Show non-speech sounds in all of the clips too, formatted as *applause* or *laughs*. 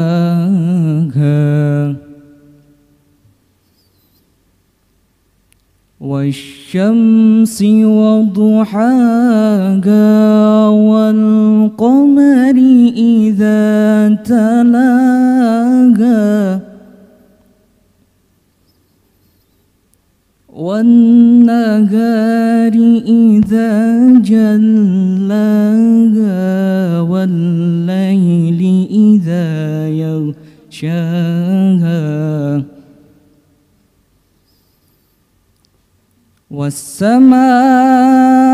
والشمس وضحاها والقمر إذا تلاها والنهار إذا جلاها يغشاها والسماء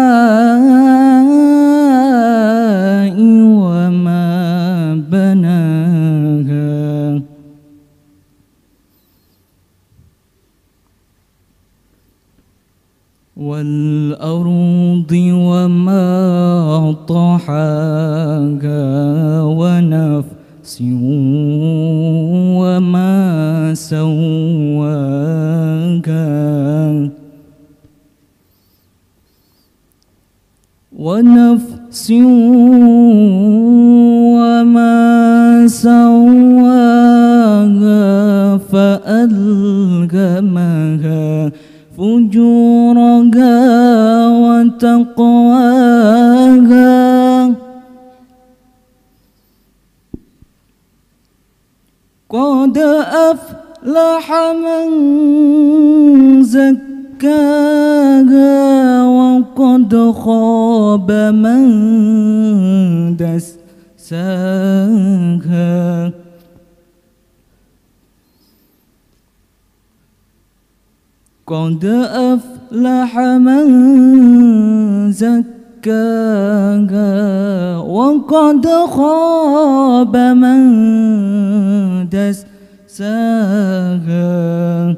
قد أفلح من زكاها وقد خاب من دساها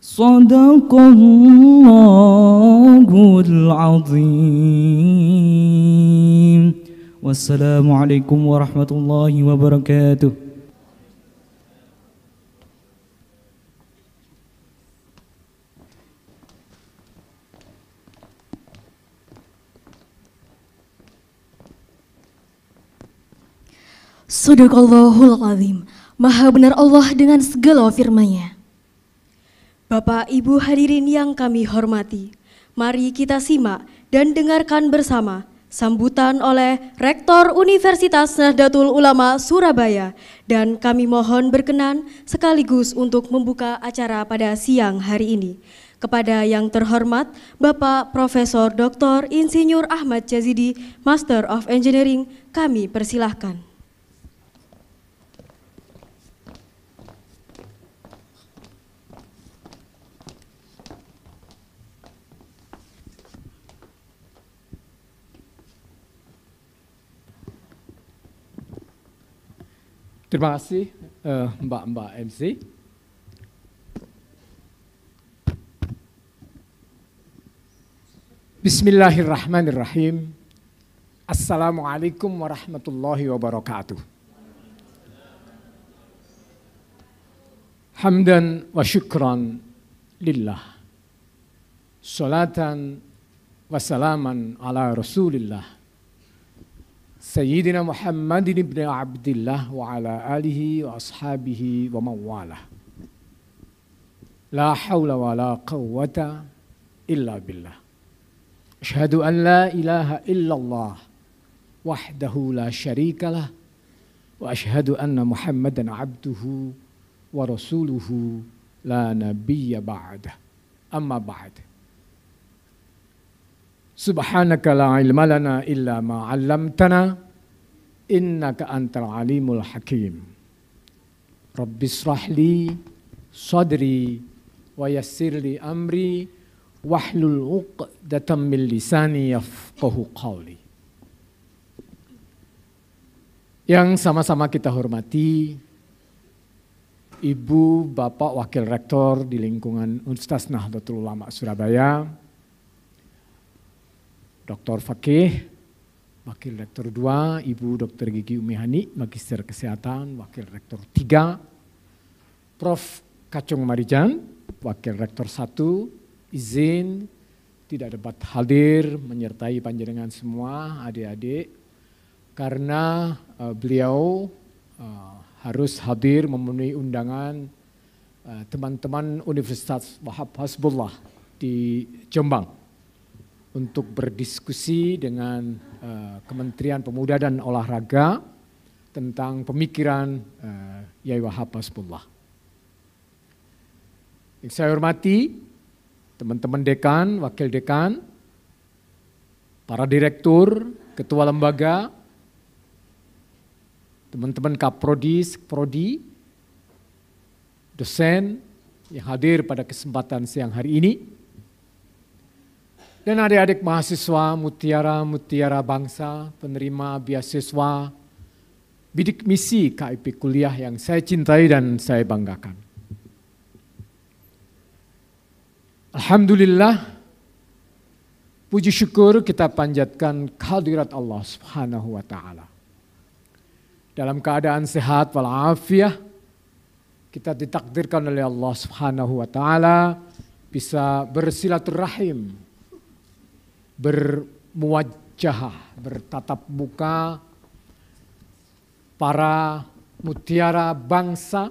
صدق الله العظيم والسلام عليكم ورحمة الله وبركاته Sadaqallahul azim. Maha benar Allah dengan segala firman-Nya. Bapak Ibu hadirin yang kami hormati, mari kita simak dan dengarkan bersama sambutan oleh Rektor Universitas Nahdlatul Ulama Surabaya dan kami mohon berkenan sekaligus untuk membuka acara pada siang hari ini. Kepada yang terhormat Bapak Profesor Dr. Insinyur Ahmad Jazidi, Master of Engineering, kami persilahkan. Terima kasih eh, Mbak-Mbak uh, MC. Bismillahirrahmanirrahim. Assalamualaikum warahmatullahi wabarakatuh. Hamdan wa syukran lillah. Salatan wa salaman ala rasulillah سيدنا محمد بن عبد الله وعلى آله وأصحابه ومن والاه لا حول ولا قوة إلا بالله أشهد أن لا إله إلا الله وحده لا شريك له وأشهد أن محمدا عبده ورسوله لا نبي بعده أما بعد Subhanaka la ilma lana illa ma 'allamtana innaka antal alimul hakim. Rabbi israhli sadri wa yassirli amri wahlul 'uqdatam min lisani yafqahu qawli. Yang sama-sama kita hormati Ibu Bapak Wakil Rektor di lingkungan Universitas Nahdlatul Ulama Surabaya, Dr. Fakih, Wakil Rektor 2, Ibu Dr. Gigi Umihani, Magister Kesehatan, Wakil Rektor 3, Prof. Kacung Marijan, Wakil Rektor 1, izin tidak dapat hadir menyertai panjenengan semua adik-adik karena uh, beliau uh, harus hadir memenuhi undangan eh, teman-teman uh, Universitas Wahab Hasbullah di Jombang untuk berdiskusi dengan uh, Kementerian Pemuda dan Olahraga tentang pemikiran uh, Yai Wahab Hasbullah. Yang saya hormati teman-teman dekan, wakil dekan, para direktur, ketua lembaga, teman-teman kaprodi, prodi, dosen yang hadir pada kesempatan siang hari ini, dan adik-adik mahasiswa mutiara-mutiara bangsa penerima beasiswa bidik misi KIP kuliah yang saya cintai dan saya banggakan. Alhamdulillah puji syukur kita panjatkan kehadirat Allah Subhanahu wa taala. Dalam keadaan sehat walafiat kita ditakdirkan oleh Allah Subhanahu wa taala bisa bersilaturahim bermuajah, bertatap muka para mutiara bangsa,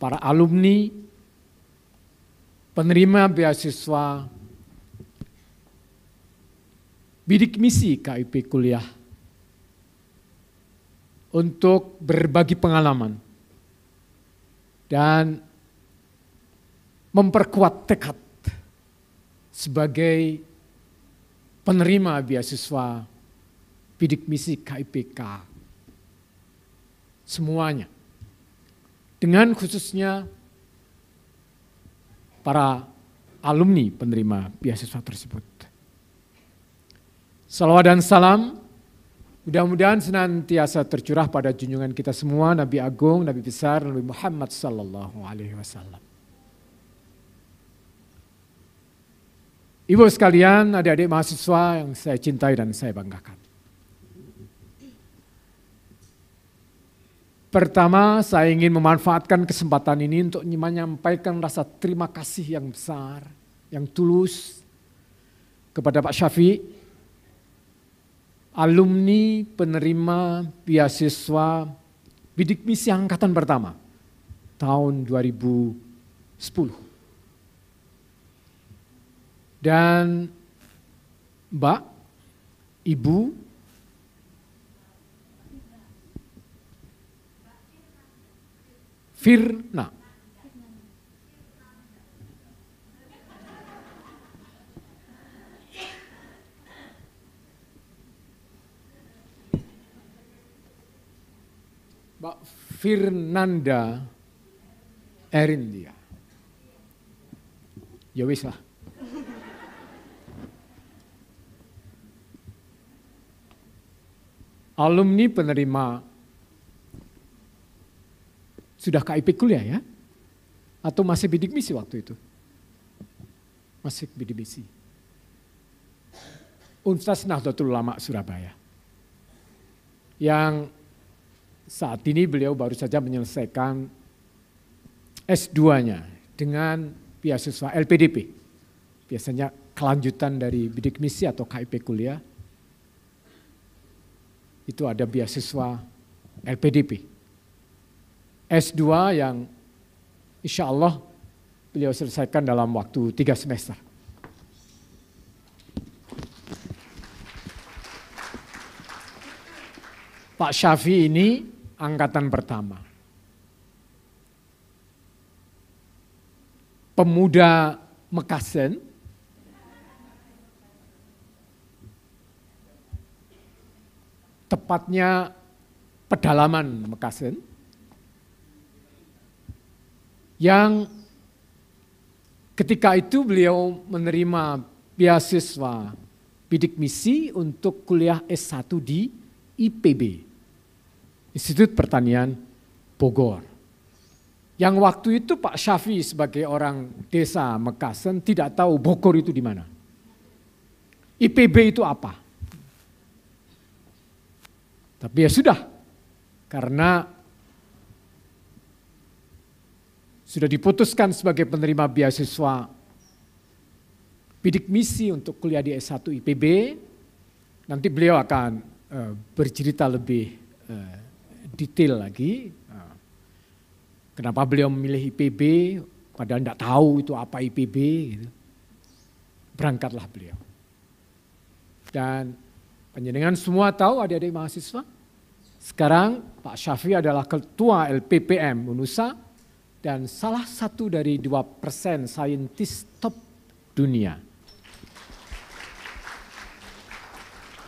para alumni, penerima beasiswa bidik misi KIP kuliah untuk berbagi pengalaman dan memperkuat tekad sebagai penerima beasiswa bidik misi KIPK. Semuanya. Dengan khususnya para alumni penerima beasiswa tersebut. Salawat dan salam mudah-mudahan senantiasa tercurah pada junjungan kita semua Nabi Agung, Nabi Besar, Nabi Muhammad sallallahu alaihi wasallam. Ibu sekalian, adik-adik mahasiswa yang saya cintai dan saya banggakan. Pertama, saya ingin memanfaatkan kesempatan ini untuk menyampaikan rasa terima kasih yang besar, yang tulus kepada Pak Syafiq, alumni penerima beasiswa bidik misi angkatan pertama tahun 2010. Dan Mbak, Ibu, Firna. Mbak Firnanda Erindia. Ya wis lah. alumni penerima sudah KIP kuliah ya? Atau masih bidik misi waktu itu? Masih bidik misi. Universitas Nahdlatul Ulama Surabaya. Yang saat ini beliau baru saja menyelesaikan S2-nya dengan beasiswa LPDP. Biasanya kelanjutan dari bidik misi atau KIP kuliah itu ada beasiswa LPDP. S2 yang insya Allah beliau selesaikan dalam waktu tiga semester. Pak Syafi ini angkatan pertama. Pemuda Mekasen tepatnya pedalaman Mekasen, yang ketika itu beliau menerima beasiswa bidik misi untuk kuliah S1 di IPB, Institut Pertanian Bogor. Yang waktu itu Pak Syafi sebagai orang desa Mekasen tidak tahu Bogor itu di mana. IPB itu apa? Tapi ya sudah, karena sudah diputuskan sebagai penerima beasiswa bidik misi untuk kuliah di S1 IPB, nanti beliau akan eh, bercerita lebih eh, detail lagi. Eh, kenapa beliau memilih IPB, padahal tidak tahu itu apa IPB. Gitu. Berangkatlah beliau. Dan Penjenengan semua tahu adik-adik mahasiswa? Sekarang Pak Syafi adalah ketua LPPM UNUSA dan salah satu dari dua persen saintis top dunia.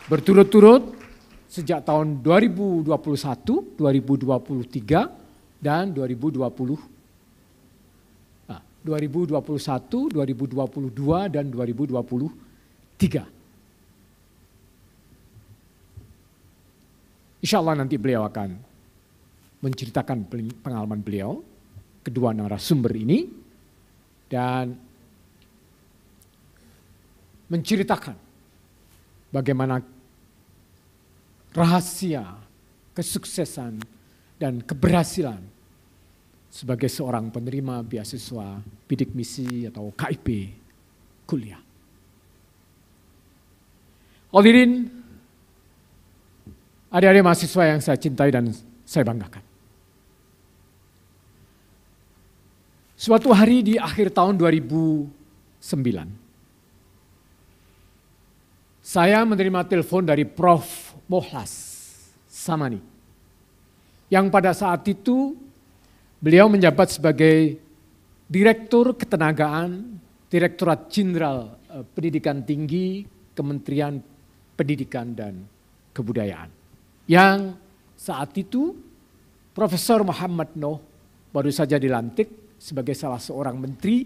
Berturut-turut sejak tahun 2021, 2023, dan 2020. Nah, 2021, 2022, dan 2023. Insya Allah nanti beliau akan menceritakan pengalaman beliau, kedua narasumber ini, dan menceritakan bagaimana rahasia kesuksesan dan keberhasilan sebagai seorang penerima beasiswa bidik misi atau KIP kuliah. Hadirin adik-adik mahasiswa yang saya cintai dan saya banggakan. Suatu hari di akhir tahun 2009, saya menerima telepon dari Prof. Mohlas Samani. Yang pada saat itu beliau menjabat sebagai Direktur Ketenagaan Direktorat Jenderal eh, Pendidikan Tinggi Kementerian Pendidikan dan Kebudayaan yang saat itu Profesor Muhammad Noh baru saja dilantik sebagai salah seorang menteri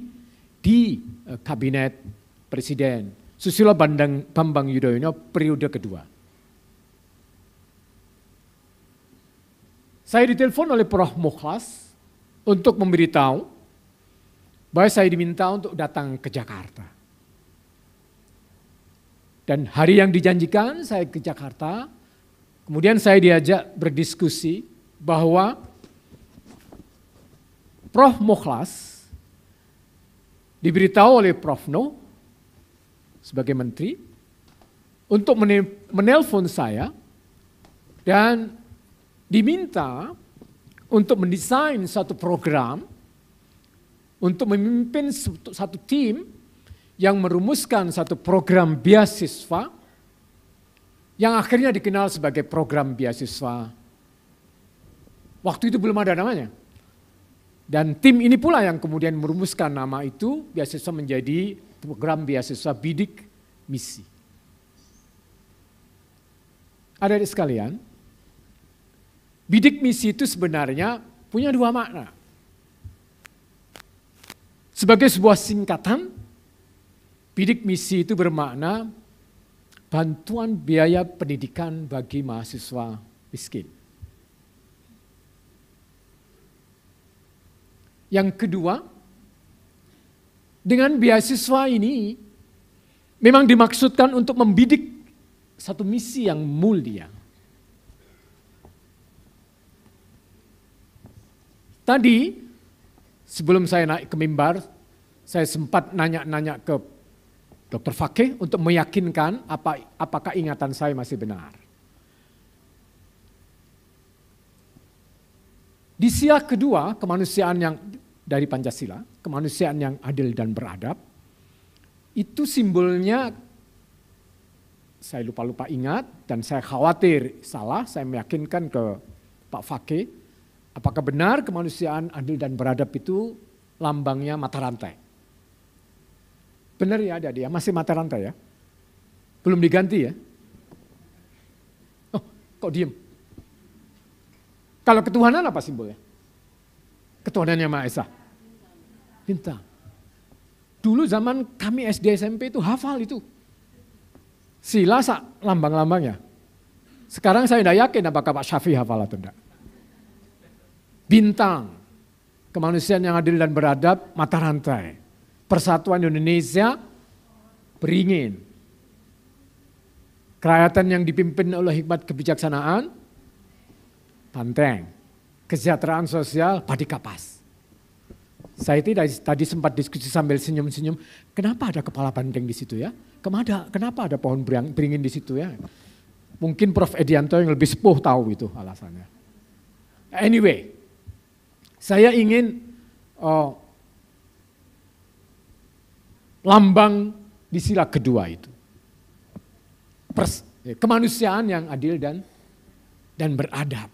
di eh, kabinet presiden Susilo Bandang, Bambang Yudhoyono periode kedua. Saya ditelepon oleh Prof. Mukhlas untuk memberitahu bahwa saya diminta untuk datang ke Jakarta. Dan hari yang dijanjikan saya ke Jakarta Kemudian saya diajak berdiskusi bahwa Prof. Mukhlas diberitahu oleh Prof. No sebagai menteri untuk menelpon saya dan diminta untuk mendesain satu program untuk memimpin satu tim yang merumuskan satu program beasiswa yang akhirnya dikenal sebagai program beasiswa. Waktu itu belum ada namanya. Dan tim ini pula yang kemudian merumuskan nama itu beasiswa menjadi program beasiswa bidik misi. ada di sekalian, bidik misi itu sebenarnya punya dua makna. Sebagai sebuah singkatan, bidik misi itu bermakna bantuan biaya pendidikan bagi mahasiswa miskin. Yang kedua, dengan beasiswa ini memang dimaksudkan untuk membidik satu misi yang mulia. Tadi sebelum saya naik ke mimbar, saya sempat nanya-nanya ke dokter fakih untuk meyakinkan apa, apakah ingatan saya masih benar. Di siak kedua, kemanusiaan yang dari Pancasila, kemanusiaan yang adil dan beradab, itu simbolnya saya lupa-lupa ingat dan saya khawatir salah, saya meyakinkan ke Pak Fakih, apakah benar kemanusiaan adil dan beradab itu lambangnya mata rantai. Benar ya ada dia, masih mata rantai ya. Belum diganti ya. Oh, kok diem? Kalau ketuhanan apa simbolnya? Ketuhanan yang Maha Esa. Bintang. Dulu zaman kami SD SMP itu hafal itu. Sila sak lambang-lambangnya. Sekarang saya tidak yakin apakah Pak Syafi hafal atau tidak. Bintang. Kemanusiaan yang adil dan beradab, mata rantai persatuan Indonesia beringin. Kerakyatan yang dipimpin oleh hikmat kebijaksanaan, banteng. Kesejahteraan sosial, padi kapas. Saya tidak tadi sempat diskusi sambil senyum-senyum, kenapa ada kepala banteng di situ ya? Kenapa, kenapa ada pohon beringin di situ ya? Mungkin Prof. Edianto yang lebih sepuh tahu itu alasannya. Anyway, saya ingin oh, lambang di sila kedua itu. Pers, eh, kemanusiaan yang adil dan dan beradab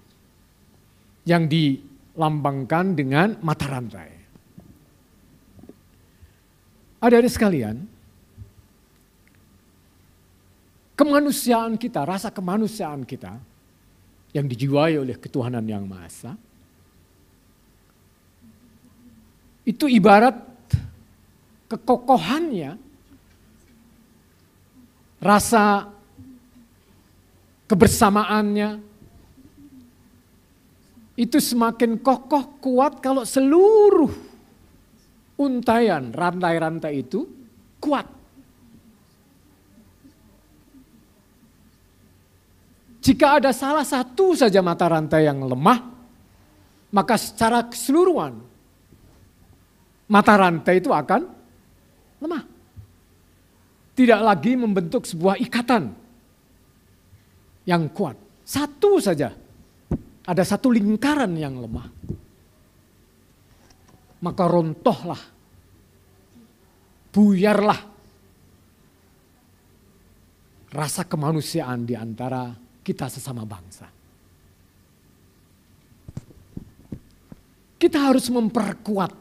yang dilambangkan dengan mata rantai. Ada-ada sekalian, kemanusiaan kita, rasa kemanusiaan kita yang dijiwai oleh ketuhanan yang Maha Esa, itu ibarat kekokohannya, rasa kebersamaannya, itu semakin kokoh kuat kalau seluruh untayan rantai-rantai itu kuat. Jika ada salah satu saja mata rantai yang lemah, maka secara keseluruhan mata rantai itu akan lemah. Tidak lagi membentuk sebuah ikatan yang kuat. Satu saja, ada satu lingkaran yang lemah. Maka rontohlah, buyarlah rasa kemanusiaan di antara kita sesama bangsa. Kita harus memperkuat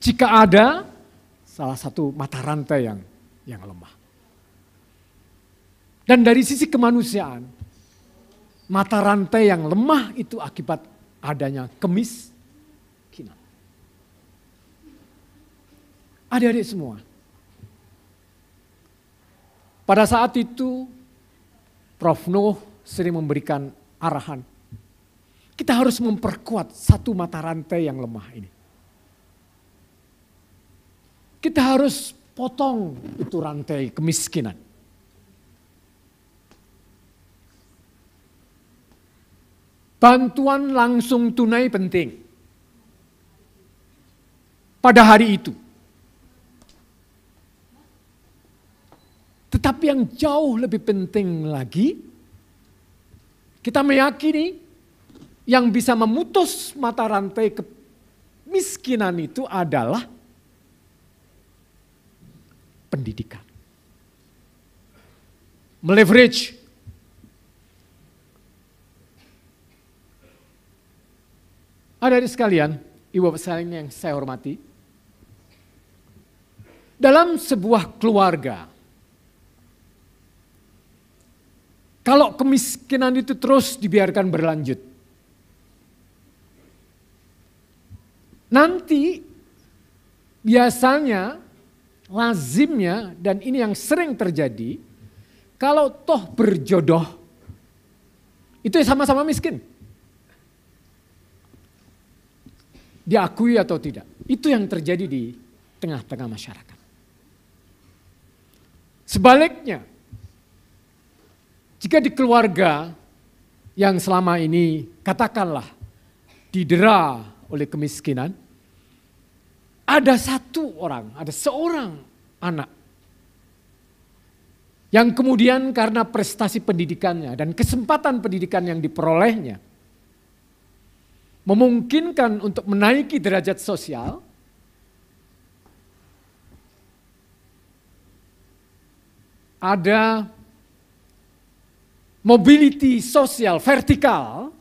jika ada salah satu mata rantai yang yang lemah. Dan dari sisi kemanusiaan, mata rantai yang lemah itu akibat adanya kemiskinan. Adik-adik semua, pada saat itu Prof. Nuh sering memberikan arahan. Kita harus memperkuat satu mata rantai yang lemah ini. Kita harus potong itu rantai kemiskinan. Bantuan langsung tunai penting. Pada hari itu. Tetapi yang jauh lebih penting lagi, kita meyakini yang bisa memutus mata rantai kemiskinan itu adalah pendidikan. Meleverage Ada di sekalian, ibu bapak sekalian yang saya hormati. Dalam sebuah keluarga, kalau kemiskinan itu terus dibiarkan berlanjut, nanti biasanya lazimnya dan ini yang sering terjadi kalau toh berjodoh itu sama-sama miskin. Diakui atau tidak. Itu yang terjadi di tengah-tengah masyarakat. Sebaliknya, jika di keluarga yang selama ini katakanlah didera oleh kemiskinan, ada satu orang, ada seorang anak yang kemudian karena prestasi pendidikannya dan kesempatan pendidikan yang diperolehnya memungkinkan untuk menaiki derajat sosial ada mobility sosial vertikal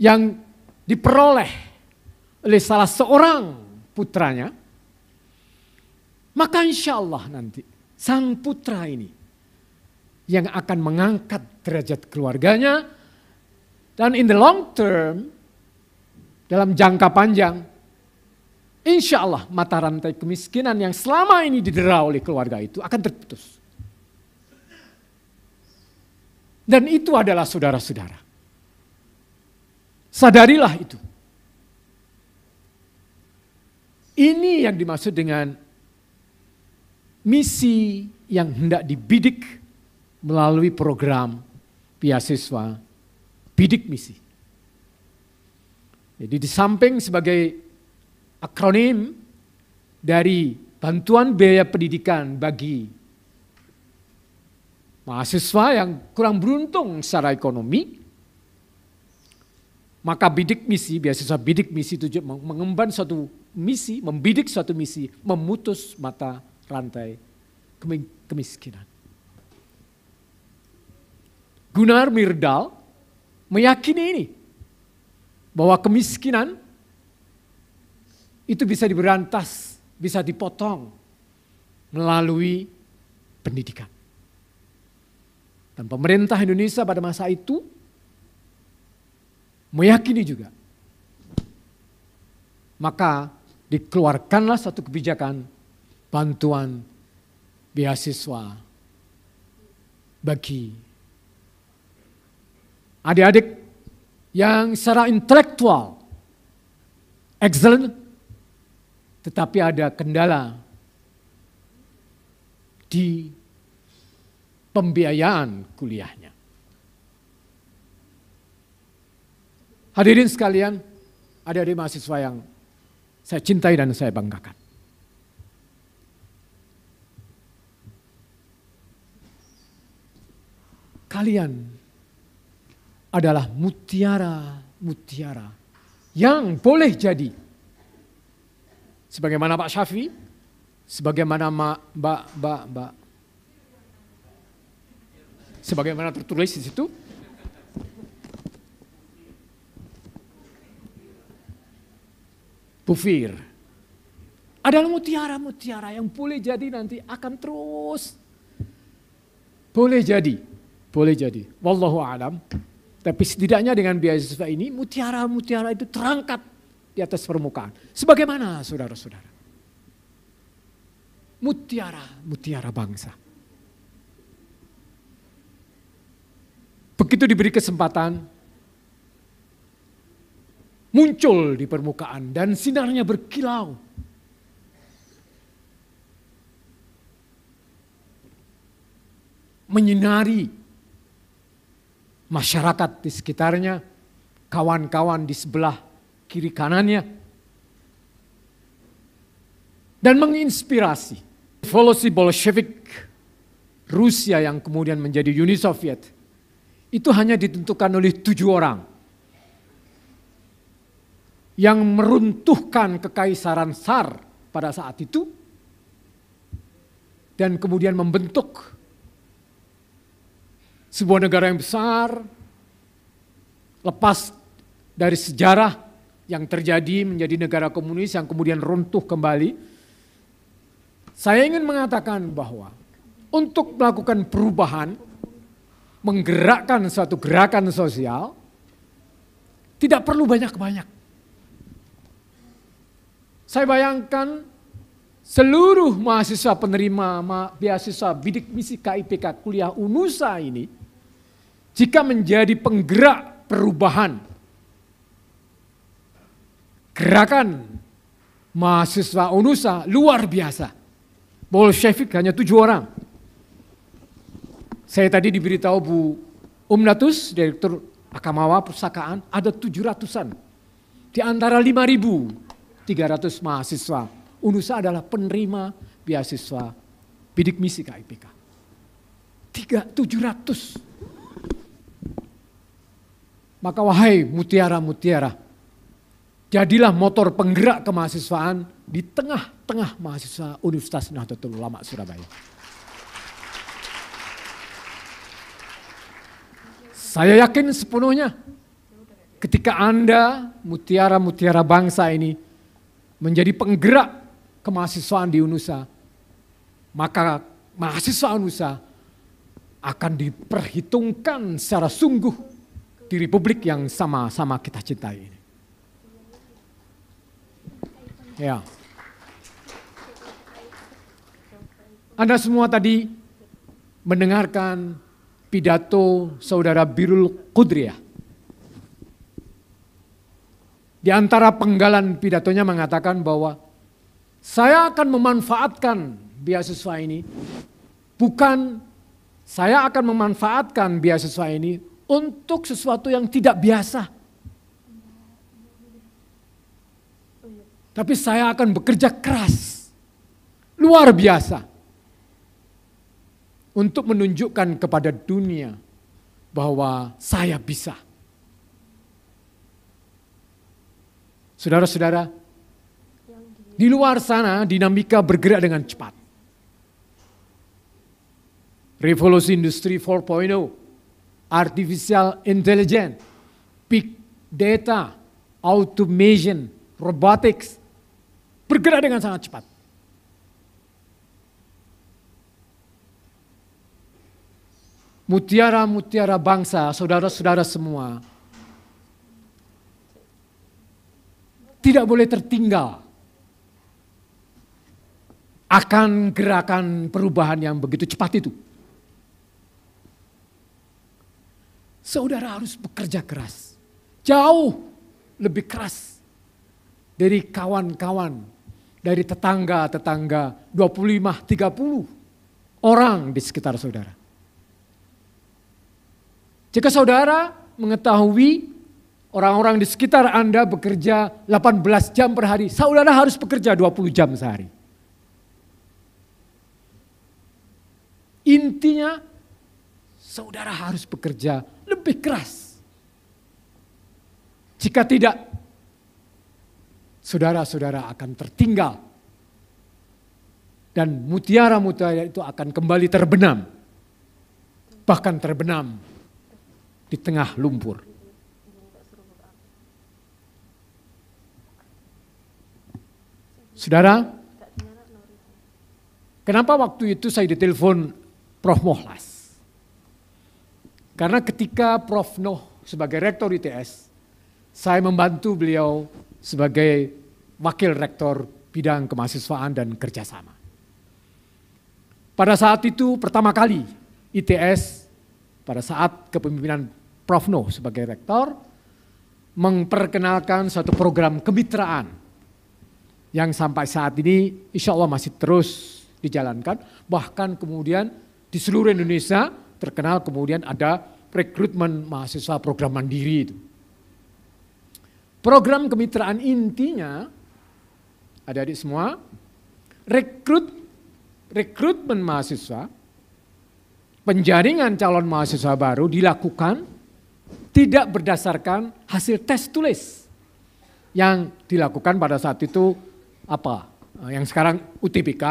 yang diperoleh oleh salah seorang putranya, maka insya Allah nanti sang putra ini yang akan mengangkat derajat keluarganya dan in the long term dalam jangka panjang insya Allah mata rantai kemiskinan yang selama ini didera oleh keluarga itu akan terputus. Dan itu adalah saudara-saudara Sadarilah itu. Ini yang dimaksud dengan misi yang hendak dibidik melalui program beasiswa bidik misi. Jadi di samping sebagai akronim dari bantuan biaya pendidikan bagi mahasiswa yang kurang beruntung secara ekonomi, maka bidik misi, biasanya bidik misi itu mengemban suatu misi, membidik suatu misi, memutus mata rantai kemiskinan. Gunar Mirdal meyakini ini bahwa kemiskinan itu bisa diberantas, bisa dipotong melalui pendidikan. Dan pemerintah Indonesia pada masa itu meyakini juga. Maka dikeluarkanlah satu kebijakan bantuan beasiswa bagi adik-adik yang secara intelektual excellent tetapi ada kendala di pembiayaan kuliahnya. Hadirin sekalian, adik-adik mahasiswa yang saya cintai dan saya banggakan. Kalian adalah mutiara-mutiara yang boleh jadi. Sebagaimana Pak Syafi, sebagaimana Mbak, Mbak, Mbak, sebagaimana tertulis di situ, bufir. Adalah mutiara-mutiara yang boleh jadi nanti akan terus. Boleh jadi, boleh jadi. Wallahu alam. Tapi setidaknya dengan beasiswa ini mutiara-mutiara itu terangkat di atas permukaan. Sebagaimana saudara-saudara? Mutiara-mutiara bangsa. Begitu diberi kesempatan, muncul di permukaan dan sinarnya berkilau. Menyinari masyarakat di sekitarnya, kawan-kawan di sebelah kiri kanannya. Dan menginspirasi revolusi Bolshevik Rusia yang kemudian menjadi Uni Soviet. Itu hanya ditentukan oleh tujuh orang yang meruntuhkan kekaisaran Sar pada saat itu dan kemudian membentuk sebuah negara yang besar lepas dari sejarah yang terjadi menjadi negara komunis yang kemudian runtuh kembali. Saya ingin mengatakan bahwa untuk melakukan perubahan, menggerakkan suatu gerakan sosial, tidak perlu banyak-banyak. Saya bayangkan seluruh mahasiswa penerima beasiswa bidik misi KIPK kuliah UNUSA ini jika menjadi penggerak perubahan gerakan mahasiswa UNUSA luar biasa. Bolshevik hanya tujuh orang. Saya tadi diberitahu Bu Umnatus, Direktur Akamawa Perpustakaan, ada tujuh ratusan. Di antara lima ribu 300 mahasiswa. UNUSA adalah penerima beasiswa bidik misi KIPK. 700 Maka wahai mutiara-mutiara, jadilah motor penggerak kemahasiswaan di tengah-tengah mahasiswa Universitas Nahdlatul Ulama Surabaya. Saya yakin sepenuhnya ketika Anda mutiara-mutiara bangsa ini menjadi penggerak kemahasiswaan di UNUSA, maka mahasiswa UNUSA akan diperhitungkan secara sungguh di republik yang sama-sama kita cintai ini. Ya. Anda semua tadi mendengarkan pidato saudara Birul Kudriah di antara penggalan pidatonya mengatakan bahwa saya akan memanfaatkan beasiswa ini bukan saya akan memanfaatkan beasiswa ini untuk sesuatu yang tidak biasa. Tapi saya akan bekerja keras, luar biasa, untuk menunjukkan kepada dunia bahwa saya bisa. Saudara-saudara, di luar sana dinamika bergerak dengan cepat. Revolusi industri 4.0, artificial intelligence, big data, automation, robotics, bergerak dengan sangat cepat. Mutiara-mutiara bangsa, saudara-saudara semua, tidak boleh tertinggal akan gerakan perubahan yang begitu cepat itu. Saudara harus bekerja keras. Jauh lebih keras dari kawan-kawan, dari tetangga-tetangga 25-30 orang di sekitar saudara. Jika saudara mengetahui Orang-orang di sekitar Anda bekerja 18 jam per hari. Saudara harus bekerja 20 jam sehari. Intinya saudara harus bekerja lebih keras. Jika tidak, saudara-saudara akan tertinggal. Dan mutiara-mutiara itu akan kembali terbenam. Bahkan terbenam di tengah lumpur. Saudara, kenapa waktu itu saya ditelepon Prof. Mohlas? Karena ketika Prof. Noh sebagai rektor ITS, saya membantu beliau sebagai wakil rektor bidang kemahasiswaan dan kerjasama. Pada saat itu pertama kali ITS pada saat kepemimpinan Prof. Noh sebagai rektor, memperkenalkan suatu program kemitraan yang sampai saat ini insya Allah masih terus dijalankan. Bahkan kemudian di seluruh Indonesia terkenal kemudian ada rekrutmen mahasiswa program mandiri itu. Program kemitraan intinya, ada adik semua, rekrut rekrutmen mahasiswa, penjaringan calon mahasiswa baru dilakukan tidak berdasarkan hasil tes tulis yang dilakukan pada saat itu apa eh, yang sekarang UTPK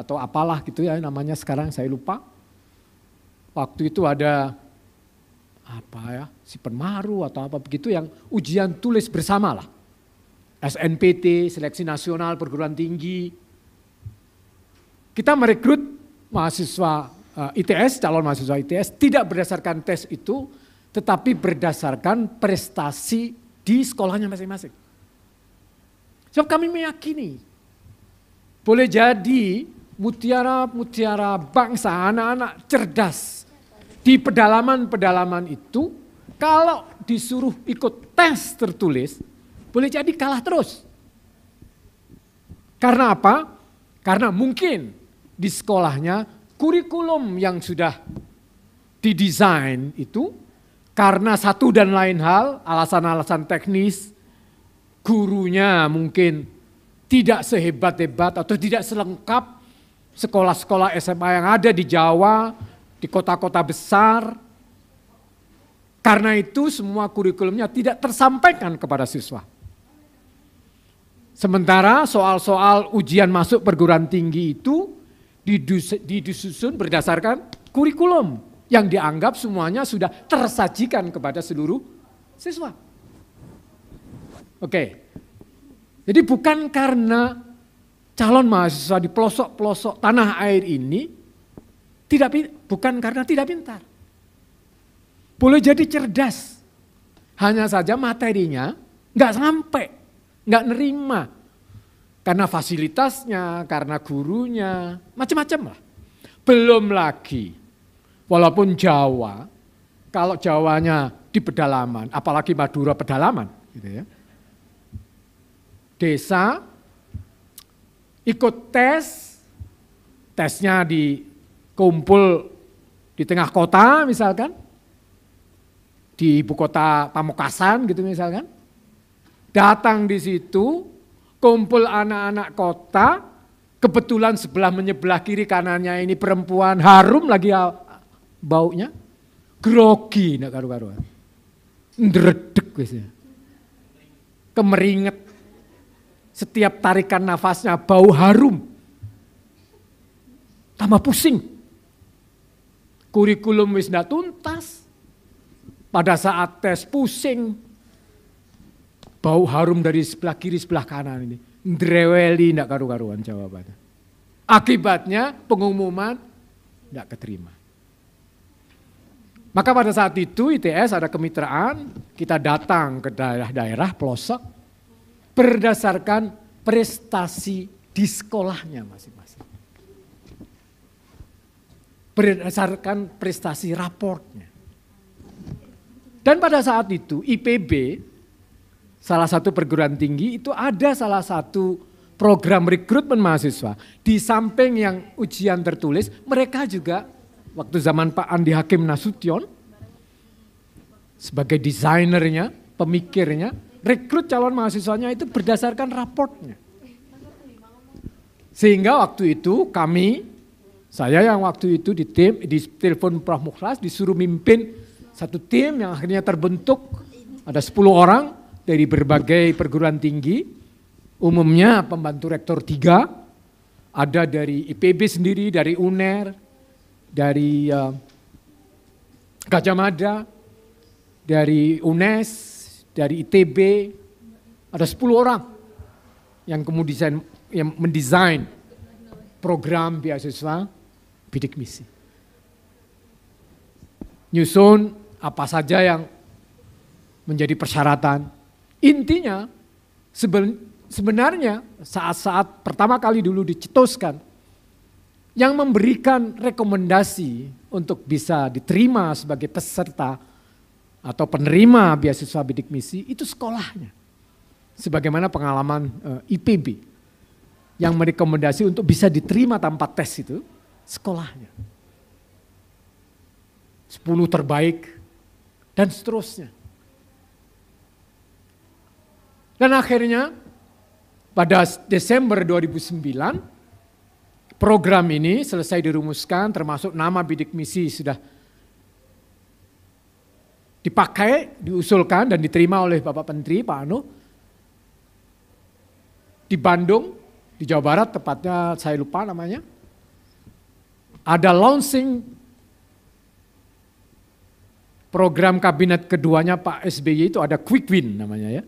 atau apalah gitu ya namanya sekarang saya lupa. Waktu itu ada apa ya si penmaru atau apa begitu yang ujian tulis bersama lah. SNPT, Seleksi Nasional Perguruan Tinggi. Kita merekrut mahasiswa eh, ITS, calon mahasiswa ITS tidak berdasarkan tes itu tetapi berdasarkan prestasi di sekolahnya masing-masing. Sebab kami meyakini, boleh jadi mutiara-mutiara bangsa, anak-anak cerdas di pedalaman-pedalaman itu, kalau disuruh ikut tes tertulis, boleh jadi kalah terus. Karena apa? Karena mungkin di sekolahnya kurikulum yang sudah didesain itu karena satu dan lain hal, alasan-alasan teknis, gurunya mungkin tidak sehebat-hebat atau tidak selengkap sekolah-sekolah SMA yang ada di Jawa, di kota-kota besar. Karena itu semua kurikulumnya tidak tersampaikan kepada siswa. Sementara soal-soal ujian masuk perguruan tinggi itu disusun berdasarkan kurikulum yang dianggap semuanya sudah tersajikan kepada seluruh siswa. Oke. Jadi bukan karena calon mahasiswa di pelosok-pelosok tanah air ini tidak bukan karena tidak pintar. Boleh jadi cerdas. Hanya saja materinya nggak sampai, nggak nerima. Karena fasilitasnya, karena gurunya, macam-macam lah. Belum lagi, walaupun Jawa, kalau Jawanya di pedalaman, apalagi Madura pedalaman, gitu ya desa, ikut tes, tesnya di kumpul di tengah kota misalkan, di ibu kota Pamukasan gitu misalkan, datang di situ, kumpul anak-anak kota, kebetulan sebelah menyebelah kiri kanannya ini perempuan harum lagi ya, baunya, grogi nak karu-karuan, ndredek biasanya, kemeringet setiap tarikan nafasnya bau harum. Tambah pusing. Kurikulum wis ndak tuntas. Pada saat tes pusing. Bau harum dari sebelah kiri sebelah kanan ini. Dreweli ndak karu-karuan jawabannya. Akibatnya pengumuman ndak keterima. Maka pada saat itu ITS ada kemitraan, kita datang ke daerah-daerah pelosok, berdasarkan prestasi di sekolahnya masing-masing. Berdasarkan prestasi raportnya. Dan pada saat itu IPB, salah satu perguruan tinggi itu ada salah satu program rekrutmen mahasiswa. Di samping yang ujian tertulis, mereka juga waktu zaman Pak Andi Hakim Nasution sebagai desainernya, pemikirnya, rekrut calon mahasiswanya itu berdasarkan raportnya. Sehingga waktu itu kami, saya yang waktu itu di tim, di telepon Prof. Mukhlas disuruh mimpin satu tim yang akhirnya terbentuk. Ada 10 orang dari berbagai perguruan tinggi, umumnya pembantu rektor tiga, ada dari IPB sendiri, dari UNER, dari uh, Gajah Mada, dari UNES, dari ITB, ada 10 orang yang kemudian yang mendesain program beasiswa bidik misi. Nyusun apa saja yang menjadi persyaratan. Intinya sebenarnya saat-saat pertama kali dulu dicetuskan yang memberikan rekomendasi untuk bisa diterima sebagai peserta atau penerima beasiswa bidik misi itu sekolahnya. Sebagaimana pengalaman eh, IPB yang merekomendasi untuk bisa diterima tanpa tes itu sekolahnya. 10 terbaik dan seterusnya. Dan akhirnya pada Desember 2009 program ini selesai dirumuskan termasuk nama bidik misi sudah dipakai, diusulkan dan diterima oleh Bapak Menteri Pak Anu di Bandung, di Jawa Barat tepatnya saya lupa namanya. Ada launching program kabinet keduanya Pak SBY itu ada quick win namanya ya.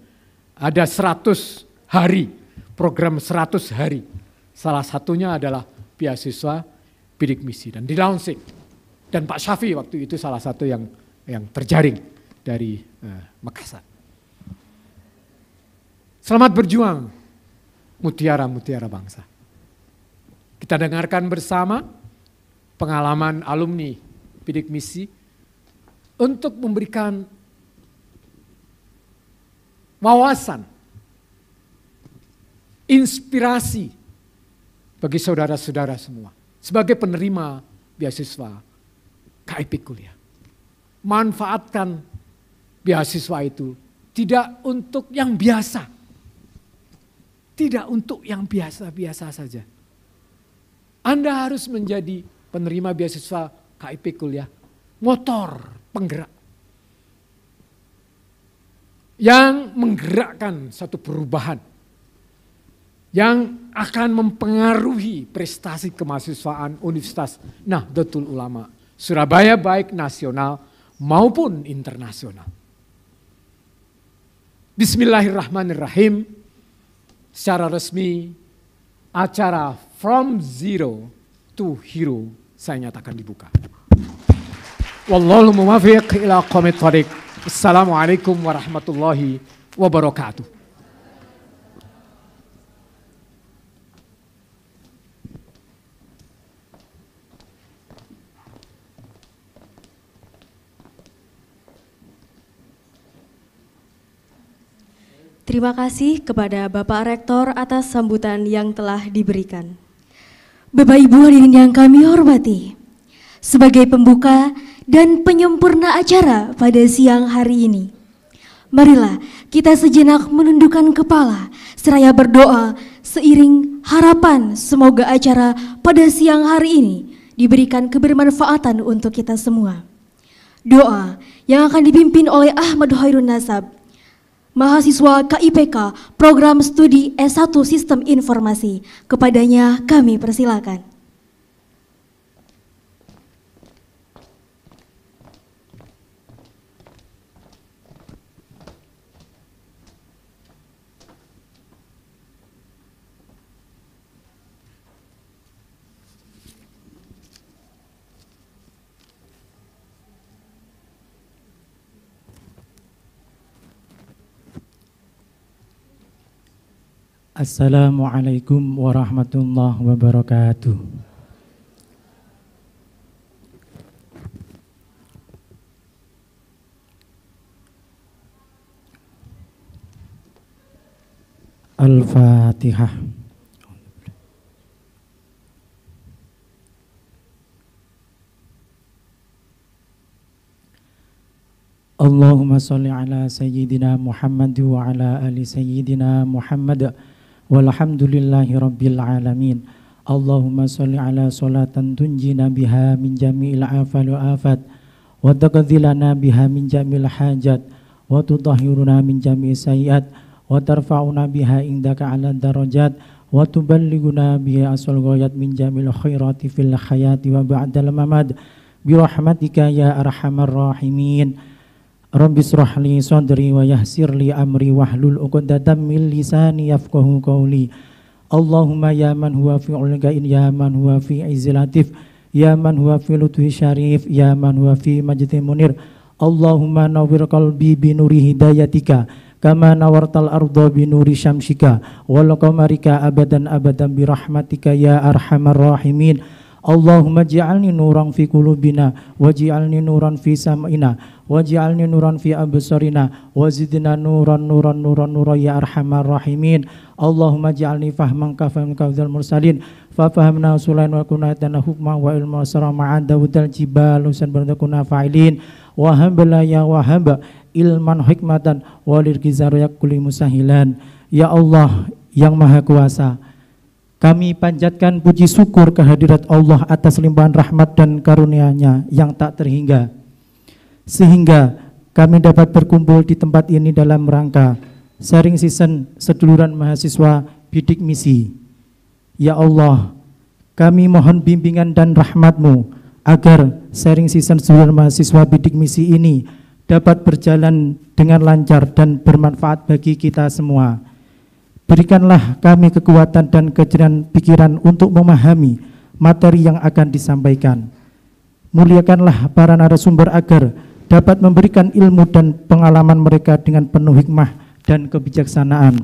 Ada 100 hari, program 100 hari. Salah satunya adalah beasiswa bidik misi dan di launching. Dan Pak Syafi waktu itu salah satu yang yang terjaring dari uh, Makassar. Selamat berjuang mutiara-mutiara bangsa. Kita dengarkan bersama pengalaman alumni Bidik Misi untuk memberikan wawasan, inspirasi bagi saudara-saudara semua sebagai penerima beasiswa KIP kuliah manfaatkan beasiswa itu. Tidak untuk yang biasa. Tidak untuk yang biasa-biasa saja. Anda harus menjadi penerima beasiswa KIP kuliah. Motor penggerak. Yang menggerakkan satu perubahan. Yang akan mempengaruhi prestasi kemahasiswaan Universitas Nahdlatul Ulama. Surabaya baik nasional maupun internasional. Bismillahirrahmanirrahim. Secara resmi acara From Zero to Hero saya nyatakan dibuka. Wallahul muwafiq ila qomit Assalamualaikum warahmatullahi wabarakatuh. Terima kasih kepada Bapak Rektor atas sambutan yang telah diberikan. Bapak Ibu hadirin yang kami hormati, sebagai pembuka dan penyempurna acara pada siang hari ini, marilah kita sejenak menundukkan kepala seraya berdoa seiring harapan semoga acara pada siang hari ini diberikan kebermanfaatan untuk kita semua. Doa yang akan dipimpin oleh Ahmad Hoirun Nasab mahasiswa KIPK Program Studi S1 Sistem Informasi. Kepadanya kami persilakan. Assalamualaikum warahmatullahi wabarakatuh. Al-Fatihah. Allahumma salli ala sayyidina Muhammad wa ala ali sayyidina Muhammad walhamdulillahi rabbil alamin Allahumma salli ala salatan tunjina biha min jami'il afal wa afat wa taqdhilana biha min jami'il hajat wa tutahhiruna min jami'is sayiat wa tarfa'una biha indaka ala darajat wa tuballighuna biha asal ghayat min jamil khairati fil hayati wa ba'dal mamad bi rahmatika ya arhamar rahimin Rabbi israh li sadri wa yahsir li amri wahlul 'uqdatam min lisani yafqahu qawli. Allahumma ya man huwa fi ulgain, ya man huwa fi izilatif, ya man huwa fi lutfi syarif ya man huwa fi majdi munir. Allahumma nawir qalbi binuri hidayatika kama nawartal arda binuri nuri syamsika wal qamarika abadan abadan birahmatika ya arhamar rahimin. Allahumma ja'alni nuran fi wa waj'alni nuran fi sam'ina waj'alni nuran fi absarina zidna nuran nuran nuran nuran ya arhamar rahimin Allahumma ja'alni fahman ka fahman ka mursalin fa fahamna sulain wa kunna tana hukma wa ilma sarama daudal jibal usan berdakuna fa'ilin wa hambala ya wa hamba ilman hikmatan walir kizaru yakuli musahilan ya Allah yang maha kuasa kami panjatkan puji syukur kehadirat Allah atas limpahan rahmat dan karunia-Nya yang tak terhingga. Sehingga kami dapat berkumpul di tempat ini dalam rangka sharing season seduluran mahasiswa bidik misi. Ya Allah, kami mohon bimbingan dan rahmat-Mu agar sharing season seduluran mahasiswa bidik misi ini dapat berjalan dengan lancar dan bermanfaat bagi kita semua Berikanlah kami kekuatan dan kejernihan pikiran untuk memahami materi yang akan disampaikan. Muliakanlah para narasumber agar dapat memberikan ilmu dan pengalaman mereka dengan penuh hikmah dan kebijaksanaan.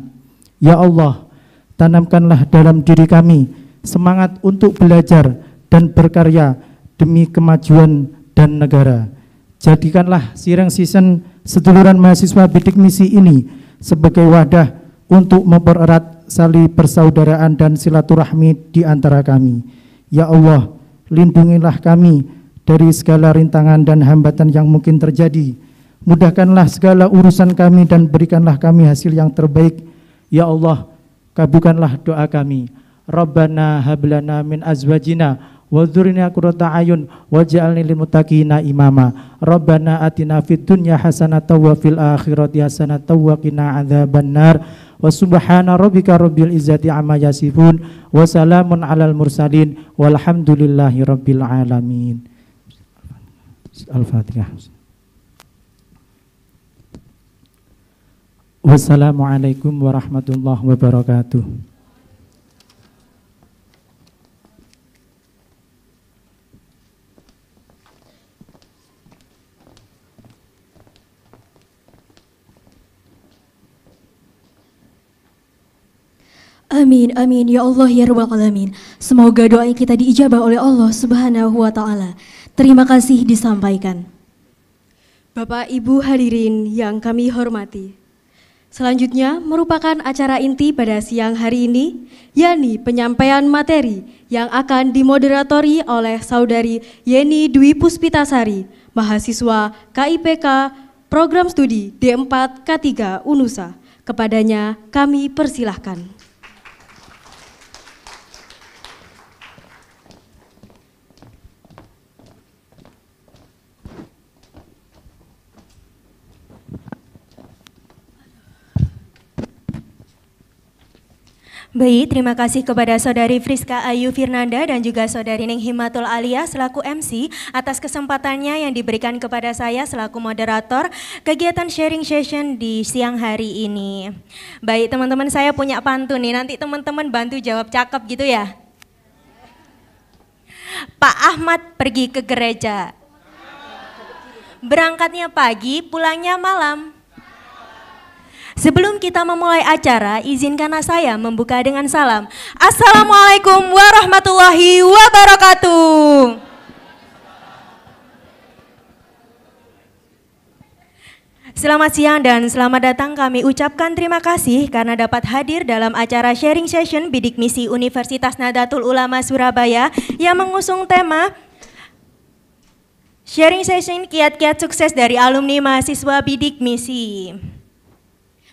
Ya Allah, tanamkanlah dalam diri kami semangat untuk belajar dan berkarya demi kemajuan dan negara. Jadikanlah Sirang Season seduluran mahasiswa bidik misi ini sebagai wadah untuk mempererat sali persaudaraan dan silaturahmi di antara kami. Ya Allah, lindungilah kami dari segala rintangan dan hambatan yang mungkin terjadi. Mudahkanlah segala urusan kami dan berikanlah kami hasil yang terbaik. Ya Allah, kabulkanlah doa kami. Rabbana hablana min azwajina Wadhurina qurrata ayun Waja'alni lil muttaqina imama Rabbana atina fid dunya hasanatan Wa fil akhirati hasanatan Wa qina adzabannar wa subhana rabbika rabbil izzati amma yasifun wa salamun alal mursalin walhamdulillahi rabbil alamin Al-Fatihah Wassalamualaikum warahmatullahi wabarakatuh Amin, amin. Ya Allah, ya Rabbal Alamin. Semoga doa kita diijabah oleh Allah Subhanahu wa Ta'ala. Terima kasih disampaikan. Bapak Ibu hadirin yang kami hormati. Selanjutnya merupakan acara inti pada siang hari ini, yakni penyampaian materi yang akan dimoderatori oleh saudari Yeni Dwi Puspitasari, mahasiswa KIPK Program Studi D4 K3 UNUSA. Kepadanya kami persilahkan. Baik, terima kasih kepada Saudari Friska Ayu Firnanda dan juga Saudari Ning Himatul Alia selaku MC atas kesempatannya yang diberikan kepada saya selaku moderator kegiatan sharing session di siang hari ini. Baik, teman-teman saya punya pantun nih, nanti teman-teman bantu jawab cakep gitu ya. Pak Ahmad pergi ke gereja. Berangkatnya pagi, pulangnya malam. Sebelum kita memulai acara, izinkanlah saya membuka dengan salam. Assalamualaikum warahmatullahi wabarakatuh. Selamat siang dan selamat datang kami ucapkan terima kasih karena dapat hadir dalam acara sharing session bidik misi Universitas Nadatul Ulama Surabaya yang mengusung tema Sharing session kiat-kiat sukses dari alumni mahasiswa bidik misi.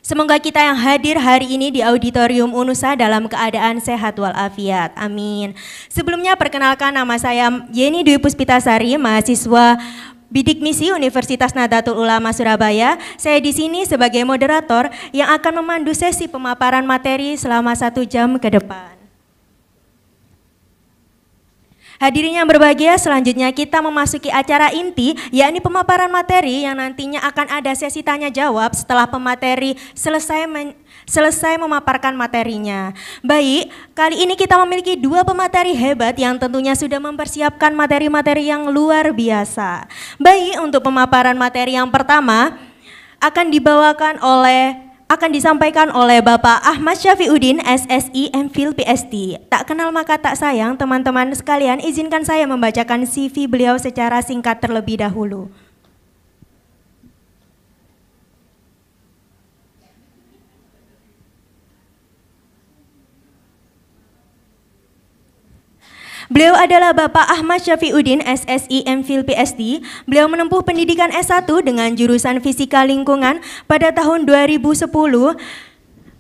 Semoga kita yang hadir hari ini di auditorium Unusa dalam keadaan sehat walafiat. Amin. Sebelumnya perkenalkan nama saya Yeni Dwi Puspitasari, mahasiswa Bidik Misi Universitas Nahdlatul Ulama Surabaya. Saya di sini sebagai moderator yang akan memandu sesi pemaparan materi selama satu jam ke depan. Hadirin yang berbahagia, selanjutnya kita memasuki acara inti, yakni pemaparan materi yang nantinya akan ada sesi tanya jawab setelah pemateri selesai men selesai memaparkan materinya. Baik, kali ini kita memiliki dua pemateri hebat yang tentunya sudah mempersiapkan materi-materi yang luar biasa. Baik, untuk pemaparan materi yang pertama akan dibawakan oleh akan disampaikan oleh Bapak Ahmad Syafiuddin, SSI Mphil PST. Tak kenal maka tak sayang, teman-teman sekalian izinkan saya membacakan CV beliau secara singkat terlebih dahulu. Beliau adalah Bapak Ahmad Syafiuddin, SSI MPhil PSD. Beliau menempuh pendidikan S1 dengan jurusan Fisika Lingkungan pada tahun 2010.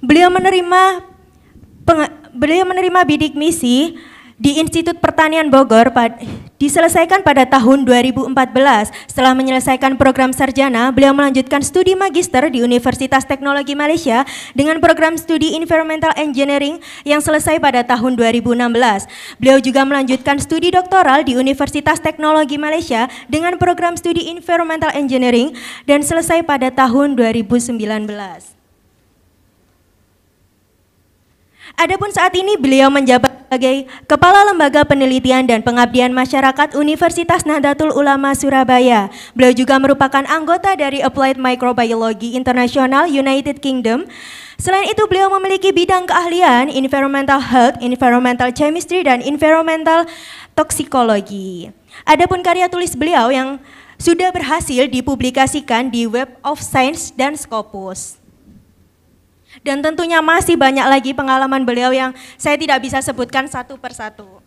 Beliau menerima beliau menerima bidik misi di Institut Pertanian Bogor pad, diselesaikan pada tahun 2014. Setelah menyelesaikan program sarjana, beliau melanjutkan studi magister di Universitas Teknologi Malaysia dengan program studi Environmental Engineering yang selesai pada tahun 2016. Beliau juga melanjutkan studi doktoral di Universitas Teknologi Malaysia dengan program studi Environmental Engineering dan selesai pada tahun 2019. Adapun saat ini beliau menjabat sebagai Kepala Lembaga Penelitian dan Pengabdian Masyarakat Universitas Nahdlatul Ulama Surabaya. Beliau juga merupakan anggota dari Applied Microbiology International United Kingdom. Selain itu beliau memiliki bidang keahlian environmental health, environmental chemistry dan environmental toxicology. Adapun karya tulis beliau yang sudah berhasil dipublikasikan di Web of Science dan Scopus. Dan tentunya masih banyak lagi pengalaman beliau yang saya tidak bisa sebutkan satu persatu.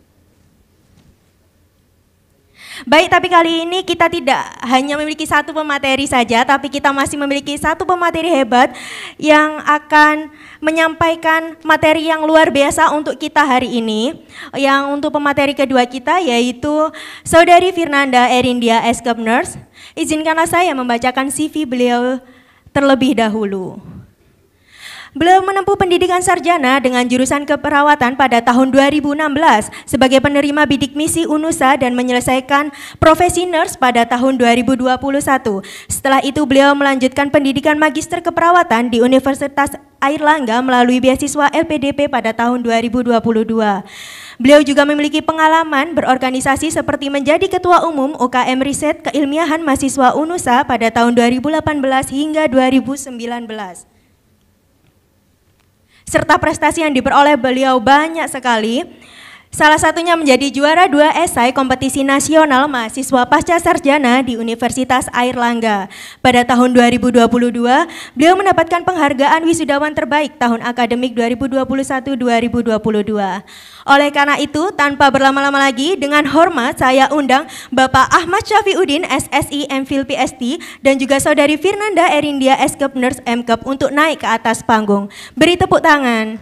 Baik, tapi kali ini kita tidak hanya memiliki satu pemateri saja, tapi kita masih memiliki satu pemateri hebat yang akan menyampaikan materi yang luar biasa untuk kita hari ini. Yang untuk pemateri kedua kita yaitu Saudari Fernanda Erindia Eskepners. Izinkanlah saya membacakan CV beliau terlebih dahulu. Beliau menempuh pendidikan sarjana dengan jurusan keperawatan pada tahun 2016 sebagai penerima bidik misi UNUSA dan menyelesaikan profesi nurse pada tahun 2021. Setelah itu beliau melanjutkan pendidikan magister keperawatan di Universitas Airlangga melalui beasiswa LPDP pada tahun 2022. Beliau juga memiliki pengalaman berorganisasi seperti menjadi ketua umum UKM Riset Keilmiahan Mahasiswa UNUSA pada tahun 2018 hingga 2019 serta prestasi yang diperoleh beliau banyak sekali Salah satunya menjadi juara dua esai kompetisi nasional mahasiswa pasca sarjana di Universitas Air Langga Pada tahun 2022, beliau mendapatkan penghargaan wisudawan terbaik tahun akademik 2021-2022. Oleh karena itu, tanpa berlama-lama lagi, dengan hormat saya undang Bapak Ahmad Syafiuddin, SSI MPhil PST, dan juga Saudari Firnanda Erindia, SKEP Nurse MKEP untuk naik ke atas panggung. Beri tepuk tangan.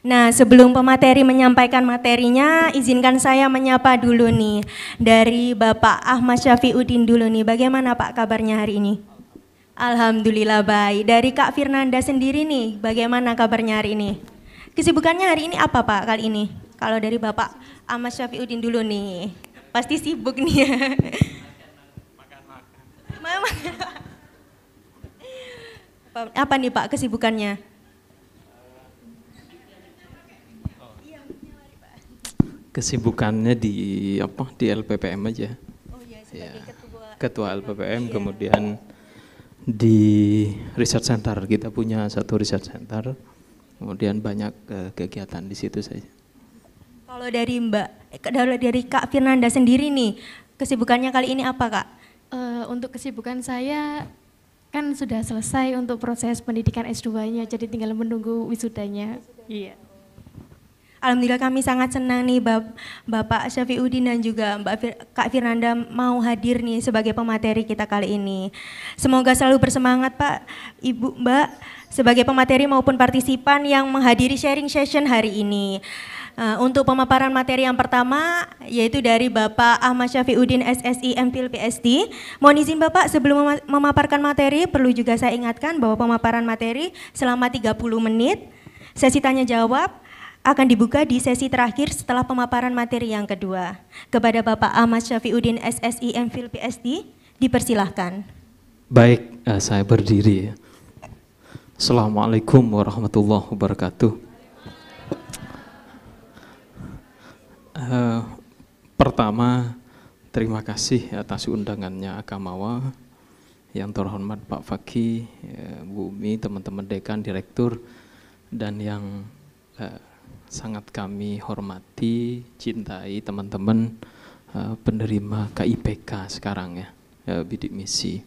Nah, sebelum pemateri menyampaikan materinya, izinkan saya menyapa dulu nih dari Bapak Ahmad Syafiuddin dulu nih. Bagaimana Pak kabarnya hari ini? Alhamdulillah baik. Dari Kak Firnanda sendiri nih, bagaimana kabarnya hari ini? Kesibukannya hari ini apa Pak kali ini? Kalau dari Bapak Ahmad Syafiuddin dulu nih. Pasti sibuk nih ya. *laughs* Apa nih Pak kesibukannya? kesibukannya di apa di LPPM aja. Oh iya ya. ketua. Ketua LPPM iya. kemudian di research center kita punya satu research center. Kemudian banyak uh, kegiatan di situ saja. Kalau dari Mbak, eh, kalau dari Kak Fernanda sendiri nih, kesibukannya kali ini apa Kak? Uh, untuk kesibukan saya kan sudah selesai untuk proses pendidikan S2-nya, jadi tinggal menunggu wisudanya. Iya. Alhamdulillah kami sangat senang nih Bap Bapak Syafiuddin dan juga Mbak Fir Kak Firanda mau hadir nih sebagai pemateri kita kali ini. Semoga selalu bersemangat Pak, Ibu, Mbak sebagai pemateri maupun partisipan yang menghadiri sharing session hari ini. Uh, untuk pemaparan materi yang pertama yaitu dari Bapak Ahmad Syafiuddin SSI MPhil PSD. Mohon izin Bapak sebelum memaparkan materi perlu juga saya ingatkan bahwa pemaparan materi selama 30 menit, sesi tanya jawab, akan dibuka di sesi terakhir setelah pemaparan materi yang kedua. Kepada Bapak Ahmad Syafiuddin SSI MPhil PSD, dipersilahkan. Baik, eh, saya berdiri. Ya. Assalamualaikum warahmatullahi wabarakatuh. Uh, pertama, terima kasih atas undangannya Akamawa yang terhormat Pak Fakih, eh, Bu Umi, teman-teman dekan, direktur, dan yang uh, sangat kami hormati, cintai teman-teman uh, penerima KIPK sekarang ya, uh, bidik misi.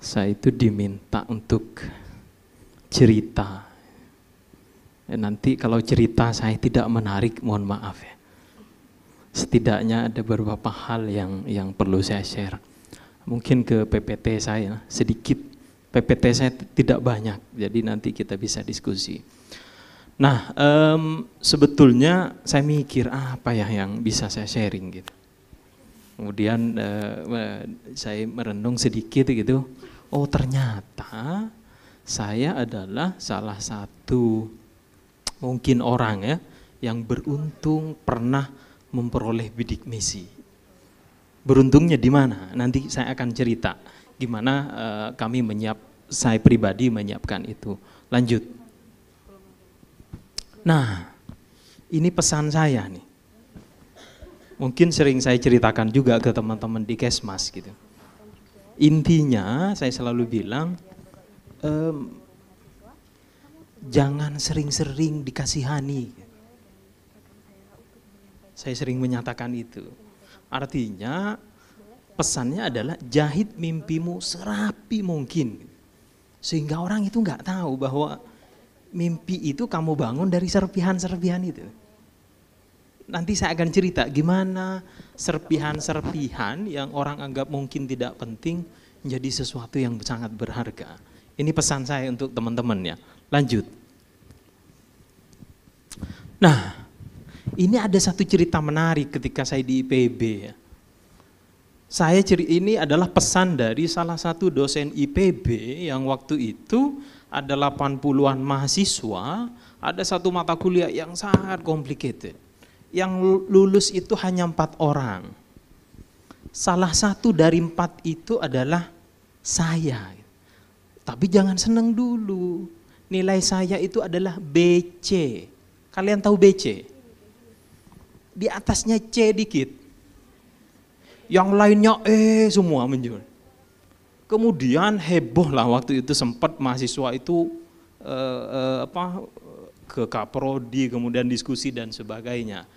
Saya itu diminta untuk cerita. Eh, nanti kalau cerita saya tidak menarik, mohon maaf ya. Setidaknya ada beberapa hal yang yang perlu saya share. Mungkin ke PPT saya sedikit. PPT saya tidak banyak, jadi nanti kita bisa diskusi. Nah, um, sebetulnya saya mikir apa ya yang bisa saya sharing gitu. Kemudian uh, saya merenung sedikit gitu. Oh ternyata saya adalah salah satu mungkin orang ya yang beruntung pernah memperoleh bidik misi. Beruntungnya di mana? Nanti saya akan cerita gimana uh, kami menyiap saya pribadi menyiapkan itu. Lanjut. Nah, ini pesan saya nih. Mungkin sering saya ceritakan juga ke teman-teman di Kesmas gitu. Intinya saya selalu bilang, ehm, jangan sering-sering dikasihani. Saya sering menyatakan itu. Artinya pesannya adalah jahit mimpimu serapi mungkin. Sehingga orang itu nggak tahu bahwa mimpi itu kamu bangun dari serpihan-serpihan itu. Nanti saya akan cerita gimana serpihan-serpihan yang orang anggap mungkin tidak penting menjadi sesuatu yang sangat berharga. Ini pesan saya untuk teman-teman ya. Lanjut. Nah, ini ada satu cerita menarik ketika saya di IPB ya. Saya ceri ini adalah pesan dari salah satu dosen IPB yang waktu itu ada 80-an mahasiswa, ada satu mata kuliah yang sangat complicated. Yang lulus itu hanya empat orang. Salah satu dari empat itu adalah saya. Tapi jangan seneng dulu. Nilai saya itu adalah BC. Kalian tahu BC? Di atasnya C dikit. Yang lainnya E semua menjual. Kemudian heboh lah waktu itu sempat mahasiswa itu eh, eh, apa ke kaprodi kemudian diskusi dan sebagainya.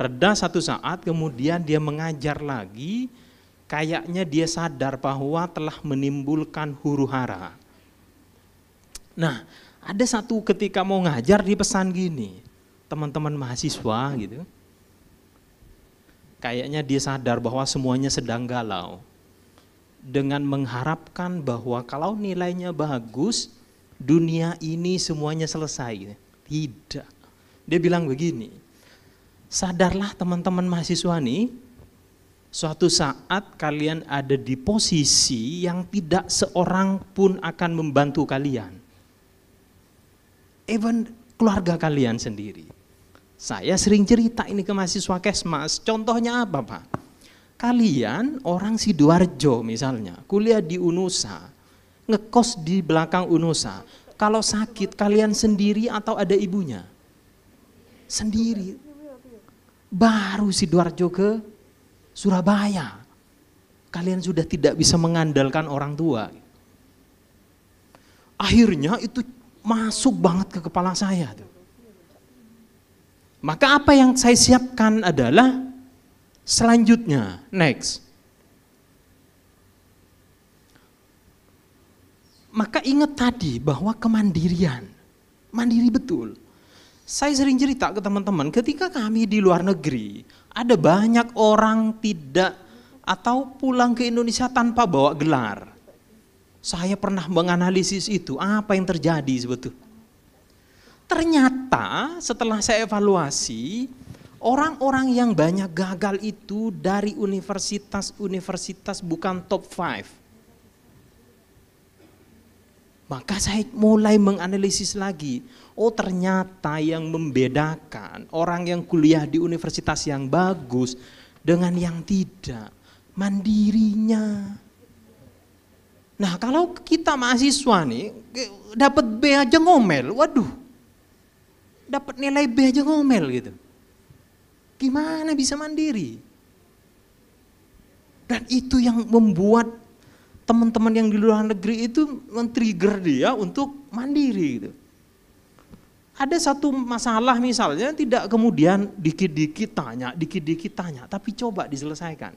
Reda satu saat kemudian dia mengajar lagi kayaknya dia sadar bahwa telah menimbulkan huru hara. Nah, ada satu ketika mau ngajar di pesan gini, teman-teman mahasiswa gitu. Kayaknya dia sadar bahwa semuanya sedang galau dengan mengharapkan bahwa kalau nilainya bagus, dunia ini semuanya selesai. Tidak. Dia bilang begini, sadarlah teman-teman mahasiswa nih, suatu saat kalian ada di posisi yang tidak seorang pun akan membantu kalian. Even keluarga kalian sendiri. Saya sering cerita ini ke mahasiswa Kesmas, contohnya apa Pak? Kalian orang Sidoarjo misalnya, kuliah di Unusa, ngekos di belakang Unusa. Kalau sakit kalian sendiri atau ada ibunya? Sendiri. Baru Sidoarjo ke Surabaya. Kalian sudah tidak bisa mengandalkan orang tua. Akhirnya itu masuk banget ke kepala saya Maka apa yang saya siapkan adalah Selanjutnya, next. Maka ingat tadi bahwa kemandirian, mandiri betul. Saya sering cerita ke teman-teman, ketika kami di luar negeri, ada banyak orang tidak atau pulang ke Indonesia tanpa bawa gelar. Saya pernah menganalisis itu, apa yang terjadi sebetulnya. Ternyata setelah saya evaluasi, Orang-orang yang banyak gagal itu dari universitas-universitas bukan top five. Maka saya mulai menganalisis lagi. Oh ternyata yang membedakan orang yang kuliah di universitas yang bagus dengan yang tidak. Mandirinya. Nah kalau kita mahasiswa nih dapat B aja ngomel. Waduh dapat nilai B aja ngomel gitu. Gimana bisa mandiri? Dan itu yang membuat teman-teman yang di luar negeri itu men-trigger dia untuk mandiri gitu. Ada satu masalah misalnya tidak kemudian dikit-dikit tanya, dikit-dikit tanya, tapi coba diselesaikan.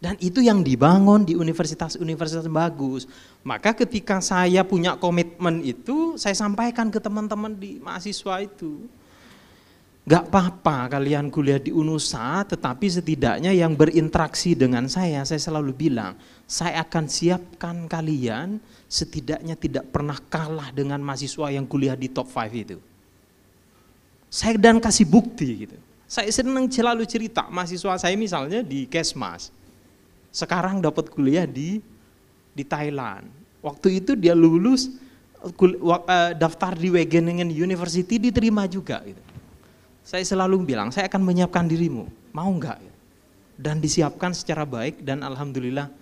Dan itu yang dibangun di universitas-universitas bagus. Maka ketika saya punya komitmen itu, saya sampaikan ke teman-teman di mahasiswa itu. Gak apa-apa kalian kuliah di UNUSA, tetapi setidaknya yang berinteraksi dengan saya, saya selalu bilang, saya akan siapkan kalian setidaknya tidak pernah kalah dengan mahasiswa yang kuliah di top 5 itu. Saya dan kasih bukti gitu. Saya senang selalu cerita, mahasiswa saya misalnya di Kesmas, sekarang dapat kuliah di di Thailand. Waktu itu dia lulus eh, daftar di Wageningen University diterima juga gitu. Saya selalu bilang, saya akan menyiapkan dirimu, mau nggak? Dan disiapkan secara baik dan alhamdulillah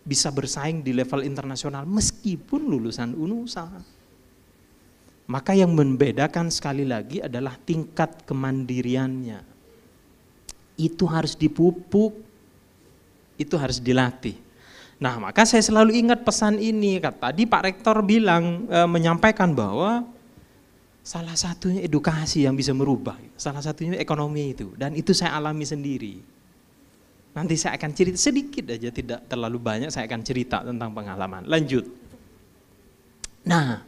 bisa bersaing di level internasional meskipun lulusan UNUSA. Maka yang membedakan sekali lagi adalah tingkat kemandiriannya. Itu harus dipupuk, itu harus dilatih. Nah, maka saya selalu ingat pesan ini. Tadi Pak Rektor bilang e, menyampaikan bahwa Salah satunya edukasi yang bisa merubah, salah satunya ekonomi itu, dan itu saya alami sendiri. Nanti saya akan cerita sedikit aja, tidak terlalu banyak. Saya akan cerita tentang pengalaman. Lanjut. Nah,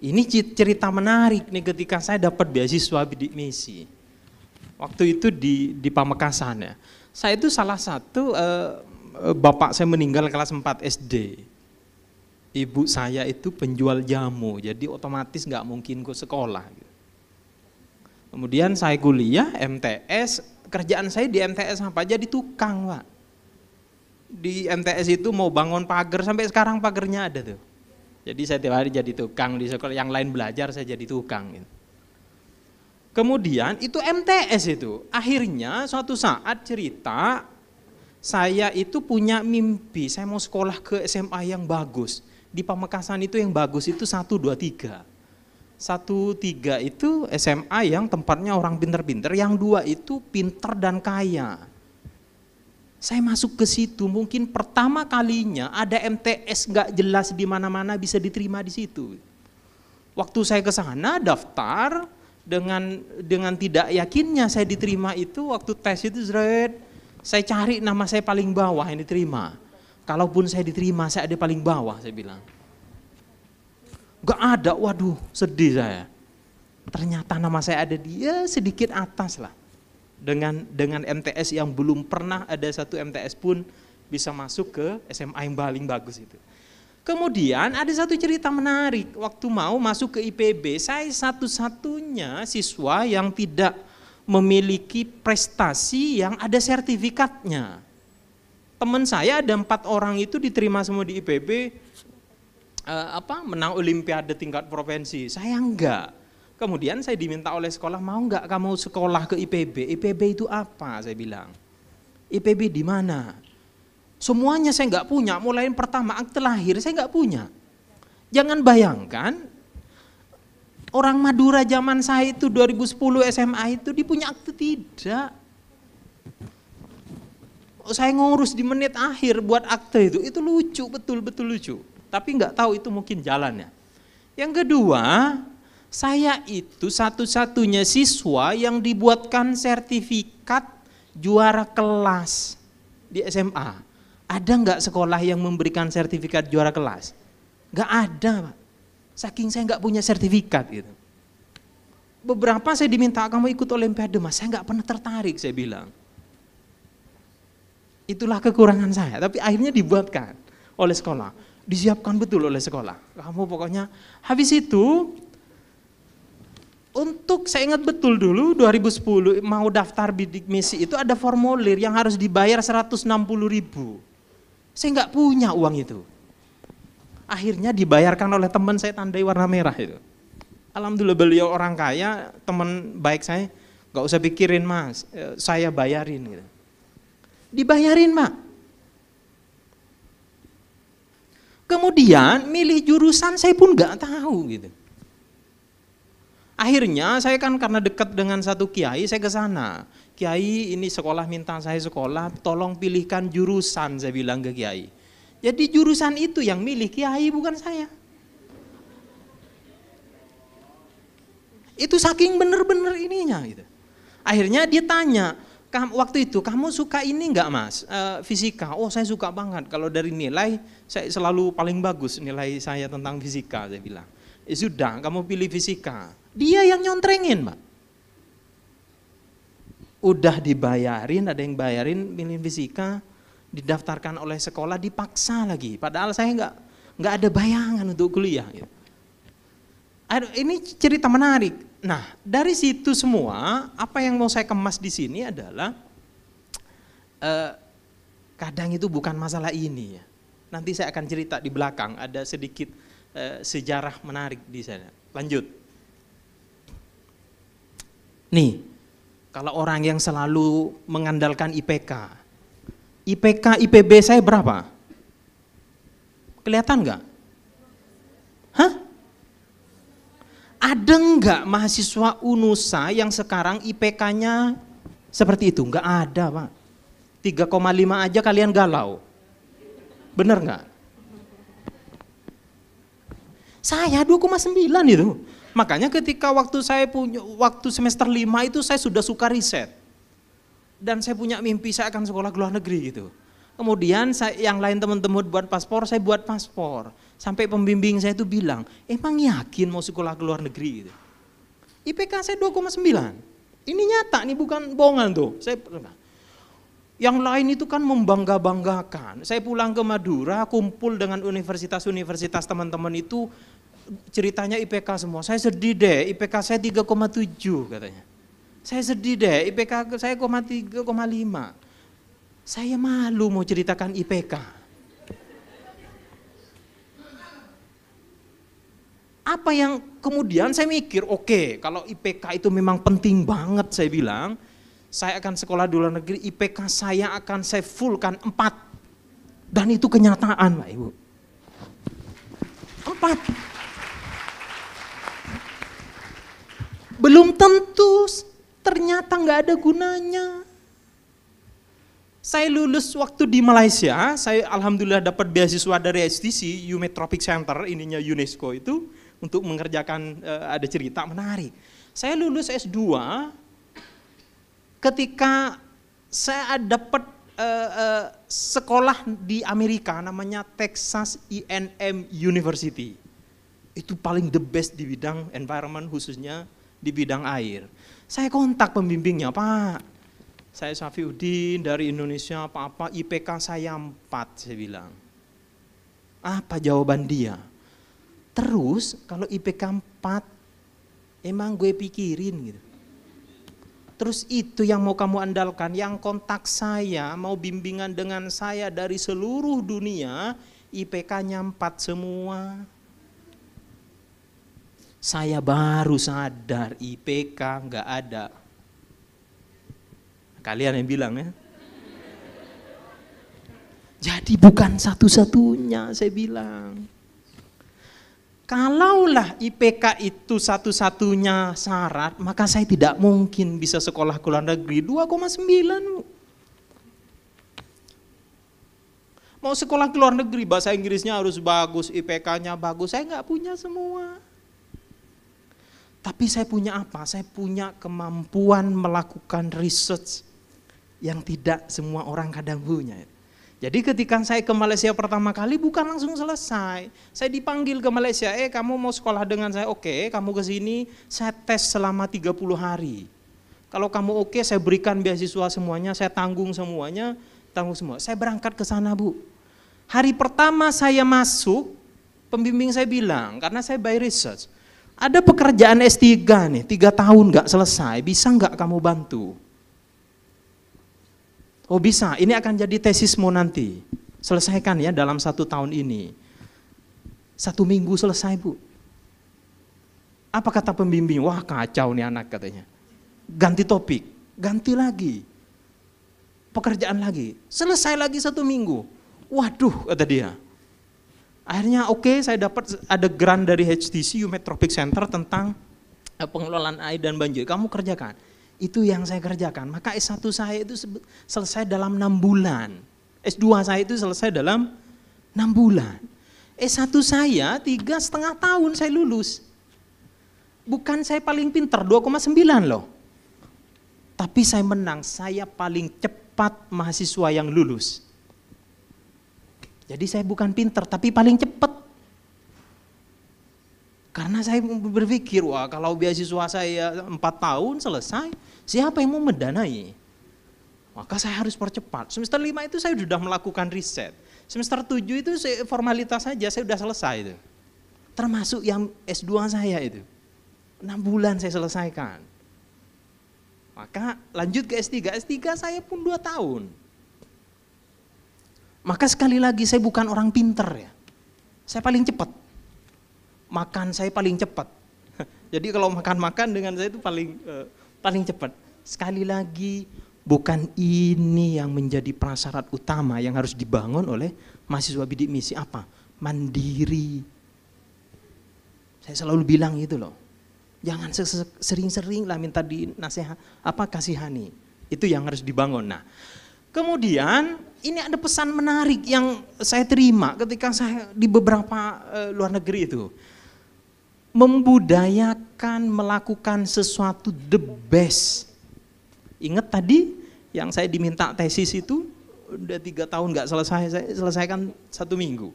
ini cerita menarik nih ketika saya dapat beasiswa bidik misi. Waktu itu di di Pamekasan ya. Saya itu salah satu eh, eh bapak saya meninggal kelas 4 SD ibu saya itu penjual jamu, jadi otomatis nggak mungkin gue sekolah. Gitu. Kemudian saya kuliah MTS, kerjaan saya di MTS apa aja di tukang, Pak. Di MTS itu mau bangun pagar sampai sekarang pagernya ada tuh. Jadi saya tiap hari jadi tukang di sekolah, yang lain belajar saya jadi tukang gitu. Kemudian itu MTS itu, akhirnya suatu saat cerita saya itu punya mimpi, saya mau sekolah ke SMA yang bagus di Pamekasan itu yang bagus itu satu dua tiga satu tiga itu SMA yang tempatnya orang pinter-pinter, yang dua itu pinter dan kaya. Saya masuk ke situ mungkin pertama kalinya ada MTS nggak jelas di mana-mana bisa diterima di situ. Waktu saya ke sana daftar dengan dengan tidak yakinnya saya diterima itu waktu tes itu saya cari nama saya paling bawah yang diterima Kalaupun saya diterima, saya ada paling bawah, saya bilang. Gak ada, waduh sedih saya. Ternyata nama saya ada dia ya, sedikit atas lah. Dengan dengan MTS yang belum pernah ada satu MTS pun bisa masuk ke SMA yang paling bagus itu. Kemudian ada satu cerita menarik, waktu mau masuk ke IPB, saya satu-satunya siswa yang tidak memiliki prestasi yang ada sertifikatnya teman saya ada empat orang itu diterima semua di IPB uh, eh, apa menang olimpiade tingkat provinsi saya enggak kemudian saya diminta oleh sekolah mau enggak kamu sekolah ke IPB IPB itu apa saya bilang IPB di mana semuanya saya enggak punya mulai pertama akte lahir saya enggak punya jangan bayangkan orang Madura zaman saya itu 2010 SMA itu dipunya akte tidak saya ngurus di menit akhir buat akte itu, itu lucu, betul-betul lucu. Tapi nggak tahu itu mungkin jalannya. Yang kedua, saya itu satu-satunya siswa yang dibuatkan sertifikat juara kelas di SMA. Ada nggak sekolah yang memberikan sertifikat juara kelas? Nggak ada, Pak. Saking saya nggak punya sertifikat gitu. Beberapa saya diminta kamu ikut olimpiade, mas saya nggak pernah tertarik, saya bilang Itulah kekurangan saya, tapi akhirnya dibuatkan oleh sekolah. Disiapkan betul oleh sekolah. Kamu pokoknya habis itu untuk saya ingat betul dulu 2010 mau daftar bidik misi itu ada formulir yang harus dibayar 160 ribu. Saya nggak punya uang itu. Akhirnya dibayarkan oleh teman saya tandai warna merah itu. Alhamdulillah beliau orang kaya, teman baik saya, nggak usah pikirin mas, eh, saya bayarin gitu dibayarin mak. Kemudian milih jurusan saya pun nggak tahu gitu. Akhirnya saya kan karena dekat dengan satu kiai saya ke sana. Kiai ini sekolah minta saya sekolah, tolong pilihkan jurusan saya bilang ke kiai. Jadi jurusan itu yang milih kiai bukan saya. Itu saking bener-bener ininya gitu. Akhirnya dia tanya, kamu waktu itu kamu suka ini nggak mas e, fisika oh saya suka banget kalau dari nilai saya selalu paling bagus nilai saya tentang fisika saya bilang e, sudah kamu pilih fisika dia yang nyontrengin mbak udah dibayarin ada yang bayarin pilih fisika didaftarkan oleh sekolah dipaksa lagi padahal saya nggak nggak ada bayangan untuk kuliah gitu. Aduh, ini cerita menarik Nah, dari situ semua, apa yang mau saya kemas di sini adalah eh, kadang itu bukan masalah ini ya. Nanti saya akan cerita di belakang ada sedikit eh, sejarah menarik di sana. Lanjut. Nih, kalau orang yang selalu mengandalkan IPK, IPK IPB saya berapa? Kelihatan nggak? Ada enggak mahasiswa UNUSA yang sekarang IPK-nya seperti itu? Enggak ada, Pak. 3,5 aja kalian galau. Bener enggak? Saya 2,9 itu. Makanya ketika waktu saya punya waktu semester 5 itu saya sudah suka riset. Dan saya punya mimpi saya akan sekolah ke luar negeri gitu. Kemudian saya, yang lain teman-teman buat paspor, saya buat paspor. Sampai pembimbing saya itu bilang, emang yakin mau sekolah ke luar negeri gitu. IPK saya 2,9. Ini nyata nih bukan bohongan tuh. Saya yang lain itu kan membangga-banggakan. Saya pulang ke Madura, kumpul dengan universitas-universitas teman-teman itu ceritanya IPK semua. Saya sedih deh, IPK saya 3,7 katanya. Saya sedih deh, IPK saya 3,5. Saya malu mau ceritakan IPK. apa yang kemudian saya mikir, oke, okay, kalau IPK itu memang penting banget saya bilang, saya akan sekolah di luar negeri, IPK saya akan saya fullkan empat Dan itu kenyataan, Pak Ibu. empat Belum tentu ternyata nggak ada gunanya. Saya lulus waktu di Malaysia, saya alhamdulillah dapat beasiswa dari STC, Umetropic Center, ininya UNESCO itu untuk mengerjakan uh, ada cerita menarik. Saya lulus S2 ketika saya dapat uh, uh, sekolah di Amerika namanya Texas A&M e University. Itu paling the best di bidang environment khususnya di bidang air. Saya kontak pembimbingnya, Pak. Saya Safiuddin dari Indonesia, apa-apa IPK saya 4, saya bilang. Apa jawaban dia? Terus kalau IPK 4 emang gue pikirin gitu. Terus itu yang mau kamu andalkan, yang kontak saya, mau bimbingan dengan saya dari seluruh dunia, IPK-nya 4 semua. Saya baru sadar IPK nggak ada. Kalian yang bilang ya. Jadi bukan satu-satunya saya bilang. Kalaulah IPK itu satu-satunya syarat, maka saya tidak mungkin bisa sekolah ke luar negeri 2,9. Mau sekolah ke luar negeri, bahasa Inggrisnya harus bagus, IPK-nya bagus, saya nggak punya semua. Tapi saya punya apa? Saya punya kemampuan melakukan research yang tidak semua orang kadang punya. Jadi ketika saya ke Malaysia pertama kali bukan langsung selesai. Saya dipanggil ke Malaysia, eh kamu mau sekolah dengan saya, oke kamu ke sini, saya tes selama 30 hari. Kalau kamu oke saya berikan beasiswa semuanya, saya tanggung semuanya, tanggung semua. Saya berangkat ke sana bu. Hari pertama saya masuk, pembimbing saya bilang, karena saya by research, ada pekerjaan S3 nih, tiga tahun gak selesai, bisa gak kamu bantu? Oh bisa, ini akan jadi tesismu nanti. Selesaikan ya dalam satu tahun ini. Satu minggu selesai bu. Apa kata pembimbing? Wah kacau nih anak katanya. Ganti topik, ganti lagi. Pekerjaan lagi, selesai lagi satu minggu. Waduh kata dia. Akhirnya oke okay, saya dapat ada grant dari HTC Umetropic Center tentang eh, pengelolaan air dan banjir. Kamu kerjakan itu yang saya kerjakan. Maka S1 saya itu selesai dalam enam bulan. S2 saya itu selesai dalam enam bulan. S1 saya tiga setengah tahun saya lulus. Bukan saya paling pinter, 2,9 loh. Tapi saya menang, saya paling cepat mahasiswa yang lulus. Jadi saya bukan pinter, tapi paling cepat karena saya berpikir, wah kalau beasiswa saya empat tahun selesai, siapa yang mau mendanai? Maka saya harus percepat. Semester lima itu saya sudah melakukan riset. Semester tujuh itu formalitas saja, saya sudah selesai itu. Termasuk yang S2 saya itu. enam bulan saya selesaikan. Maka lanjut ke S3. S3 saya pun dua tahun. Maka sekali lagi saya bukan orang pinter ya. Saya paling cepat makan saya paling cepat. *laughs* Jadi kalau makan-makan dengan saya itu paling uh, paling cepat. Sekali lagi bukan ini yang menjadi prasyarat utama yang harus dibangun oleh mahasiswa bidik misi apa? Mandiri. Saya selalu bilang itu loh. Jangan sering-sering lah minta nasihat apa kasihani. Itu yang harus dibangun. Nah, kemudian ini ada pesan menarik yang saya terima ketika saya di beberapa uh, luar negeri itu membudayakan melakukan sesuatu the best. Ingat tadi yang saya diminta tesis itu udah tiga tahun nggak selesai, saya selesaikan satu minggu.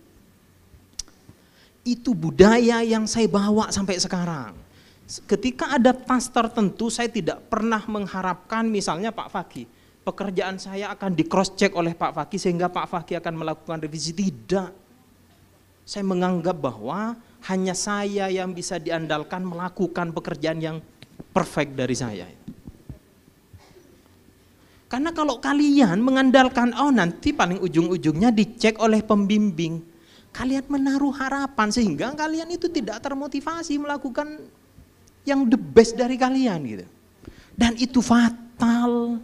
Itu budaya yang saya bawa sampai sekarang. Ketika ada tas tertentu, saya tidak pernah mengharapkan misalnya Pak Fakih, pekerjaan saya akan di cross check oleh Pak Fakih sehingga Pak Fakih akan melakukan revisi. Tidak. Saya menganggap bahwa hanya saya yang bisa diandalkan melakukan pekerjaan yang perfect dari saya. Karena kalau kalian mengandalkan, oh nanti paling ujung-ujungnya dicek oleh pembimbing, kalian menaruh harapan sehingga kalian itu tidak termotivasi melakukan yang the best dari kalian gitu. Dan itu fatal.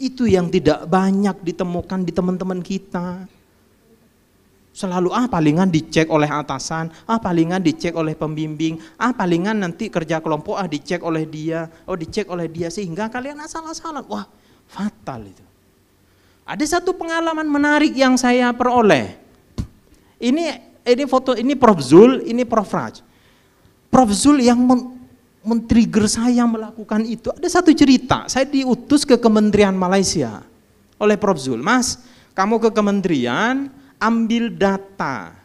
Itu yang tidak banyak ditemukan di teman-teman kita. Selalu ah palingan dicek oleh atasan, ah palingan dicek oleh pembimbing, ah palingan nanti kerja kelompok ah dicek oleh dia, oh dicek oleh dia sehingga kalian asal-asalan. Wah, fatal itu. Ada satu pengalaman menarik yang saya peroleh. Ini ini foto ini Prof Zul, ini Prof Raj. Prof Zul yang men, men-trigger saya melakukan itu. Ada satu cerita, saya diutus ke Kementerian Malaysia oleh Prof Zul. Mas, kamu ke kementerian, ambil data.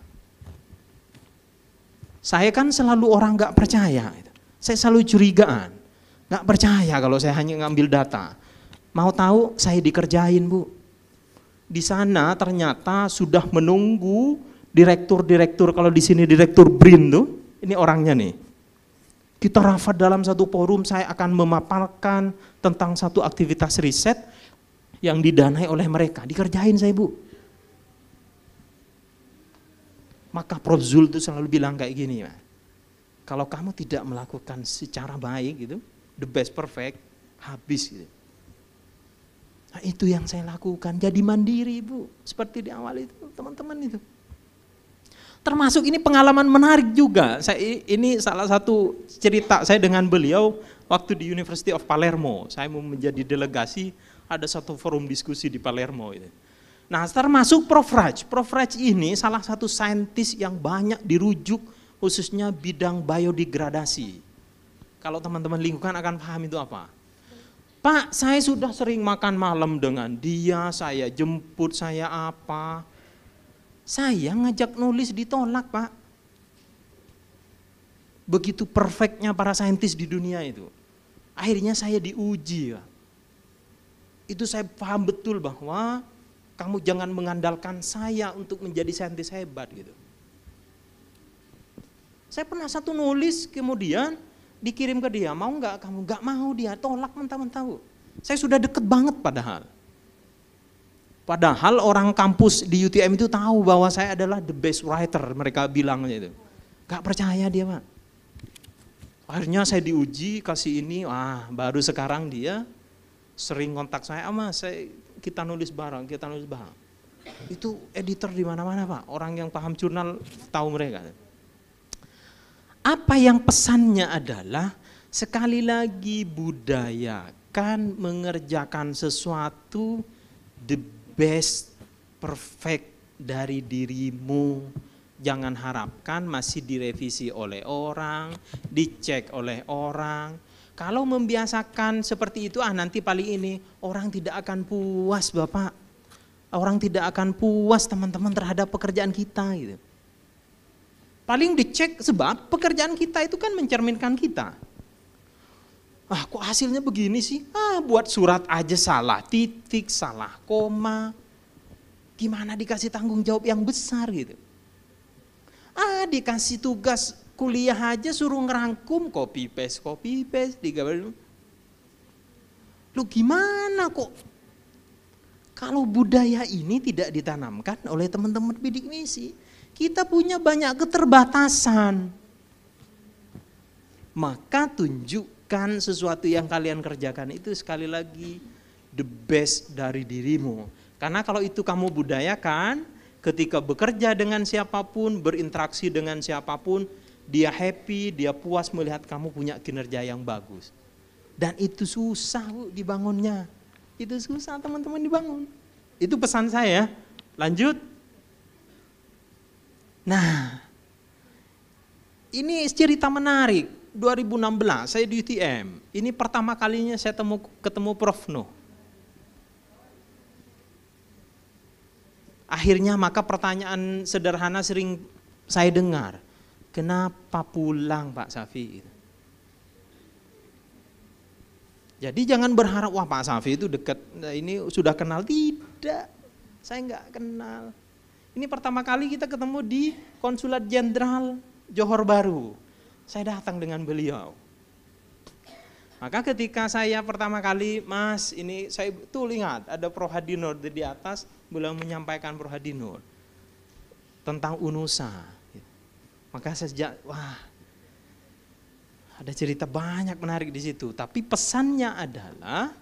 Saya kan selalu orang nggak percaya. Saya selalu curigaan. Nggak percaya kalau saya hanya ngambil data. Mau tahu saya dikerjain bu. Di sana ternyata sudah menunggu direktur-direktur kalau di sini direktur BRIN tuh. Ini orangnya nih. Kita rapat dalam satu forum saya akan memaparkan tentang satu aktivitas riset yang didanai oleh mereka. Dikerjain saya bu Maka Prof. Zul itu selalu bilang kayak gini, kalau kamu tidak melakukan secara baik gitu, the best perfect, habis gitu. Nah, itu yang saya lakukan, jadi mandiri Bu, seperti di awal itu teman-teman itu. Termasuk ini pengalaman menarik juga, saya, ini salah satu cerita saya dengan beliau waktu di University of Palermo, saya mau menjadi delegasi, ada satu forum diskusi di Palermo. Gitu Nah termasuk Prof. Raj. Prof. Raj ini salah satu saintis yang banyak dirujuk khususnya bidang biodegradasi. Kalau teman-teman lingkungan akan paham itu apa. Pak, saya sudah sering makan malam dengan dia, saya jemput, saya apa. Saya ngajak nulis ditolak, Pak. Begitu perfectnya para saintis di dunia itu. Akhirnya saya diuji, Itu saya paham betul bahwa kamu jangan mengandalkan saya untuk menjadi saintis hebat gitu. Saya pernah satu nulis kemudian dikirim ke dia, mau nggak kamu? Nggak mau dia, tolak mentah-mentah. Saya sudah deket banget padahal. Padahal orang kampus di UTM itu tahu bahwa saya adalah the best writer, mereka bilangnya itu. Gak percaya dia pak. Akhirnya saya diuji kasih ini, wah baru sekarang dia sering kontak saya, ama ah, saya kita nulis barang, kita nulis barang. Itu editor di mana-mana Pak, orang yang paham jurnal tahu mereka. Apa yang pesannya adalah sekali lagi budaya kan mengerjakan sesuatu the best perfect dari dirimu. Jangan harapkan masih direvisi oleh orang, dicek oleh orang, kalau membiasakan seperti itu, ah nanti paling ini orang tidak akan puas Bapak. Orang tidak akan puas teman-teman terhadap pekerjaan kita gitu. Paling dicek sebab pekerjaan kita itu kan mencerminkan kita. Ah kok hasilnya begini sih? Ah buat surat aja salah titik, salah koma. Gimana dikasih tanggung jawab yang besar gitu. Ah dikasih tugas Kuliah aja suruh ngerangkum copy paste copy paste gambar Lu gimana kok? Kalau budaya ini tidak ditanamkan oleh teman-teman bidik misi, kita punya banyak keterbatasan. Maka tunjukkan sesuatu yang kalian kerjakan itu sekali lagi the best dari dirimu. Karena kalau itu kamu budayakan, ketika bekerja dengan siapapun, berinteraksi dengan siapapun, dia happy, dia puas melihat kamu punya kinerja yang bagus. Dan itu susah bu dibangunnya. Itu susah teman-teman dibangun. Itu pesan saya. Lanjut. Nah, ini cerita menarik. 2016 saya di UTM. Ini pertama kalinya saya temu, ketemu Prof. Nuh. Akhirnya maka pertanyaan sederhana sering saya dengar. Kenapa pulang Pak Safi? Jadi jangan berharap wah Pak Safi itu dekat ini sudah kenal tidak. Saya nggak kenal. Ini pertama kali kita ketemu di Konsulat Jenderal Johor Baru. Saya datang dengan beliau. Maka ketika saya pertama kali, Mas, ini saya betul ingat ada Prof Hadinur di atas beliau menyampaikan Prof Hadinur tentang unusa. Maka sejak wah ada cerita banyak menarik di situ, tapi pesannya adalah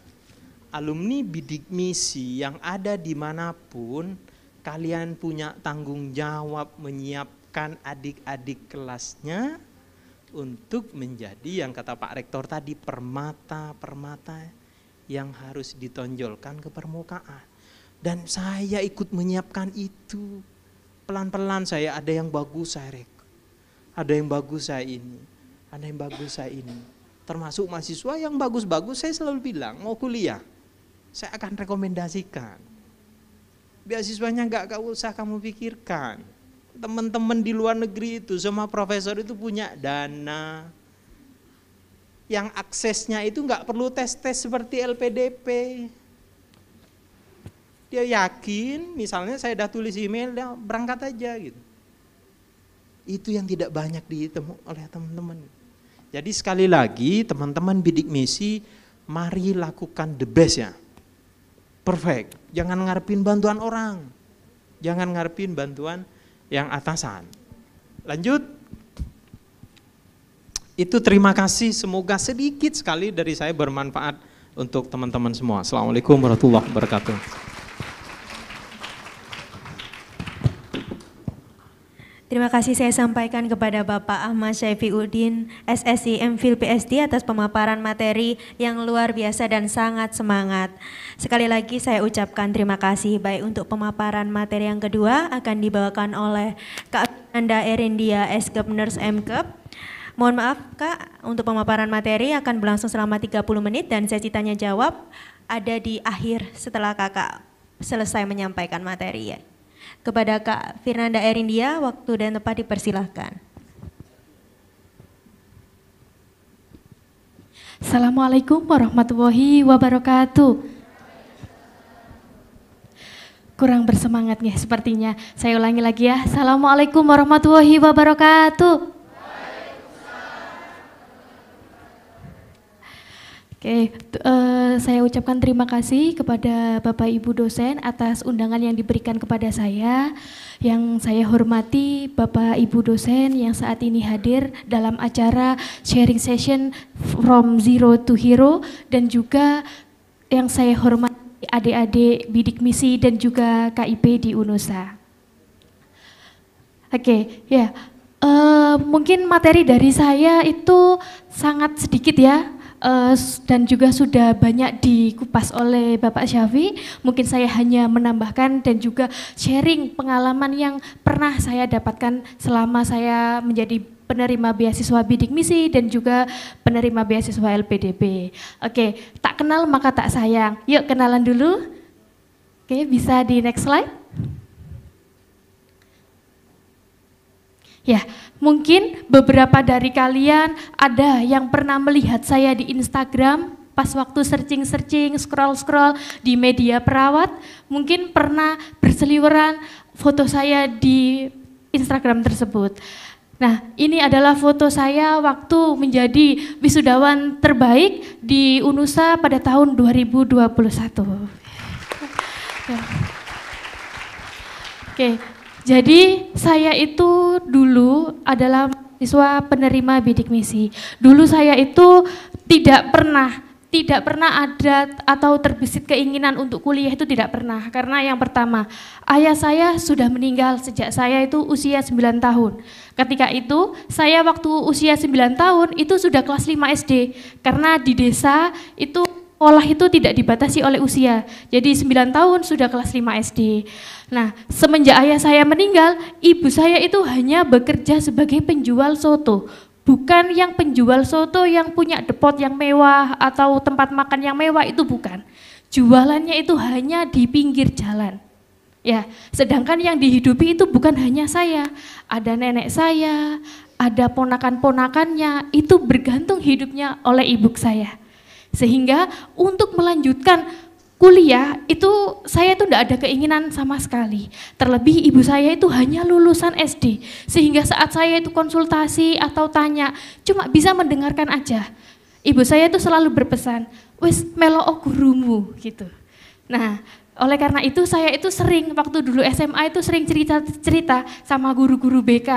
alumni bidik misi yang ada di dimanapun kalian punya tanggung jawab menyiapkan adik-adik kelasnya untuk menjadi yang kata Pak Rektor tadi permata-permata yang harus ditonjolkan ke permukaan. Dan saya ikut menyiapkan itu. Pelan-pelan saya ada yang bagus saya ada yang bagus saya ini, ada yang bagus saya ini. Termasuk mahasiswa yang bagus-bagus saya selalu bilang mau kuliah, saya akan rekomendasikan. Beasiswanya nggak kau usah kamu pikirkan. Teman-teman di luar negeri itu semua profesor itu punya dana, yang aksesnya itu nggak perlu tes-tes seperti LPDP. Dia yakin, misalnya saya udah tulis email, dia berangkat aja gitu. Itu yang tidak banyak ditemukan oleh teman-teman. Jadi sekali lagi teman-teman bidik misi, mari lakukan the best ya. Perfect. Jangan ngarepin bantuan orang. Jangan ngarepin bantuan yang atasan. Lanjut. Itu terima kasih. Semoga sedikit sekali dari saya bermanfaat untuk teman-teman semua. Assalamualaikum warahmatullahi wabarakatuh. Terima kasih saya sampaikan kepada Bapak Ahmad Udin, SSI MPhil PSD atas pemaparan materi yang luar biasa dan sangat semangat. Sekali lagi saya ucapkan terima kasih baik untuk pemaparan materi yang kedua akan dibawakan oleh Kak Nanda Erindia, Eskep Nurse MKEP. Mohon maaf Kak, untuk pemaparan materi akan berlangsung selama 30 menit dan sesi tanya jawab ada di akhir setelah Kakak selesai menyampaikan materi ya. Kepada Kak Firnanda Erindia, waktu dan tempat dipersilahkan. Assalamualaikum warahmatullahi wabarakatuh. Kurang bersemangat nih sepertinya. Saya ulangi lagi ya. Assalamualaikum warahmatullahi wabarakatuh. Oke, uh, saya ucapkan terima kasih kepada Bapak Ibu dosen atas undangan yang diberikan kepada saya. Yang saya hormati Bapak Ibu dosen yang saat ini hadir dalam acara sharing session from zero to hero dan juga yang saya hormati adik-adik bidik misi dan juga KIP di UNUSA. Oke, okay, ya. Yeah. Uh, mungkin materi dari saya itu sangat sedikit ya uh, dan juga sudah banyak dikupas oleh Bapak Syafi. Mungkin saya hanya menambahkan dan juga sharing pengalaman yang pernah saya dapatkan selama saya menjadi penerima beasiswa bidik misi dan juga penerima beasiswa LPDP. Oke, tak kenal maka tak sayang. Yuk kenalan dulu. Oke, bisa di next slide. Ya, mungkin beberapa dari kalian ada yang pernah melihat saya di Instagram pas waktu searching-searching, scroll-scroll di media perawat, mungkin pernah berseliweran foto saya di Instagram tersebut. Nah, ini adalah foto saya waktu menjadi wisudawan terbaik di UNUSA pada tahun 2021. Ya. Oke. Okay. Jadi saya itu dulu adalah siswa penerima bidik misi. Dulu saya itu tidak pernah tidak pernah ada atau terbesit keinginan untuk kuliah itu tidak pernah karena yang pertama ayah saya sudah meninggal sejak saya itu usia 9 tahun ketika itu saya waktu usia 9 tahun itu sudah kelas 5 SD karena di desa itu sekolah itu tidak dibatasi oleh usia. Jadi 9 tahun sudah kelas 5 SD. Nah, semenjak ayah saya meninggal, ibu saya itu hanya bekerja sebagai penjual soto. Bukan yang penjual soto yang punya depot yang mewah atau tempat makan yang mewah itu bukan. Jualannya itu hanya di pinggir jalan. Ya, sedangkan yang dihidupi itu bukan hanya saya, ada nenek saya, ada ponakan-ponakannya, itu bergantung hidupnya oleh ibu saya. Sehingga untuk melanjutkan kuliah itu saya itu tidak ada keinginan sama sekali. Terlebih ibu saya itu hanya lulusan SD. Sehingga saat saya itu konsultasi atau tanya, cuma bisa mendengarkan aja. Ibu saya itu selalu berpesan, wis melo gurumu gitu. Nah, oleh karena itu saya itu sering waktu dulu SMA itu sering cerita-cerita sama guru-guru BK,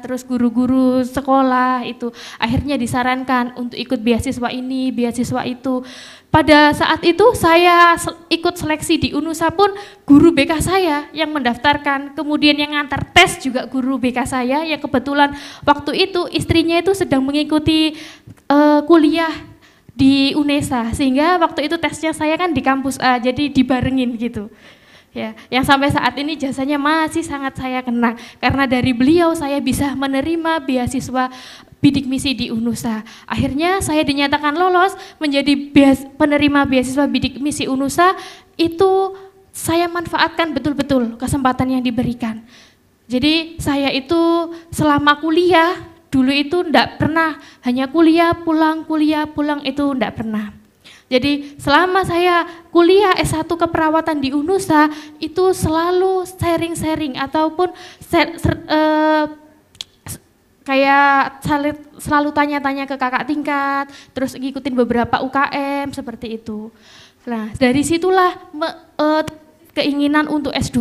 terus guru-guru sekolah itu. Akhirnya disarankan untuk ikut beasiswa ini, beasiswa itu. Pada saat itu saya ikut seleksi di UNUSA pun guru BK saya yang mendaftarkan, kemudian yang ngantar tes juga guru BK saya yang kebetulan waktu itu istrinya itu sedang mengikuti uh, kuliah di UNESA sehingga waktu itu tesnya saya kan di kampus A jadi dibarengin gitu ya yang sampai saat ini jasanya masih sangat saya kenang karena dari beliau saya bisa menerima beasiswa bidik misi di UNUSA akhirnya saya dinyatakan lolos menjadi beas, penerima beasiswa bidik misi UNUSA itu saya manfaatkan betul-betul kesempatan yang diberikan jadi saya itu selama kuliah dulu itu enggak pernah hanya kuliah, pulang, kuliah, pulang itu enggak pernah. Jadi selama saya kuliah S1 keperawatan di UNUSA itu selalu sharing-sharing ataupun ser, ser, eh, kayak selalu tanya-tanya ke kakak tingkat, terus ngikutin beberapa UKM seperti itu. Nah, dari situlah me, e, keinginan untuk S2.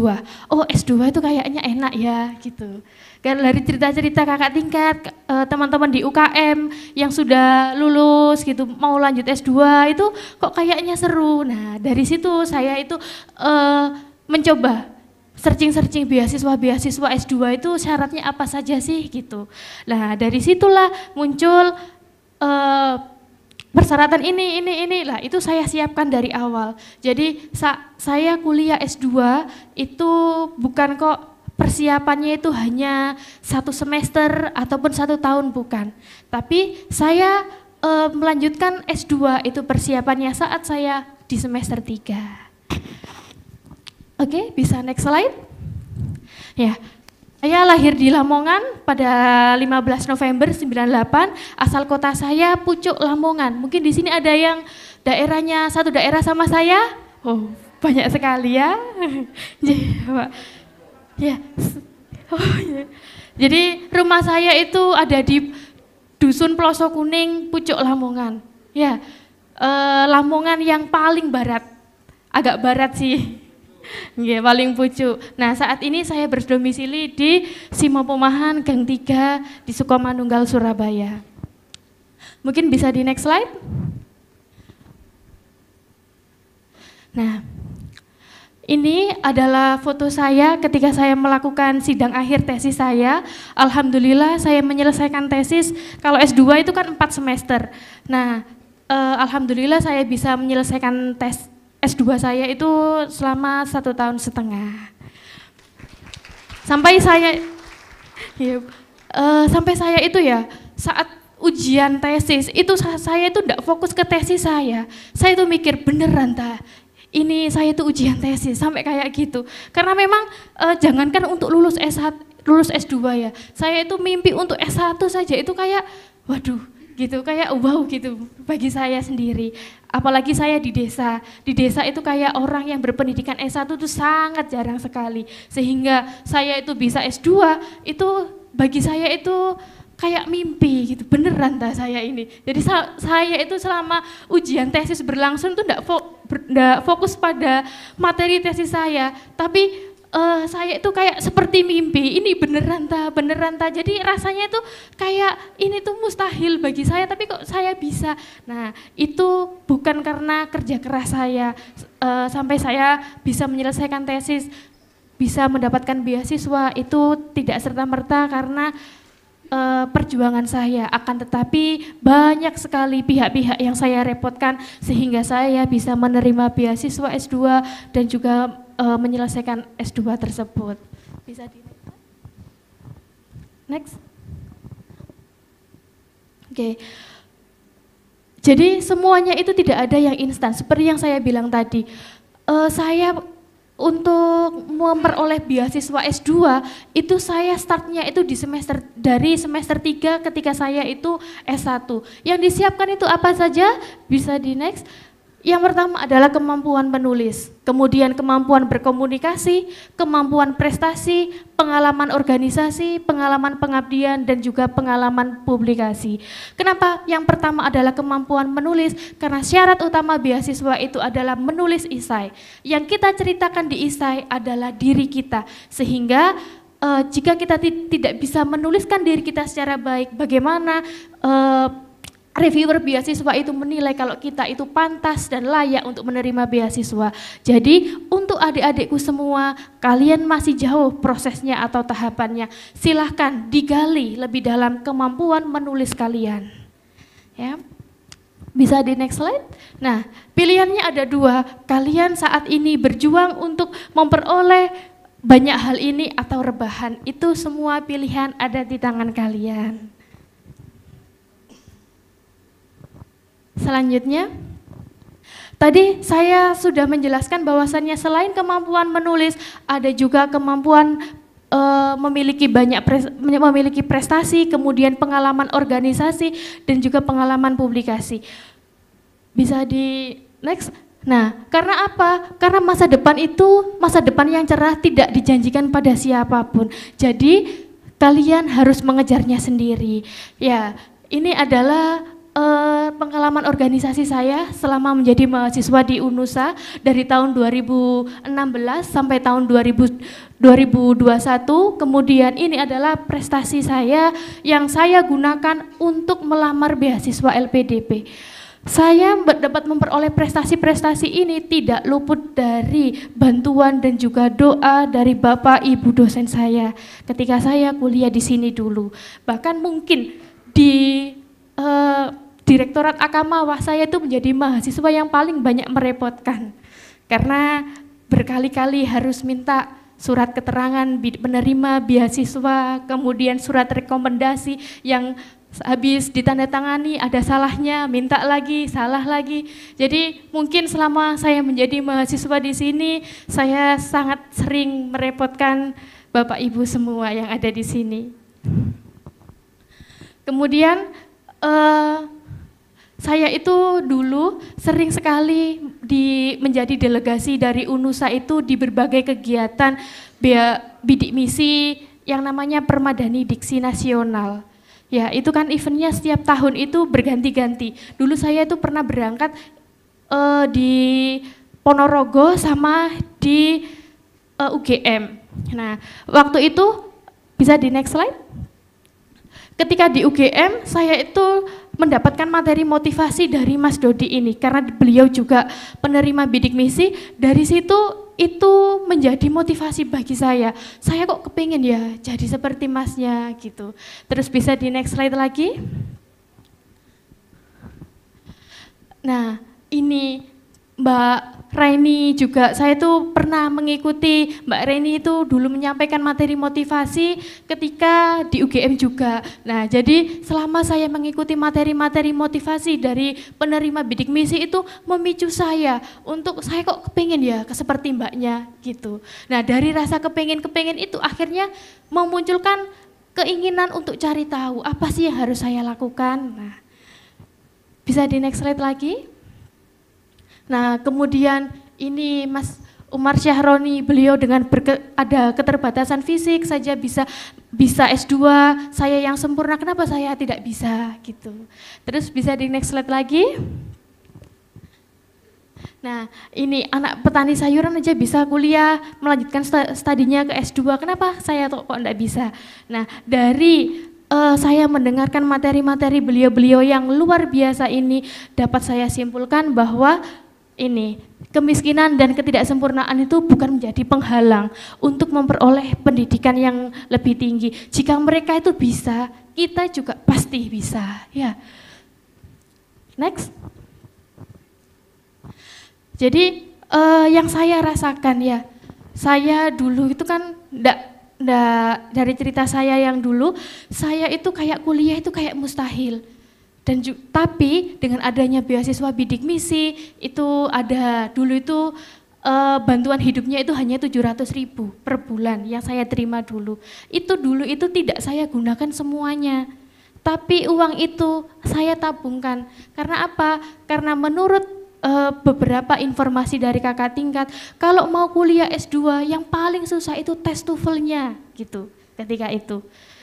Oh, S2 itu kayaknya enak ya gitu. Kan dari cerita-cerita kakak tingkat, eh, teman-teman di UKM yang sudah lulus gitu mau lanjut S2 itu kok kayaknya seru. Nah, dari situ saya itu uh, mencoba searching-searching beasiswa-beasiswa S2 itu syaratnya apa saja sih gitu. Nah, dari situlah muncul uh, persyaratan ini, ini, ini lah itu saya siapkan dari awal. Jadi sa saya kuliah S2 itu bukan kok persiapannya itu hanya satu semester ataupun satu tahun bukan. Tapi saya e, melanjutkan S2 itu persiapannya saat saya di semester 3. Oke, okay, bisa next slide? Ya, saya lahir di Lamongan pada 15 November 98, asal kota saya Pucuk Lamongan. Mungkin di sini ada yang daerahnya satu daerah sama saya? Oh, banyak sekali ya. *laughs* Iya, ya. Oh, iya. Jadi rumah saya itu ada di Dusun Pelosok Kuning, Pucuk Lamongan. Ya, eh, Lamongan yang paling barat. Agak barat sih. Nggih, paling pucuk. Nah, saat ini saya berdomisili di Simopomahan Gang 3 di Sukomanunggal Surabaya. Mungkin bisa di next slide? Nah, ini adalah foto saya ketika saya melakukan sidang akhir tesis saya. Alhamdulillah saya menyelesaikan tesis. Kalau S2 itu kan 4 semester. Nah, eh, alhamdulillah saya bisa menyelesaikan tes S2 saya itu selama satu tahun setengah. Sampai saya, ya, uh, sampai saya itu ya saat ujian tesis itu saya itu tidak fokus ke tesis saya. Saya itu mikir beneran ta, ini saya itu ujian tesis sampai kayak gitu. Karena memang uh, jangankan untuk lulus S1 lulus S2 ya. Saya itu mimpi untuk S1 saja itu kayak waduh gitu kayak wow gitu bagi saya sendiri Apalagi saya di desa. Di desa itu kayak orang yang berpendidikan S1 itu sangat jarang sekali. Sehingga saya itu bisa S2 itu bagi saya itu kayak mimpi gitu beneran dah saya ini jadi saya itu selama ujian tesis berlangsung tuh enggak fokus pada materi tesis saya tapi uh, saya itu kayak seperti mimpi, ini beneran tak beneran tak Jadi rasanya itu kayak ini tuh mustahil bagi saya, tapi kok saya bisa. Nah itu bukan karena kerja keras saya, uh, sampai saya bisa menyelesaikan tesis, bisa mendapatkan beasiswa itu tidak serta-merta karena eh, perjuangan saya. Akan tetapi banyak sekali pihak-pihak yang saya repotkan sehingga saya bisa menerima beasiswa S2 dan juga uh, menyelesaikan S2 tersebut. Bisa di Next. Oke. Okay. Jadi semuanya itu tidak ada yang instan. Seperti yang saya bilang tadi, uh, saya untuk memperoleh beasiswa S2 itu saya startnya itu di semester dari semester 3 ketika saya itu S1. Yang disiapkan itu apa saja? Bisa di next. Yang pertama adalah kemampuan menulis, kemudian kemampuan berkomunikasi, kemampuan prestasi, pengalaman organisasi, pengalaman pengabdian, dan juga pengalaman publikasi. Kenapa? Yang pertama adalah kemampuan menulis, karena syarat utama beasiswa itu adalah menulis isai. Yang kita ceritakan di isai adalah diri kita, sehingga uh, jika kita tidak bisa menuliskan diri kita secara baik, bagaimana uh, reviewer beasiswa itu menilai kalau kita itu pantas dan layak untuk menerima beasiswa. Jadi untuk adik-adikku semua, kalian masih jauh prosesnya atau tahapannya. Silahkan digali lebih dalam kemampuan menulis kalian. Ya. Bisa di next slide? Nah, pilihannya ada dua. Kalian saat ini berjuang untuk memperoleh banyak hal ini atau rebahan. Itu semua pilihan ada di tangan kalian. Selanjutnya, Tadi saya sudah menjelaskan bahwasannya selain kemampuan menulis, ada juga kemampuan eh, memiliki banyak memiliki prestasi, kemudian pengalaman organisasi dan juga pengalaman publikasi. Bisa di next. Nah, karena apa? Karena masa depan itu masa depan yang cerah tidak dijanjikan pada siapapun. Jadi kalian harus mengejarnya sendiri. Ya, ini adalah Eh, pengalaman organisasi saya selama menjadi mahasiswa di UNUSA dari tahun 2016 sampai tahun 2000, 2021. Kemudian ini adalah prestasi saya yang saya gunakan untuk melamar beasiswa LPDP. Saya dapat memperoleh prestasi-prestasi ini tidak luput dari bantuan dan juga doa dari Bapak Ibu dosen saya ketika saya kuliah di sini dulu. Bahkan mungkin di uh, Direktorat Akama Wah saya itu menjadi mahasiswa yang paling banyak merepotkan karena berkali-kali harus minta surat keterangan penerima beasiswa, kemudian surat rekomendasi yang habis ditandatangani ada salahnya, minta lagi, salah lagi. Jadi mungkin selama saya menjadi mahasiswa di sini, saya sangat sering merepotkan Bapak Ibu semua yang ada di sini. Kemudian uh, saya itu dulu sering sekali di, menjadi delegasi dari UNUSA itu di berbagai kegiatan bidik misi yang namanya Permadani Diksi Nasional. Ya, itu kan eventnya setiap tahun itu berganti-ganti. Dulu saya itu pernah berangkat uh, di Ponorogo sama di uh, eh, UGM. Nah, waktu itu bisa di next slide? ketika di UGM saya itu mendapatkan materi motivasi dari Mas Dodi ini karena beliau juga penerima bidik misi dari situ itu menjadi motivasi bagi saya saya kok kepingin ya jadi seperti masnya gitu terus bisa di next slide lagi nah ini Mbak Reni juga saya tuh pernah mengikuti Mbak Reni itu dulu menyampaikan materi motivasi ketika di UGM juga. Nah, jadi selama saya mengikuti materi-materi motivasi dari penerima bidik misi itu memicu saya untuk saya kok kepingin ya seperti mbaknya gitu. Nah, dari rasa kepingin-kepingin itu akhirnya memunculkan keinginan untuk cari tahu apa sih yang harus saya lakukan. Nah, bisa di next slide lagi. Nah, kemudian ini Mas Umar Syahroni beliau dengan berke, ada keterbatasan fisik saja bisa bisa S2, saya yang sempurna kenapa saya tidak bisa gitu. Terus bisa di next slide lagi. Nah, ini anak petani sayuran aja bisa kuliah, melanjutkan studinya ke S2. Kenapa saya kok enggak bisa? Nah, dari uh, saya mendengarkan materi-materi beliau-beliau yang luar biasa ini dapat saya simpulkan bahwa ini kemiskinan dan ketidaksempurnaan itu bukan menjadi penghalang untuk memperoleh pendidikan yang lebih tinggi. Jika mereka itu bisa, kita juga pasti bisa. Ya. Next. Jadi uh, yang saya rasakan ya, saya dulu itu kan enggak ndak dari cerita saya yang dulu, saya itu kayak kuliah itu kayak mustahil dan tapi dengan adanya beasiswa bidik misi itu ada dulu itu uh, bantuan hidupnya itu hanya 700 ribu per bulan yang saya terima dulu. Itu dulu itu tidak saya gunakan semuanya. Tapi uang itu saya tabungkan. Karena apa? Karena menurut uh, beberapa informasi dari kakak tingkat, kalau mau kuliah S2 yang paling susah itu tes TOEFL-nya gitu ketika itu.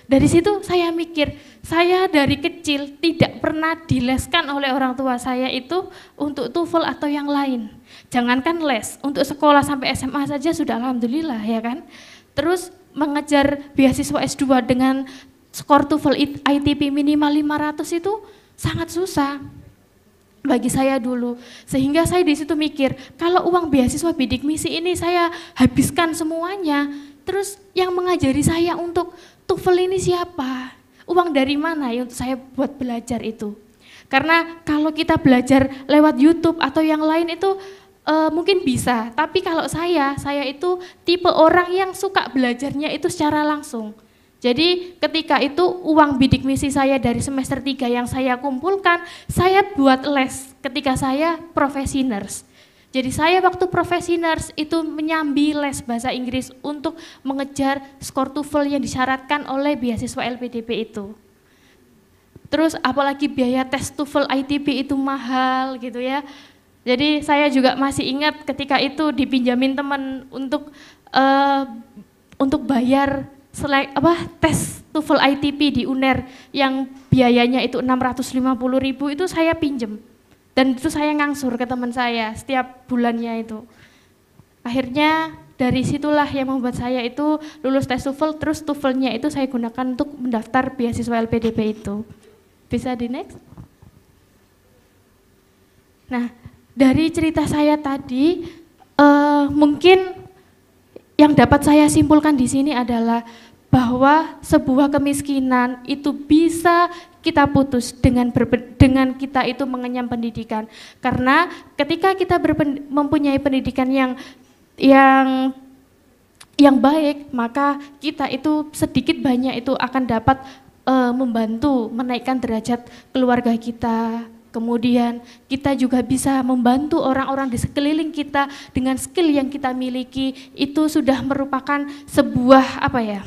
Dari situ saya mikir, saya dari kecil tidak pernah dileskan oleh orang tua saya itu untuk TOEFL atau yang lain. Jangankan les, untuk sekolah sampai SMA saja sudah alhamdulillah ya kan. Terus mengejar beasiswa S2 dengan skor TOEFL ITP minimal 500 itu sangat susah bagi saya dulu. Sehingga saya di situ mikir, kalau uang beasiswa bidik misi ini saya habiskan semuanya, terus yang mengajari saya untuk Tufel ini siapa? Uang dari mana ya untuk saya buat belajar itu? Karena kalau kita belajar lewat YouTube atau yang lain itu e, mungkin bisa, tapi kalau saya, saya itu tipe orang yang suka belajarnya itu secara langsung. Jadi ketika itu uang bidik misi saya dari semester 3 yang saya kumpulkan, saya buat les ketika saya profesi nurse. Jadi saya waktu profesi nurse itu menyambi les bahasa Inggris untuk mengejar skor TOEFL yang disyaratkan oleh beasiswa LPDP itu. Terus apalagi biaya tes TOEFL ITP itu mahal gitu ya. Jadi saya juga masih ingat ketika itu dipinjamin teman untuk uh, untuk bayar selai, apa tes TOEFL ITP di UNER yang biayanya itu 650.000 itu saya pinjam. Dan itu saya ngangsur ke teman saya setiap bulannya itu. Akhirnya dari situlah yang membuat saya itu lulus tes TOEFL terus TOEFL-nya itu saya gunakan untuk mendaftar beasiswa LPDP itu. Bisa di next? Nah, dari cerita saya tadi uh, mungkin yang dapat saya simpulkan di sini adalah bahwa sebuah kemiskinan itu bisa kita putus dengan dengan kita itu mengenyam pendidikan karena ketika kita mempunyai pendidikan yang yang yang baik maka kita itu sedikit banyak itu akan dapat uh, membantu menaikkan derajat keluarga kita kemudian kita juga bisa membantu orang-orang di sekeliling kita dengan skill yang kita miliki itu sudah merupakan sebuah apa ya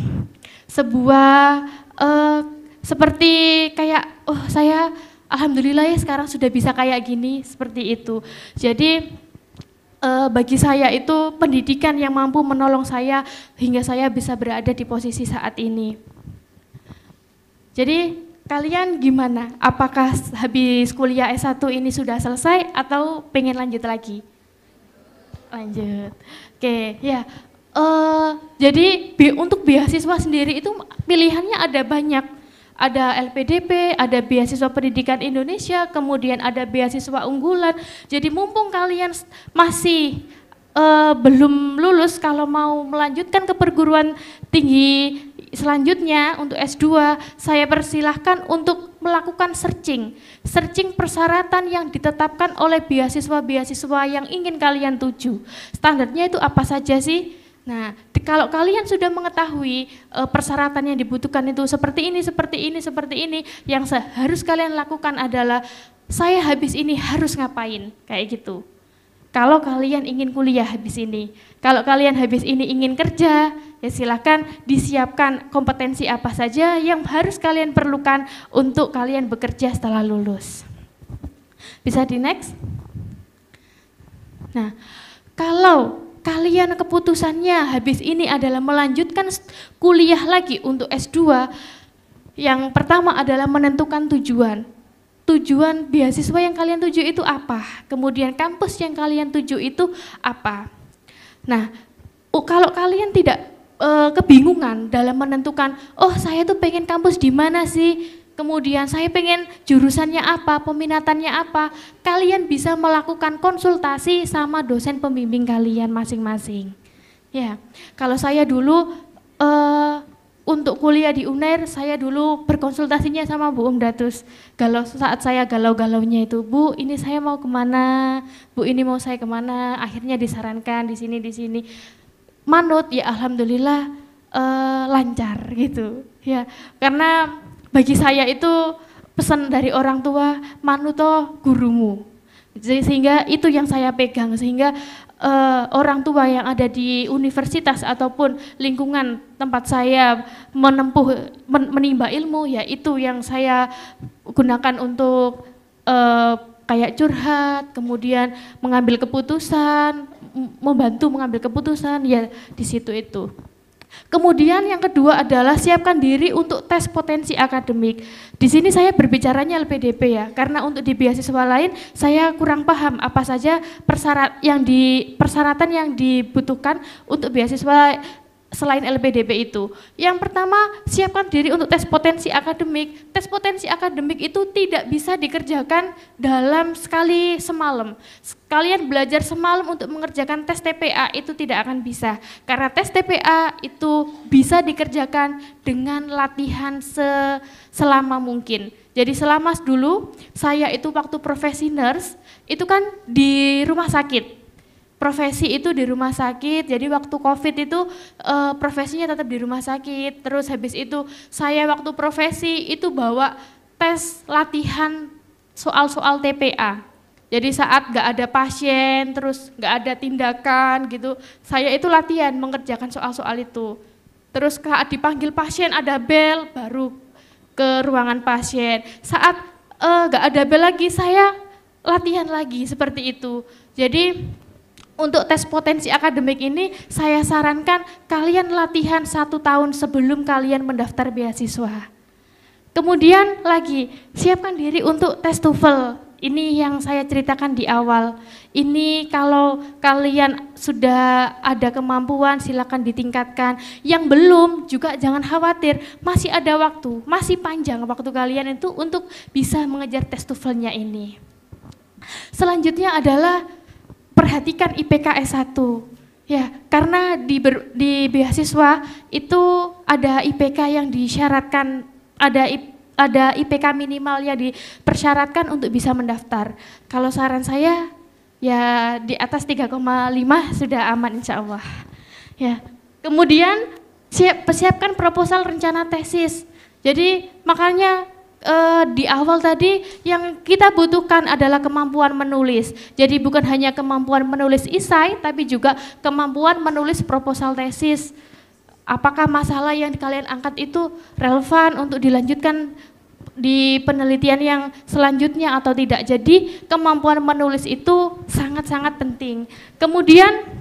sebuah uh, seperti kayak oh saya alhamdulillah ya sekarang sudah bisa kayak gini seperti itu. Jadi eh, bagi saya itu pendidikan yang mampu menolong saya hingga saya bisa berada di posisi saat ini. Jadi kalian gimana? Apakah habis kuliah S1 ini sudah selesai atau pengen lanjut lagi? Lanjut. Oke, ya. Uh, jadi untuk beasiswa sendiri itu pilihannya ada banyak ada LPDP, ada beasiswa pendidikan Indonesia, kemudian ada beasiswa unggulan. Jadi mumpung kalian masih uh, belum lulus kalau mau melanjutkan ke perguruan tinggi selanjutnya untuk S2 saya persilahkan untuk melakukan searching searching persyaratan yang ditetapkan oleh beasiswa-beasiswa yang ingin kalian tuju standarnya itu apa saja sih Nah, di, kalau kalian sudah mengetahui e, persyaratan yang dibutuhkan itu seperti ini, seperti ini, seperti ini, yang harus kalian lakukan adalah saya habis ini harus ngapain, kayak gitu. Kalau kalian ingin kuliah habis ini, kalau kalian habis ini ingin kerja, ya silahkan disiapkan kompetensi apa saja yang harus kalian perlukan untuk kalian bekerja setelah lulus. Bisa di next? Nah, kalau kalian keputusannya habis ini adalah melanjutkan kuliah lagi untuk S2. Yang pertama adalah menentukan tujuan. Tujuan beasiswa yang kalian tuju itu apa? Kemudian kampus yang kalian tuju itu apa? Nah, kalau kalian tidak eh, kebingungan dalam menentukan, oh saya tuh pengen kampus di mana sih? kemudian saya pengen jurusannya apa, peminatannya apa, kalian bisa melakukan konsultasi sama dosen pembimbing kalian masing-masing. Ya, kalau saya dulu uh, untuk kuliah di UNER saya dulu berkonsultasinya sama Bu Umdatus. Kalau saat saya galau-galaunya itu, Bu, ini saya mau kemana? Bu, ini mau saya kemana? Akhirnya disarankan di sini, di sini. Manut ya alhamdulillah eh, lancar gitu. Ya, karena bagi saya itu pesan dari orang tua manuto gurumu sehingga itu yang saya pegang sehingga uh, orang tua yang ada di universitas ataupun lingkungan tempat saya menempuh men menimba ilmu ya itu yang saya gunakan untuk uh, kayak curhat kemudian mengambil keputusan membantu mengambil keputusan ya di situ itu Kemudian yang kedua adalah siapkan diri untuk tes potensi akademik. Di sini saya berbicaranya LPDP ya, karena untuk di beasiswa lain saya kurang paham apa saja persyarat yang persyaratan yang dibutuhkan untuk beasiswa selain LPDP itu. Yang pertama, siapkan diri untuk tes potensi akademik. Tes potensi akademik itu tidak bisa dikerjakan dalam sekali semalam. Kalian belajar semalam untuk mengerjakan tes TPA itu tidak akan bisa. Karena tes TPA itu bisa dikerjakan dengan latihan selama mungkin. Jadi selama dulu saya itu waktu profesi nurse itu kan di rumah sakit profesi itu di rumah sakit. Jadi waktu Covid itu uh, profesinya tetap di rumah sakit. Terus habis itu saya waktu profesi itu bawa tes latihan soal-soal TPA. Jadi saat nggak ada pasien, terus nggak ada tindakan gitu, saya itu latihan mengerjakan soal-soal itu. Terus saat dipanggil pasien ada bel, baru ke ruangan pasien. Saat eh, nggak uh, ada bel lagi, saya latihan lagi seperti itu. Jadi untuk tes potensi akademik ini saya sarankan kalian latihan satu tahun sebelum kalian mendaftar beasiswa. Kemudian lagi, siapkan diri untuk tes TOEFL. Ini yang saya ceritakan di awal. Ini kalau kalian sudah ada kemampuan silakan ditingkatkan. Yang belum juga jangan khawatir, masih ada waktu, masih panjang waktu kalian itu untuk bisa mengejar tes TOEFL-nya ini. Selanjutnya adalah perhatikan IPKS 1. Ya, karena di, ber, di beasiswa itu ada IPK yang disyaratkan, ada IP, ada IPK minimal yang dipersyaratkan untuk bisa mendaftar. Kalau saran saya ya di atas 3,5 sudah aman insya Allah. Ya, kemudian siap, persiapkan proposal rencana tesis. Jadi makanya uh, di awal tadi yang kita butuhkan adalah kemampuan menulis. Jadi bukan hanya kemampuan menulis isai, tapi juga kemampuan menulis proposal tesis. Apakah masalah yang kalian angkat itu relevan untuk dilanjutkan di penelitian yang selanjutnya atau tidak. Jadi kemampuan menulis itu sangat-sangat penting. Kemudian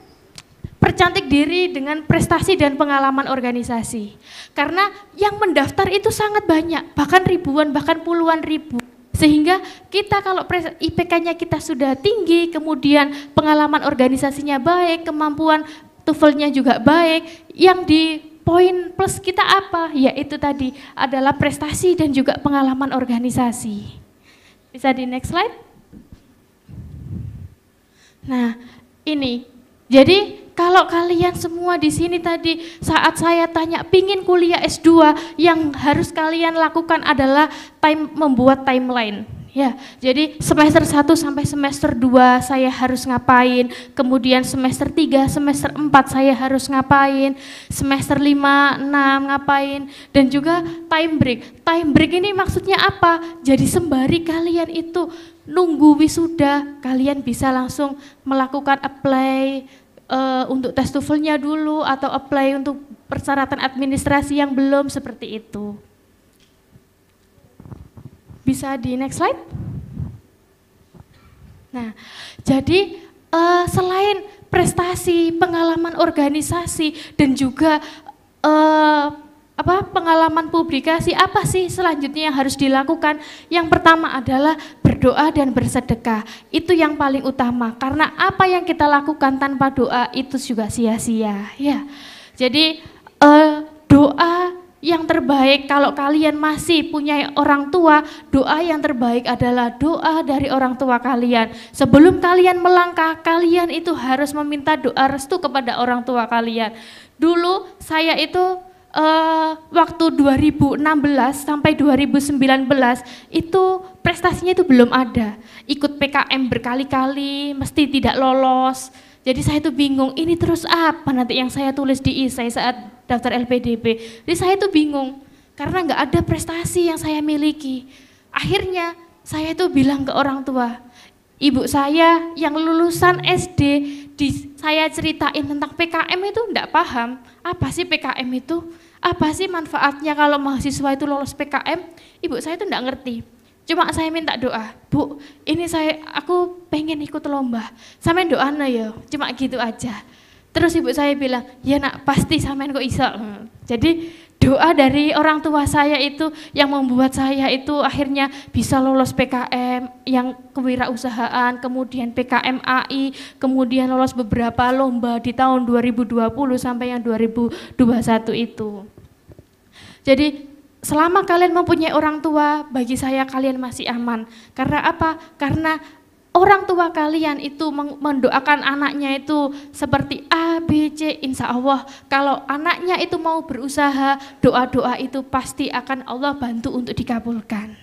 percantik diri dengan prestasi dan pengalaman organisasi. Karena yang mendaftar itu sangat banyak, bahkan ribuan, bahkan puluhan ribu. Sehingga kita kalau IPK-nya kita sudah tinggi, kemudian pengalaman organisasinya baik, kemampuan tuvelnya juga baik, yang di poin plus kita apa? Yaitu tadi adalah prestasi dan juga pengalaman organisasi. Bisa di next slide? Nah, ini. Jadi kalau kalian semua di sini tadi saat saya tanya pingin kuliah S2 yang harus kalian lakukan adalah time membuat timeline. Ya, jadi semester 1 sampai semester 2 saya harus ngapain, kemudian semester 3, semester 4 saya harus ngapain, semester 5, 6 ngapain, dan juga time break. Time break ini maksudnya apa? Jadi sembari kalian itu nunggu wisuda, kalian bisa langsung melakukan apply, uh, untuk tes TOEFL-nya dulu atau apply untuk persyaratan administrasi yang belum seperti itu. Bisa di next slide? Nah, jadi uh, selain prestasi, pengalaman organisasi dan juga uh, apa pengalaman publikasi apa sih selanjutnya yang harus dilakukan? Yang pertama adalah berdoa dan bersedekah. Itu yang paling utama karena apa yang kita lakukan tanpa doa itu juga sia-sia, ya. Jadi eh, doa yang terbaik kalau kalian masih punya orang tua, doa yang terbaik adalah doa dari orang tua kalian. Sebelum kalian melangkah, kalian itu harus meminta doa restu kepada orang tua kalian. Dulu saya itu uh, waktu 2016 sampai 2019 itu prestasinya itu belum ada. Ikut PKM berkali-kali, mesti tidak lolos. Jadi saya itu bingung, ini terus apa nanti yang saya tulis di isai e saat daftar LPDP. Jadi saya itu bingung, karena nggak ada prestasi yang saya miliki. Akhirnya saya itu bilang ke orang tua, ibu saya yang lulusan SD di, saya ceritain tentang PKM itu enggak paham. Apa sih PKM itu? Apa sih manfaatnya kalau mahasiswa itu lolos PKM? Ibu saya itu enggak ngerti. Cuma saya minta doa, Bu, ini saya aku pengen ikut lomba. sampe doa ya, cuma gitu aja. Terus ibu saya bilang, ya nak pasti sampean kok iso. Hmm. Jadi doa dari orang tua saya itu yang membuat saya itu akhirnya bisa lolos PKM yang kewirausahaan, kemudian PKM AI, kemudian lolos beberapa lomba di tahun 2020 sampai yang 2021 itu. Jadi selama kalian mempunyai orang tua, bagi saya kalian masih aman. Karena apa? Karena orang tua kalian itu mendoakan anaknya itu seperti A, B, C, insya Allah kalau anaknya itu mau berusaha, doa-doa itu pasti akan Allah bantu untuk dikabulkan.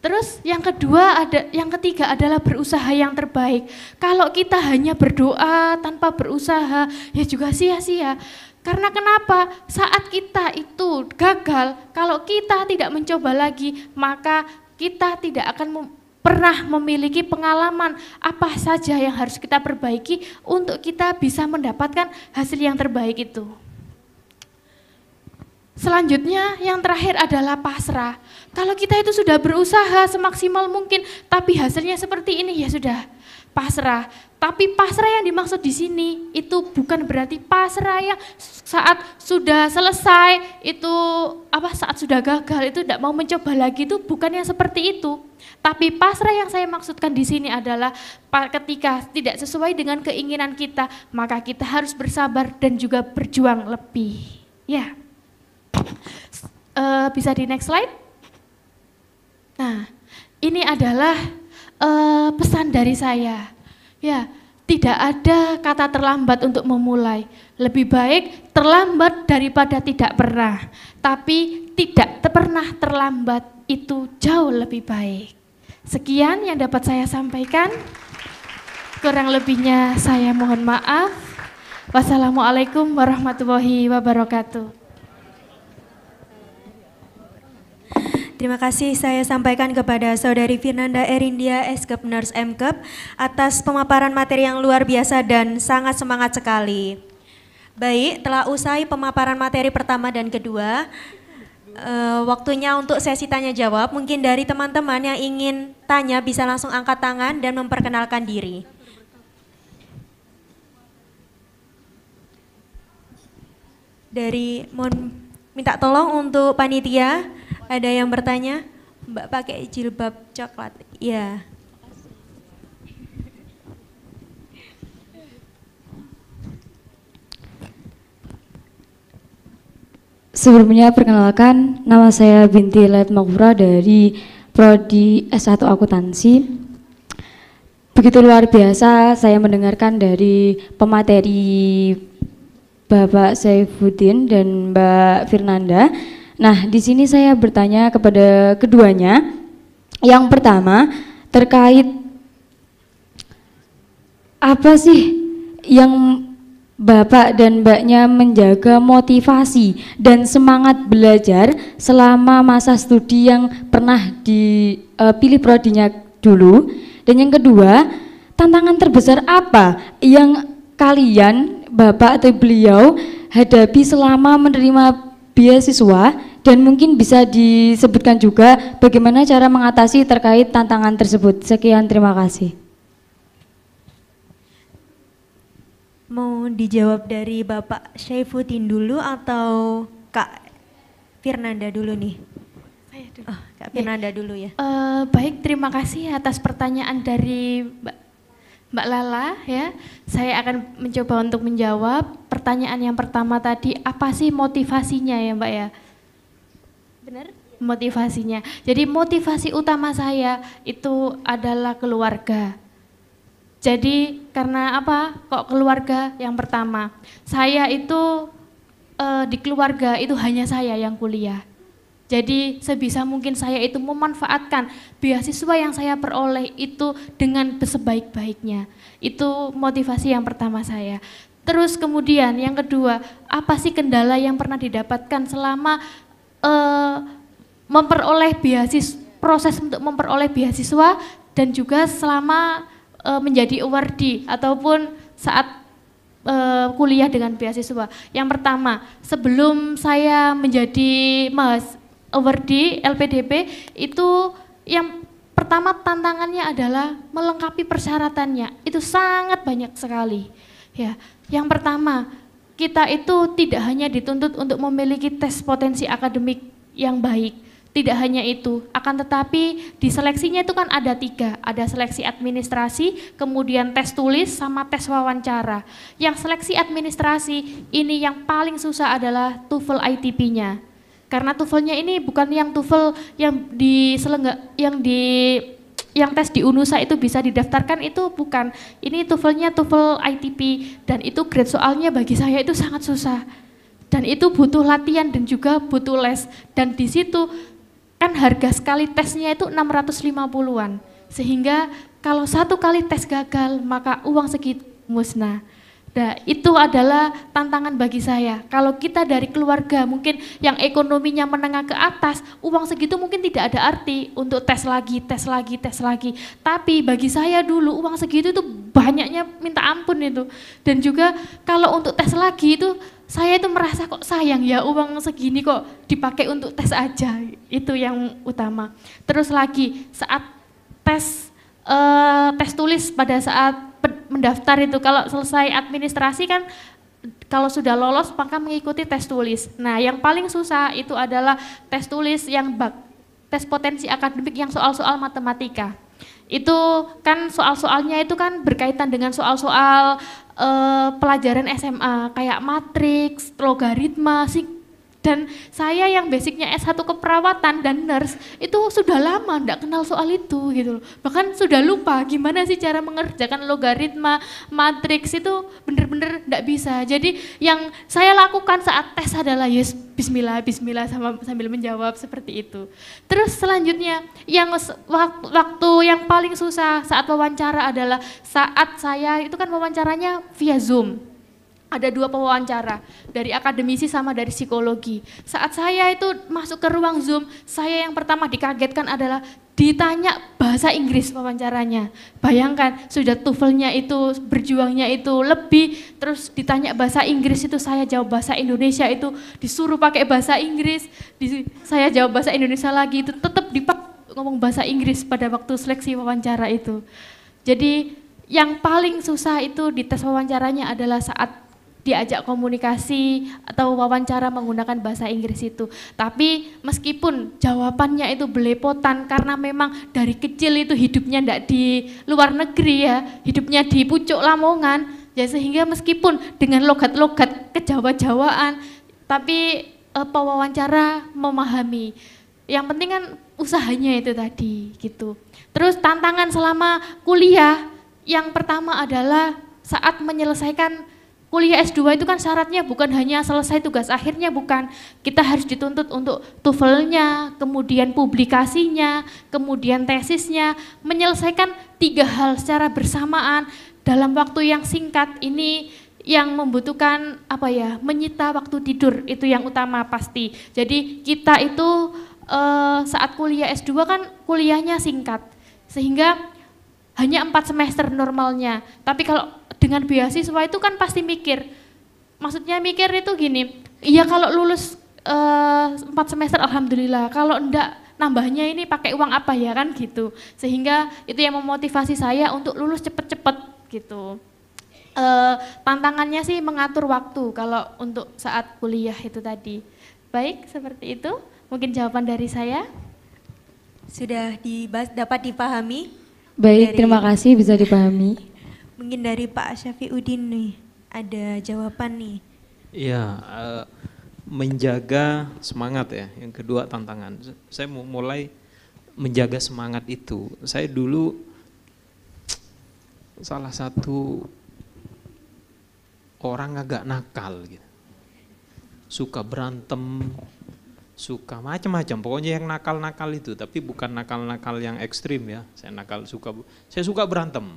Terus yang kedua ada yang ketiga adalah berusaha yang terbaik. Kalau kita hanya berdoa tanpa berusaha ya juga sia-sia. Karena kenapa? Saat kita itu gagal, kalau kita tidak mencoba lagi, maka kita tidak akan pernah memiliki pengalaman apa saja yang harus kita perbaiki untuk kita bisa mendapatkan hasil yang terbaik itu. Selanjutnya yang terakhir adalah pasrah. Kalau kita itu sudah berusaha semaksimal mungkin tapi hasilnya seperti ini ya sudah pasrah. Tapi pasrah yang dimaksud di sini itu bukan berarti pasrah yang saat sudah selesai itu apa saat sudah gagal itu tidak mau mencoba lagi itu bukan yang seperti itu tapi pasrah yang saya maksudkan di sini adalah ketika tidak sesuai dengan keinginan kita, maka kita harus bersabar dan juga berjuang lebih. Ya. Uh, bisa di next slide? Nah, ini adalah uh, pesan dari saya. Ya, tidak ada kata terlambat untuk memulai. Lebih baik terlambat daripada tidak pernah. Tapi tidak pernah terlambat itu jauh lebih baik. Sekian yang dapat saya sampaikan. Kurang lebihnya saya mohon maaf. Wassalamualaikum warahmatullahi wabarakatuh. Terima kasih saya sampaikan kepada Saudari Firnanda Erindia, Eskep Nurse MKEP atas pemaparan materi yang luar biasa dan sangat semangat sekali. Baik, telah usai pemaparan materi pertama dan kedua, uh, waktunya untuk sesi tanya jawab. Mungkin dari teman-teman yang ingin tanya bisa langsung angkat tangan dan memperkenalkan diri. Dari mohon minta tolong untuk panitia ada yang bertanya, Mbak pakai jilbab coklat. ya Yeah. Sebelumnya perkenalkan, nama saya Binti Lait Maghura dari Prodi S1 Akuntansi. Begitu luar biasa saya mendengarkan dari pemateri Bapak Saifuddin dan Mbak Firnanda. Nah, di sini saya bertanya kepada keduanya. Yang pertama, terkait apa sih yang Bapak dan Mbaknya menjaga motivasi dan semangat belajar selama masa studi yang pernah dipilih eh, prodinya dulu. Dan yang kedua, tantangan terbesar apa yang kalian, Bapak atau beliau, hadapi selama menerima beasiswa dan mungkin bisa disebutkan juga bagaimana cara mengatasi terkait tantangan tersebut. Sekian, terima kasih. Mau dijawab dari Bapak Syaifuddin dulu atau Kak Firnanda dulu nih? Oh, Kak Firnanda dulu ya. Uh, baik, terima kasih atas pertanyaan dari Mbak, Mbak Lala ya. Saya akan mencoba untuk menjawab pertanyaan yang pertama tadi, apa sih motivasinya ya Mbak ya? Benar? Motivasinya. Jadi motivasi utama saya itu adalah keluarga jadi karena apa? Kok keluarga yang pertama. Saya itu eh, di keluarga itu hanya saya yang kuliah. Jadi sebisa mungkin saya itu memanfaatkan beasiswa yang saya peroleh itu dengan sebaik-baiknya. Itu motivasi yang pertama saya. Terus kemudian yang kedua, apa sih kendala yang pernah didapatkan selama eh, memperoleh beasiswa proses untuk memperoleh beasiswa dan juga selama uh, menjadi awardee ataupun saat uh, kuliah dengan beasiswa. Yang pertama, sebelum saya menjadi mas awardee LPDP itu yang pertama tantangannya adalah melengkapi persyaratannya. Itu sangat banyak sekali. Ya, yang pertama, kita itu tidak hanya dituntut untuk memiliki tes potensi akademik yang baik, tidak hanya itu, akan tetapi di seleksinya itu kan ada tiga, ada seleksi administrasi, kemudian tes tulis, sama tes wawancara. Yang seleksi administrasi ini yang paling susah adalah TOEFL ITP-nya. Karena TOEFL-nya ini bukan yang TOEFL yang di yang di yang tes di UNUSA itu bisa didaftarkan itu bukan. Ini TOEFL-nya TOEFL ITP dan itu grade soalnya bagi saya itu sangat susah. Dan itu butuh latihan dan juga butuh les. Dan di situ kan harga sekali tesnya itu 650-an. Sehingga kalau satu kali tes gagal, maka uang segitu musnah. Nah, itu adalah tantangan bagi saya. Kalau kita dari keluarga mungkin yang ekonominya menengah ke atas, uang segitu mungkin tidak ada arti untuk tes lagi, tes lagi, tes lagi. Tapi bagi saya dulu uang segitu itu banyaknya minta ampun itu. Dan juga kalau untuk tes lagi itu saya itu merasa kok sayang ya uang segini kok dipakai untuk tes aja itu yang utama terus lagi saat tes uh, tes tulis pada saat mendaftar itu kalau selesai administrasi kan kalau sudah lolos maka mengikuti tes tulis nah yang paling susah itu adalah tes tulis yang bak tes potensi akademik yang soal-soal matematika itu kan soal-soalnya itu kan berkaitan dengan soal-soal uh, pelajaran SMA kayak matriks, logaritma, sig dan saya yang basicnya S1 keperawatan dan nurse itu sudah lama enggak kenal soal itu gitu loh. Bahkan sudah lupa gimana sih cara mengerjakan logaritma, matriks itu bener-bener enggak bisa. Jadi yang saya lakukan saat tes adalah yes bismillah bismillah sama sambil menjawab seperti itu. Terus selanjutnya yang waktu yang paling susah saat wawancara adalah saat saya itu kan wawancaranya via Zoom ada dua pewawancara dari akademisi sama dari psikologi. Saat saya itu masuk ke ruang Zoom, saya yang pertama dikagetkan adalah ditanya bahasa Inggris wawancaranya. Bayangkan sudah tufelnya itu, berjuangnya itu lebih, terus ditanya bahasa Inggris itu saya jawab bahasa Indonesia itu disuruh pakai bahasa Inggris, di, saya jawab bahasa Indonesia lagi itu tetap dipak ngomong bahasa Inggris pada waktu seleksi wawancara itu. Jadi yang paling susah itu di tes wawancaranya adalah saat diajak komunikasi atau wawancara menggunakan bahasa Inggris itu. Tapi meskipun jawabannya itu belepotan karena memang dari kecil itu hidupnya tidak di luar negeri ya, hidupnya di pucuk Lamongan, ya sehingga meskipun dengan logat-logat kejawa-jawaan, tapi apa eh, pewawancara memahami. Yang penting kan usahanya itu tadi gitu. Terus tantangan selama kuliah yang pertama adalah saat menyelesaikan kuliah S2 itu kan syaratnya bukan hanya selesai tugas akhirnya bukan kita harus dituntut untuk tuvelnya kemudian publikasinya kemudian tesisnya menyelesaikan tiga hal secara bersamaan dalam waktu yang singkat ini yang membutuhkan apa ya menyita waktu tidur itu yang utama pasti jadi kita itu e, saat kuliah S2 kan kuliahnya singkat sehingga hanya empat semester normalnya tapi kalau dengan beasiswa itu kan pasti mikir. Maksudnya mikir itu gini, iya kalau lulus eh, empat uh, semester alhamdulillah, kalau enggak nambahnya ini pakai uang apa ya kan gitu. Sehingga itu yang memotivasi saya untuk lulus cepet-cepet gitu. Uh, tantangannya sih mengatur waktu kalau untuk saat kuliah itu tadi. Baik, seperti itu. Mungkin jawaban dari saya. Sudah dibahas, dapat dipahami? Baik, dari... terima kasih bisa dipahami. Mungkin dari Pak Udin nih, ada jawaban nih. Iya, uh, menjaga semangat ya. Yang kedua tantangan. Saya mau mulai menjaga semangat itu. Saya dulu salah satu orang agak nakal gitu. Suka berantem, suka macam-macam. Pokoknya yang nakal-nakal itu, tapi bukan nakal-nakal yang ekstrim ya. Saya nakal suka, saya suka berantem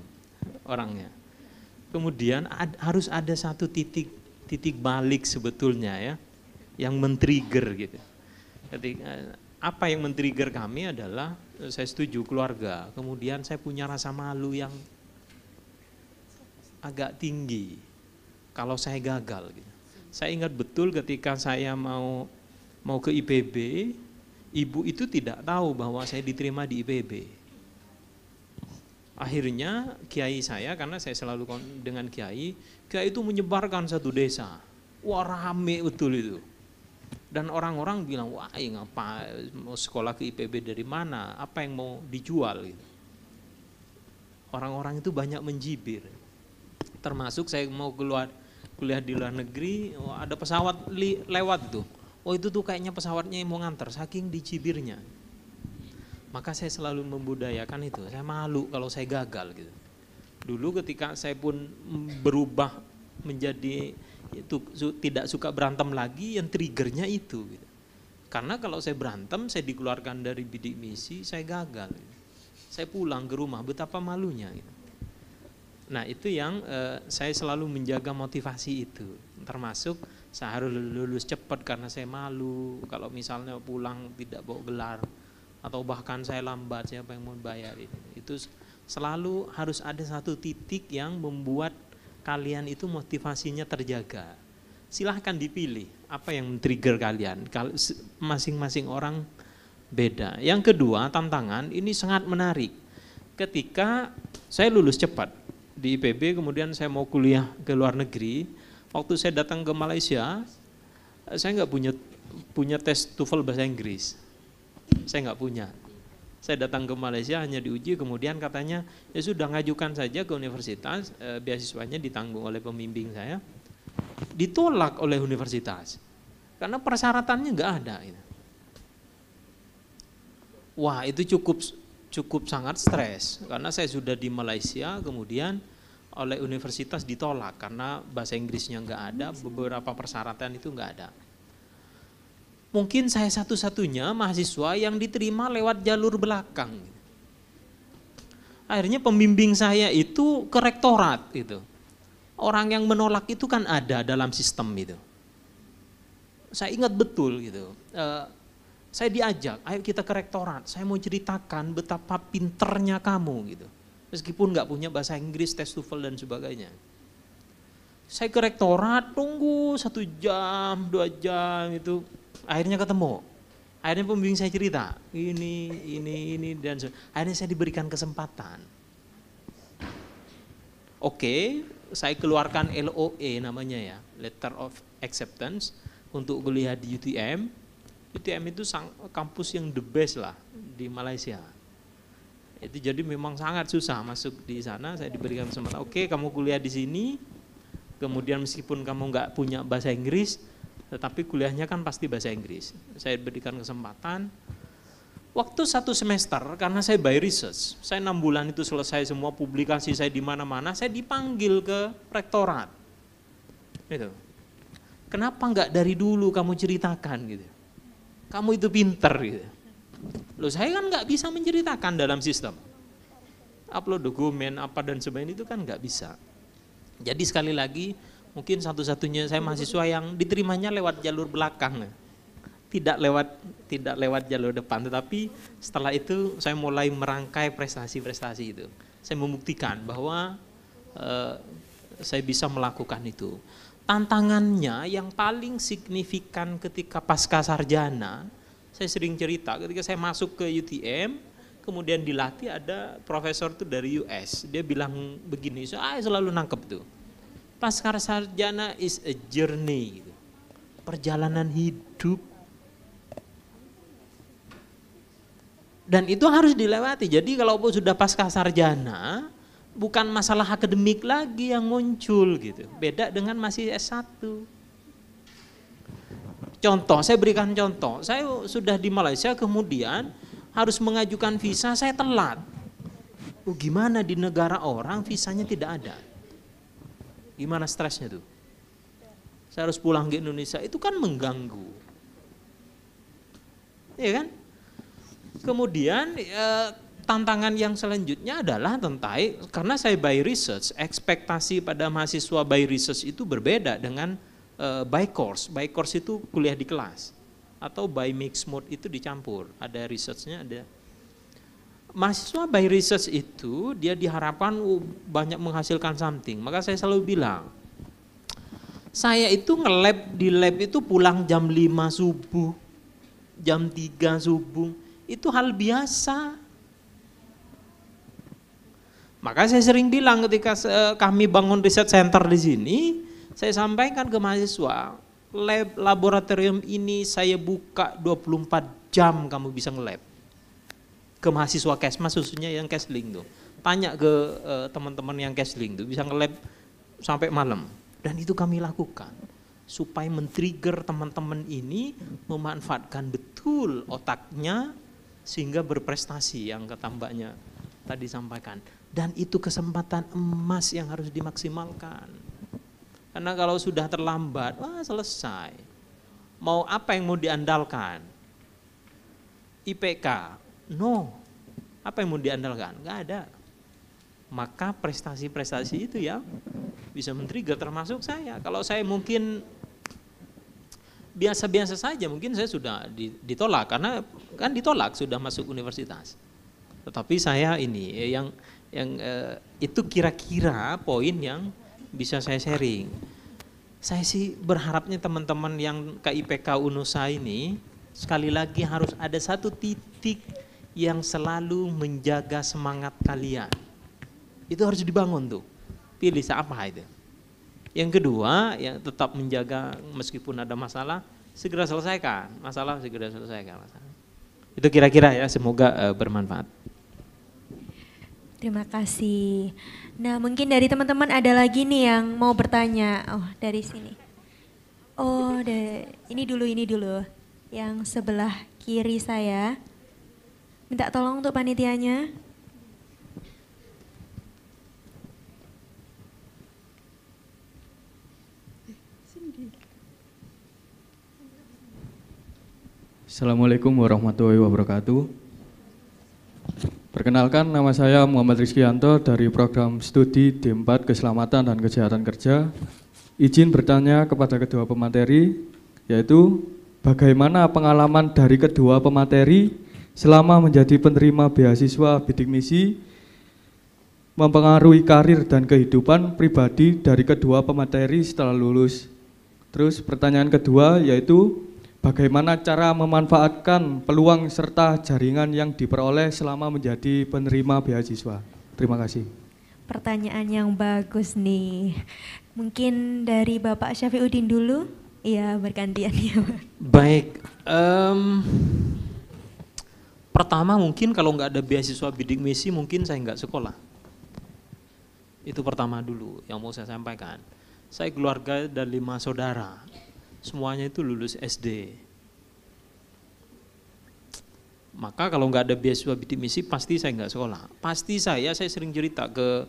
orangnya. Kemudian ad, harus ada satu titik titik balik sebetulnya ya yang men-trigger gitu. Ketika eh, apa yang men-trigger kami adalah eh, saya setuju keluarga, kemudian saya punya rasa malu yang agak tinggi kalau saya gagal gitu. Saya ingat betul ketika saya mau mau ke IPB, ibu itu tidak tahu bahwa saya diterima di IPB Akhirnya kiai saya karena saya selalu dengan kiai, kiai itu menyebarkan satu desa. Wah rame betul itu. Dan orang-orang bilang, wah ya ngapa mau sekolah ke IPB dari mana? Apa yang mau dijual? Gitu. Orang-orang itu banyak menjibir. Termasuk saya mau keluar kuliah di luar negeri, ada pesawat lewat tuh. Oh itu tuh kayaknya pesawatnya yang mau nganter, saking dicibirnya maka saya selalu membudayakan itu saya malu kalau saya gagal gitu dulu ketika saya pun berubah menjadi itu su, tidak suka berantem lagi yang triggernya itu gitu. karena kalau saya berantem saya dikeluarkan dari bidik misi saya gagal gitu. saya pulang ke rumah betapa malunya gitu. nah itu yang eh, saya selalu menjaga motivasi itu termasuk saya harus lulus cepat karena saya malu kalau misalnya pulang tidak bawa gelar atau bahkan saya lambat siapa yang mau bayar itu selalu harus ada satu titik yang membuat kalian itu motivasinya terjaga silahkan dipilih apa yang trigger kalian kalau masing-masing orang beda yang kedua tantangan ini sangat menarik ketika saya lulus cepat di IPB kemudian saya mau kuliah ke luar negeri waktu saya datang ke Malaysia eh, saya nggak punya punya tes TOEFL bahasa Inggris saya nggak punya. Saya datang ke Malaysia hanya diuji, kemudian katanya ya sudah ngajukan saja ke universitas, e, beasiswanya ditanggung oleh pembimbing saya. Ditolak oleh universitas karena persyaratannya nggak ada. Gitu. Wah itu cukup cukup sangat stres karena saya sudah di Malaysia kemudian oleh universitas ditolak karena bahasa Inggrisnya nggak ada beberapa persyaratan itu nggak ada mungkin saya satu-satunya mahasiswa yang diterima lewat jalur belakang. Akhirnya pembimbing saya itu ke rektorat gitu. Orang yang menolak itu kan ada dalam sistem itu. Saya ingat betul gitu. E, saya diajak, ayo kita ke rektorat. Saya mau ceritakan betapa pinternya kamu gitu. Meskipun nggak punya bahasa Inggris, tes TOEFL dan sebagainya. Saya ke rektorat, tunggu satu jam, dua jam itu akhirnya ketemu akhirnya pembimbing saya cerita ini ini ini dan so. akhirnya saya diberikan kesempatan oke okay, saya keluarkan LOE namanya ya letter of acceptance untuk kuliah di UTM UTM itu sang, kampus yang the best lah di Malaysia itu jadi memang sangat susah masuk di sana saya diberikan kesempatan oke okay, kamu kuliah di sini kemudian meskipun kamu nggak punya bahasa Inggris tetapi kuliahnya kan pasti bahasa Inggris. Saya berikan kesempatan, waktu satu semester karena saya by research, saya enam bulan itu selesai semua publikasi saya di mana-mana, saya dipanggil ke rektorat. Gitu. Kenapa enggak dari dulu kamu ceritakan gitu? Kamu itu pinter gitu. Loh saya kan enggak bisa menceritakan dalam sistem. Upload dokumen apa dan sebagainya itu kan enggak bisa. Jadi sekali lagi Mungkin satu-satunya saya mahasiswa yang diterimanya lewat jalur belakang. Tidak lewat tidak lewat jalur depan, tetapi setelah itu saya mulai merangkai prestasi-prestasi itu. Saya membuktikan bahwa uh, saya bisa melakukan itu. Tantangannya yang paling signifikan ketika pasca sarjana, saya sering cerita ketika saya masuk ke UTM, kemudian dilatih ada profesor tuh dari US dia bilang begini saya selalu nangkep tuh Pasca sarjana is a journey, gitu. perjalanan hidup. Dan itu harus dilewati. Jadi kalau sudah pasca sarjana, bukan masalah akademik lagi yang muncul gitu. Beda dengan masih S1. Contoh, saya berikan contoh. Saya sudah di Malaysia kemudian harus mengajukan visa, saya telat. Oh, gimana di negara orang visanya tidak ada? Gimana stresnya tuh? Saya harus pulang ke Indonesia, itu kan mengganggu. Iya kan? Kemudian e, tantangan yang selanjutnya adalah tentang karena saya by research, ekspektasi pada mahasiswa by research itu berbeda dengan e, by course. By course itu kuliah di kelas atau by mix mode itu dicampur. Ada researchnya, ada mahasiswa by research itu dia diharapkan oh, banyak menghasilkan something. Maka saya selalu bilang, saya itu nge-lab di lab itu pulang jam 5 subuh, jam 3 subuh. Itu hal biasa. Maka saya sering bilang ketika kami bangun riset center di sini, saya sampaikan ke mahasiswa, lab laboratorium ini saya buka 24 jam kamu bisa nge-lab ke mahasiswa kesmas khususnya yang kesling tuh. Tanya ke teman eh, teman-teman yang kesling tuh bisa nge-lab sampai malam. Dan itu kami lakukan supaya men-trigger teman-teman ini memanfaatkan betul otaknya sehingga berprestasi yang ketambahnya tadi sampaikan. Dan itu kesempatan emas yang harus dimaksimalkan. Karena kalau sudah terlambat, wah selesai. Mau apa yang mau diandalkan? IPK, No. Apa yang mau diandalkan? Gak ada. Maka prestasi-prestasi itu ya bisa men-trigger termasuk saya. Kalau saya mungkin biasa-biasa saja, mungkin saya sudah ditolak karena kan ditolak sudah masuk universitas. Tetapi saya ini eh, yang yang eh, itu kira-kira poin yang bisa saya sharing. Saya sih berharapnya teman-teman yang KIPK Unusa ini sekali lagi harus ada satu titik yang selalu menjaga semangat kalian. Itu harus dibangun tuh. Pilih apa itu. Yang kedua, yang tetap menjaga meskipun ada masalah, segera selesaikan. Masalah segera selesaikan. Masalah. Itu kira-kira ya, semoga uh, bermanfaat. Terima kasih. Nah, mungkin dari teman-teman ada lagi nih yang mau bertanya. Oh, dari sini. Oh, de ini dulu, ini dulu. Yang sebelah kiri saya. Minta tolong untuk panitianya. Assalamualaikum warahmatullahi wabarakatuh. Perkenalkan nama saya Muhammad Rizkyanto dari program studi D4 Keselamatan dan Kesehatan Kerja. Izin bertanya kepada kedua pemateri yaitu bagaimana pengalaman dari kedua pemateri selama menjadi penerima beasiswa bidik misi mempengaruhi karir dan kehidupan pribadi dari kedua pemateri setelah lulus. Terus pertanyaan kedua yaitu bagaimana cara memanfaatkan peluang serta jaringan yang diperoleh selama menjadi penerima beasiswa. Terima kasih. Pertanyaan yang bagus nih. Mungkin dari Bapak Syafiuddin dulu. Iya bergantian ya. Baik. Um, Pertama mungkin kalau nggak ada beasiswa bidik misi mungkin saya nggak sekolah. Itu pertama dulu yang mau saya sampaikan. Saya keluarga dan lima saudara. Semuanya itu lulus SD. Maka kalau nggak ada beasiswa bidik misi pasti saya nggak sekolah. Pasti saya, saya sering cerita ke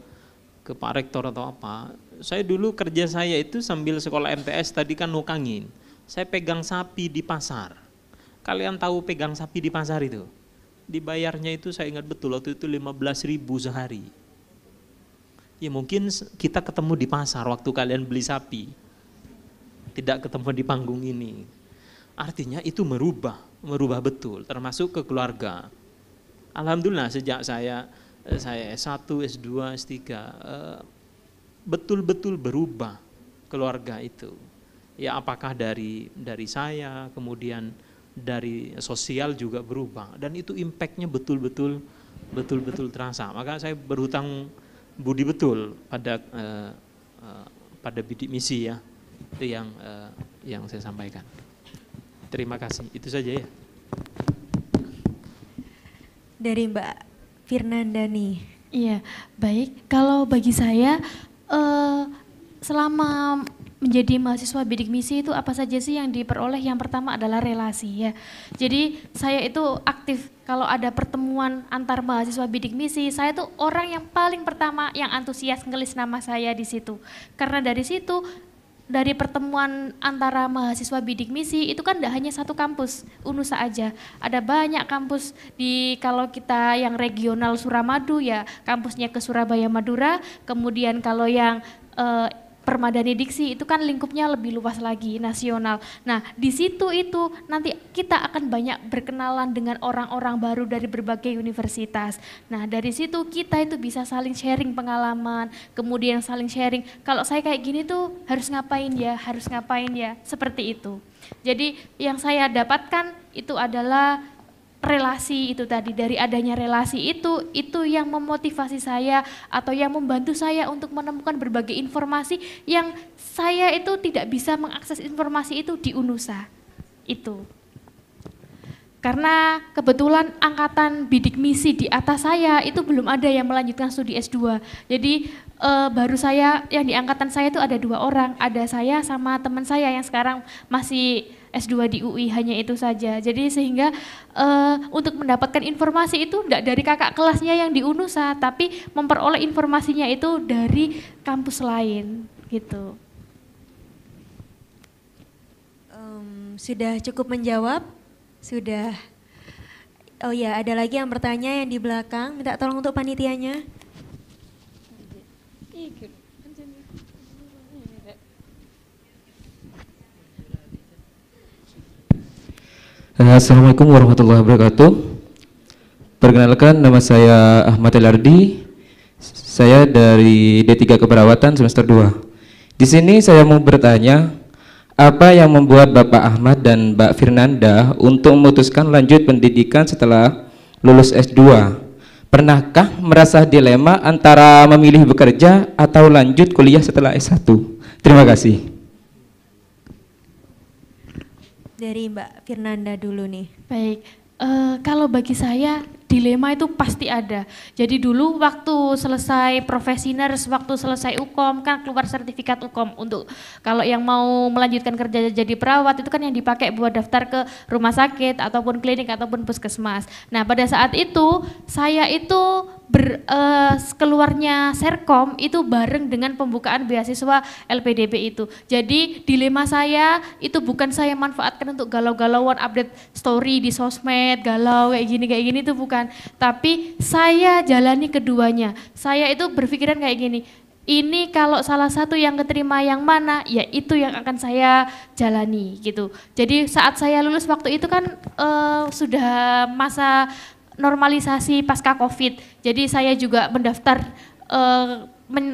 ke Pak Rektor atau apa. Saya dulu kerja saya itu sambil sekolah MTS tadi kan nukangin. Saya pegang sapi di pasar. Kalian tahu pegang sapi di pasar itu? dibayarnya itu saya ingat betul waktu itu 15 ribu sehari. Ya mungkin kita ketemu di pasar waktu kalian beli sapi. Tidak ketemu di panggung ini. Artinya itu merubah, merubah betul termasuk ke keluarga. Alhamdulillah sejak saya eh, saya S1, S2, S3 betul-betul berubah keluarga itu. Ya apakah dari dari saya kemudian dari sosial juga berubah dan itu impactnya betul-betul betul-betul terasa maka saya berhutang budi betul pada uh, uh, pada bidik misi ya itu yang uh, yang saya sampaikan terima kasih itu saja ya dari Mbak Firnanda nih iya baik kalau bagi saya uh, selama menjadi mahasiswa bidik misi itu apa saja sih yang diperoleh? Yang pertama adalah relasi ya. Jadi saya itu aktif kalau ada pertemuan antar mahasiswa bidik misi, saya tuh orang yang paling pertama yang antusias ngelis nama saya di situ. Karena dari situ dari pertemuan antara mahasiswa bidik misi itu kan tidak hanya satu kampus Unusa aja ada banyak kampus di kalau kita yang regional Suramadu ya kampusnya ke Surabaya Madura kemudian kalau yang eh, permadani diksi itu kan lingkupnya lebih luas lagi nasional. Nah, di situ itu nanti kita akan banyak berkenalan dengan orang-orang baru dari berbagai universitas. Nah, dari situ kita itu bisa saling sharing pengalaman, kemudian saling sharing kalau saya kayak gini tuh harus ngapain ya, harus ngapain ya, seperti itu. Jadi yang saya dapatkan itu adalah relasi itu tadi dari adanya relasi itu itu yang memotivasi saya atau yang membantu saya untuk menemukan berbagai informasi yang saya itu tidak bisa mengakses informasi itu di UNUSA itu karena kebetulan angkatan bidik misi di atas saya itu belum ada yang melanjutkan studi S2. Jadi e, baru saya yang di angkatan saya itu ada dua orang, ada saya sama teman saya yang sekarang masih S2 di UI hanya itu saja. Jadi sehingga uh, untuk mendapatkan informasi itu tidak dari kakak kelasnya yang di UNUSA, tapi memperoleh informasinya itu dari kampus lain gitu. Um, sudah cukup menjawab, sudah. Oh ya, ada lagi yang bertanya yang di belakang. Minta tolong untuk panitianya. Ikut. Assalamualaikum warahmatullahi wabarakatuh. Perkenalkan nama saya Ahmad Elardi. Saya dari D3 Keperawatan semester 2. Di sini saya mau bertanya, apa yang membuat Bapak Ahmad dan Mbak Firnanda untuk memutuskan lanjut pendidikan setelah lulus S2? Pernahkah merasa dilema antara memilih bekerja atau lanjut kuliah setelah S1? Terima kasih. dari Mbak Firnanda dulu nih. Baik, uh, kalau bagi saya dilema itu pasti ada. Jadi dulu waktu selesai profesi nurse, waktu selesai UKOM kan keluar sertifikat UKOM untuk kalau yang mau melanjutkan kerja jadi perawat itu kan yang dipakai buat daftar ke rumah sakit ataupun klinik ataupun puskesmas. Nah, pada saat itu saya itu ber, uh, keluarnya Serkom itu bareng dengan pembukaan beasiswa LPDP itu. Jadi dilema saya itu bukan saya manfaatkan untuk galau-galauan update story di sosmed, galau kayak gini kayak gini itu bukan bukan, tapi saya jalani keduanya. Saya itu berpikiran kayak gini, ini kalau salah satu yang keterima yang mana, ya itu yang akan saya jalani gitu. Jadi saat saya lulus waktu itu kan uh, sudah masa normalisasi pasca COVID. Jadi saya juga mendaftar uh,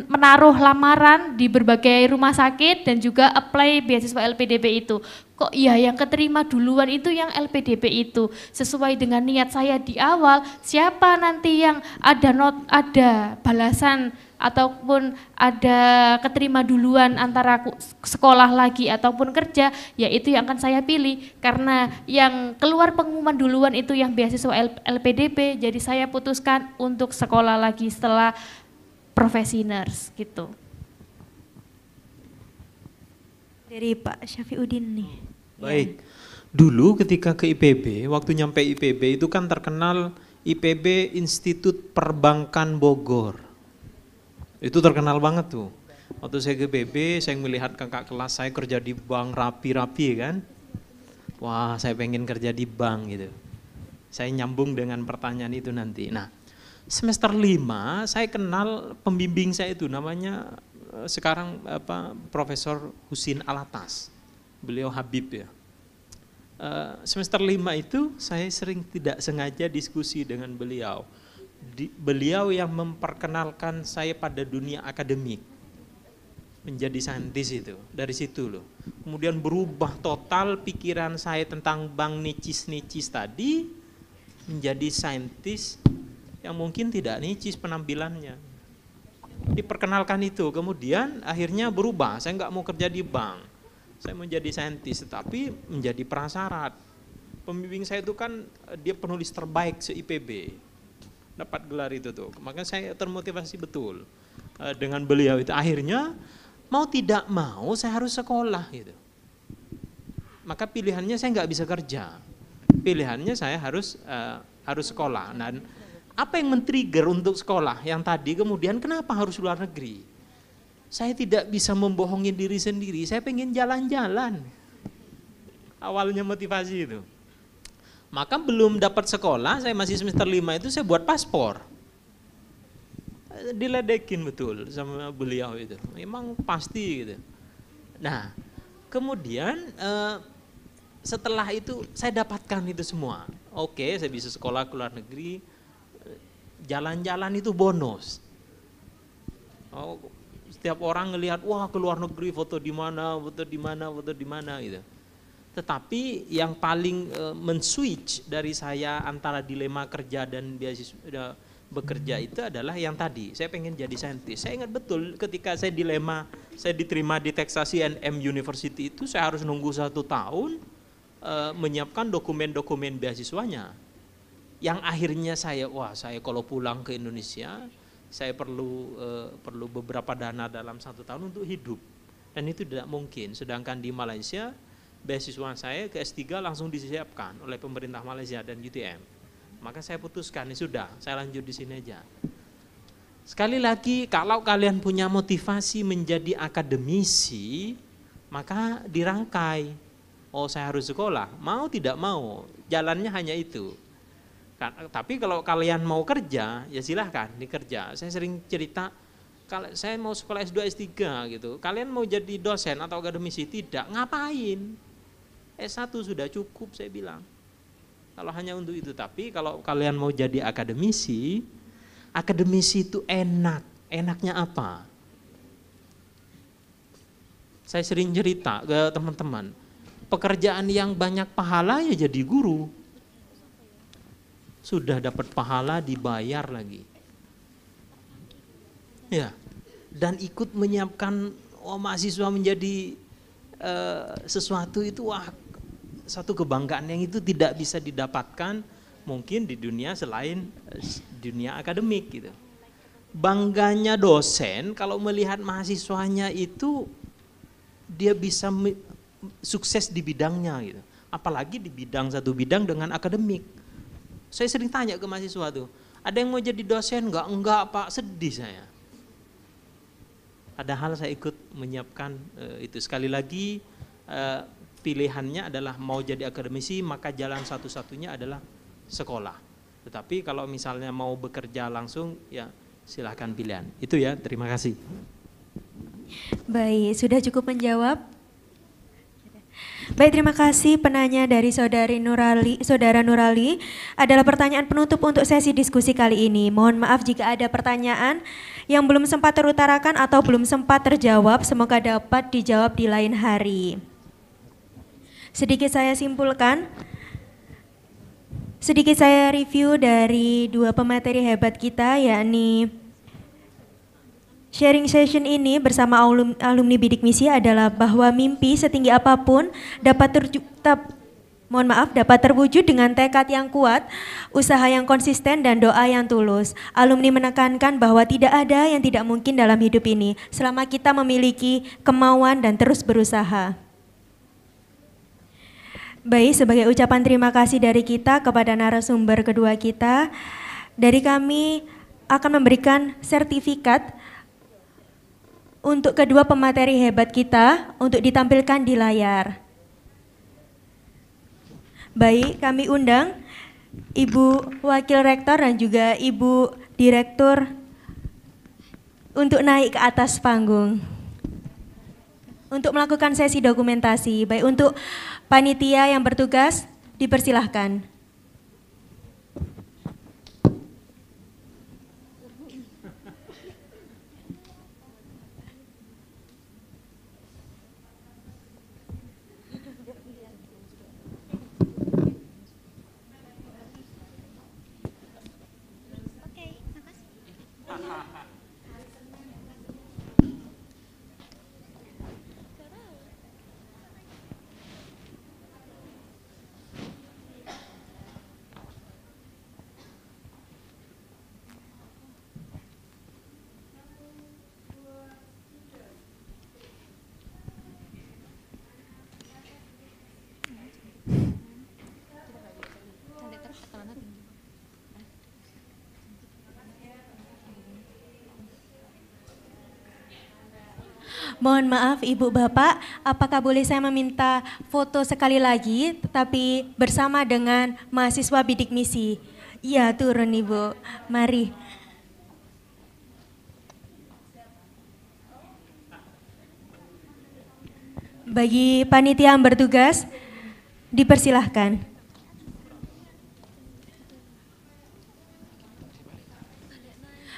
menaruh lamaran di berbagai rumah sakit dan juga apply beasiswa LPDP itu kok iya yang keterima duluan itu yang LPDP itu sesuai dengan niat saya di awal siapa nanti yang ada not ada balasan ataupun ada keterima duluan antara sekolah lagi ataupun kerja yaitu yang akan saya pilih karena yang keluar pengumuman duluan itu yang beasiswa LPDP jadi saya putuskan untuk sekolah lagi setelah profesi nurse gitu. dari Pak Syafiuddin nih. Hmm, baik. Dulu ketika ke IPB, waktu nyampe IPB itu kan terkenal IPB Institut Perbankan Bogor. Itu terkenal banget tuh. Waktu saya ke IPB, saya melihat kakak kelas saya kerja di bank rapi-rapi kan. Wah, saya pengen kerja di bank gitu. Saya nyambung dengan pertanyaan itu nanti. Nah, semester 5 saya kenal pembimbing saya itu namanya Eh, sekarang apa Profesor Husin Alatas beliau Habib ya eh, semester lima itu saya sering tidak sengaja diskusi dengan beliau. Di, beliau yang memperkenalkan saya pada dunia akademik menjadi saintis itu dari situ loh kemudian berubah total pikiran saya tentang bang nicis nicis tadi menjadi saintis yang mungkin tidak nicis penampilannya diperkenalkan itu kemudian akhirnya berubah saya nggak mau kerja di bank saya menjadi saintis tetapi menjadi prasyarat pembimbing saya itu kan eh, dia penulis terbaik se IPB dapat gelar itu tuh makanya saya termotivasi betul eh, dengan beliau itu akhirnya mau tidak mau saya harus sekolah gitu maka pilihannya saya nggak bisa kerja pilihannya saya harus uh, harus sekolah dan apa yang men-trigger untuk sekolah yang tadi kemudian kenapa harus luar negeri? Saya tidak bisa membohongin diri sendiri, saya pengen jalan-jalan. Awalnya motivasi itu. Maka belum dapat sekolah, saya masih semester lima itu saya buat paspor. Diledekin betul sama beliau itu. Memang pasti gitu. Nah, kemudian eh, setelah itu saya dapatkan itu semua. Oke, saya bisa sekolah ke luar negeri, Jalan-jalan itu bonus. Oh, setiap orang ngelihat wah ke luar negeri foto di mana, foto di mana, foto di mana gitu. Tetapi yang paling e, men dari saya antara dilema kerja dan beasiswa e, bekerja itu adalah yang tadi. Saya pengen jadi saintis. Saya ingat betul ketika saya dilema, saya diterima di Texas A&M University itu saya harus nunggu satu tahun e, menyiapkan dokumen-dokumen beasiswanya yang akhirnya saya wah saya kalau pulang ke Indonesia saya perlu uh, perlu beberapa dana dalam satu tahun untuk hidup dan itu tidak mungkin sedangkan di Malaysia beasiswa saya ke S3 langsung disiapkan oleh pemerintah Malaysia dan UTM maka saya putuskan ya sudah saya lanjut di sini aja sekali lagi kalau kalian punya motivasi menjadi akademisi maka dirangkai oh saya harus sekolah mau tidak mau jalannya hanya itu tapi kalau kalian mau kerja, ya silahkan dikerja. Saya sering cerita, kalau saya mau sekolah S2, S3 gitu, kalian mau jadi dosen atau akademisi, tidak, ngapain? S1 sudah cukup, saya bilang. Kalau hanya untuk itu, tapi kalau kalian mau jadi akademisi, akademisi itu enak. Enaknya apa? Saya sering cerita ke teman-teman, pekerjaan yang banyak pahala ya jadi guru sudah dapat pahala dibayar lagi. Ya. Dan ikut menyiapkan oh, mahasiswa menjadi uh, sesuatu itu wah satu kebanggaan yang itu tidak bisa didapatkan mungkin di dunia selain eh, dunia akademik gitu. Bangganya dosen kalau melihat mahasiswanya itu dia bisa sukses di bidangnya gitu. Apalagi di bidang satu bidang dengan akademik saya sering tanya ke mahasiswa tuh, ada yang mau jadi dosen enggak? Enggak pak, sedih saya. Padahal saya ikut menyiapkan e, itu. Sekali lagi e, pilihannya adalah mau jadi akademisi maka jalan satu-satunya adalah sekolah. Tetapi kalau misalnya mau bekerja langsung ya silahkan pilihan. Itu ya, terima kasih. Baik, sudah cukup menjawab Baik, terima kasih penanya dari saudari Nurali, saudara Nurali. Adalah pertanyaan penutup untuk sesi diskusi kali ini. Mohon maaf jika ada pertanyaan yang belum sempat terutarakan atau belum sempat terjawab. Semoga dapat dijawab di lain hari. Sedikit saya simpulkan, sedikit saya review dari dua pemateri hebat kita, yakni Sharing session ini bersama alumni Bidik Misi adalah bahwa mimpi setinggi apapun dapat terwujud. mohon maaf dapat terwujud dengan tekad yang kuat, usaha yang konsisten dan doa yang tulus. Alumni menekankan bahwa tidak ada yang tidak mungkin dalam hidup ini selama kita memiliki kemauan dan terus berusaha. Baik, sebagai ucapan terima kasih dari kita kepada narasumber kedua kita, dari kami akan memberikan sertifikat untuk kedua pemateri hebat kita untuk ditampilkan di layar. Baik, kami undang Ibu Wakil Rektor dan juga Ibu Direktur untuk naik ke atas panggung untuk melakukan sesi dokumentasi. Baik untuk panitia yang bertugas, dipersilahkan. Ha ha. Mohon maaf Ibu Bapak, apakah boleh saya meminta foto sekali lagi tetapi bersama dengan mahasiswa bidik misi? Iya turun Ibu, mari. Bagi panitia yang bertugas, dipersilahkan.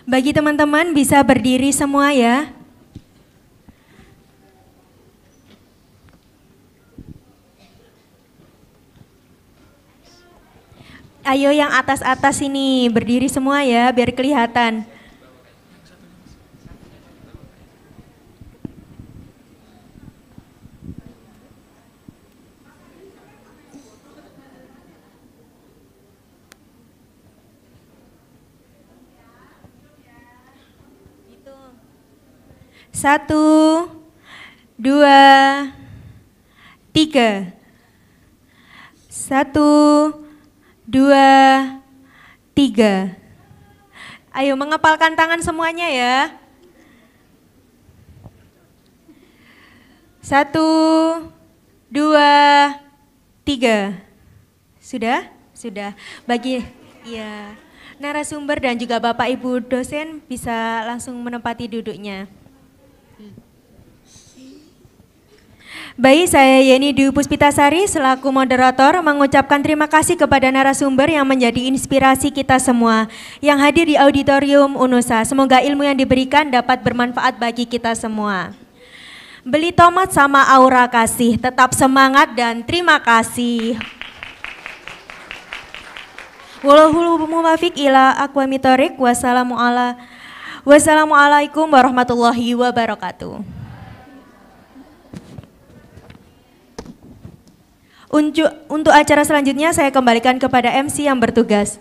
Bagi teman-teman bisa berdiri semua ya. Ayo yang atas-atas ini berdiri semua ya biar kelihatan. Satu, dua, tiga. Satu, dua, tiga. Ayo mengepalkan tangan semuanya ya. Satu, dua, tiga. Sudah? Sudah. Bagi, ya narasumber dan juga Bapak Ibu dosen bisa langsung menempati duduknya. Baik, saya Yeni Dwi Puspitasari selaku moderator mengucapkan terima kasih kepada narasumber yang menjadi inspirasi kita semua yang hadir di auditorium UNUSA. Semoga ilmu yang diberikan dapat bermanfaat bagi kita semua. Beli tomat sama aura kasih, tetap semangat dan terima kasih. Wassalamualaikum warahmatullahi wabarakatuh. Untuk, untuk acara selanjutnya saya kembalikan kepada MC yang bertugas.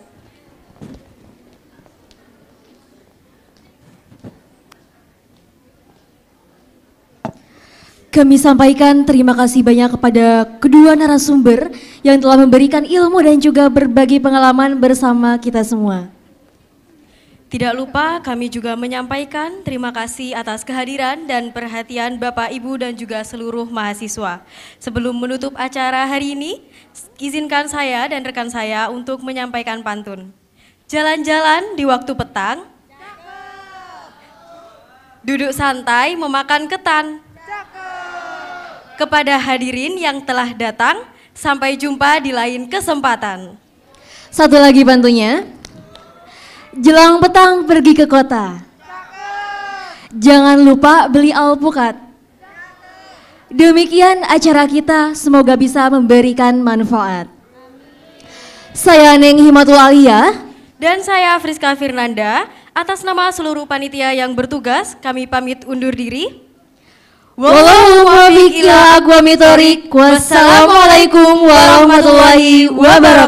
Kami sampaikan terima kasih banyak kepada kedua narasumber yang telah memberikan ilmu dan juga berbagi pengalaman bersama kita semua. Tidak lupa kami juga menyampaikan terima kasih atas kehadiran dan perhatian Bapak Ibu dan juga seluruh mahasiswa. Sebelum menutup acara hari ini, izinkan saya dan rekan saya untuk menyampaikan pantun. Jalan-jalan di waktu petang, duduk santai memakan ketan. Kepada hadirin yang telah datang, sampai jumpa di lain kesempatan. Satu lagi pantunnya. Jelang petang pergi ke kota. Jangan lupa beli alpukat. Demikian acara kita, semoga bisa memberikan manfaat. Saya Neng Himatul Alia dan saya Friska Firnanda. Atas nama seluruh panitia yang bertugas, kami pamit undur diri. Wassalamualaikum warahmatullahi wabarakatuh.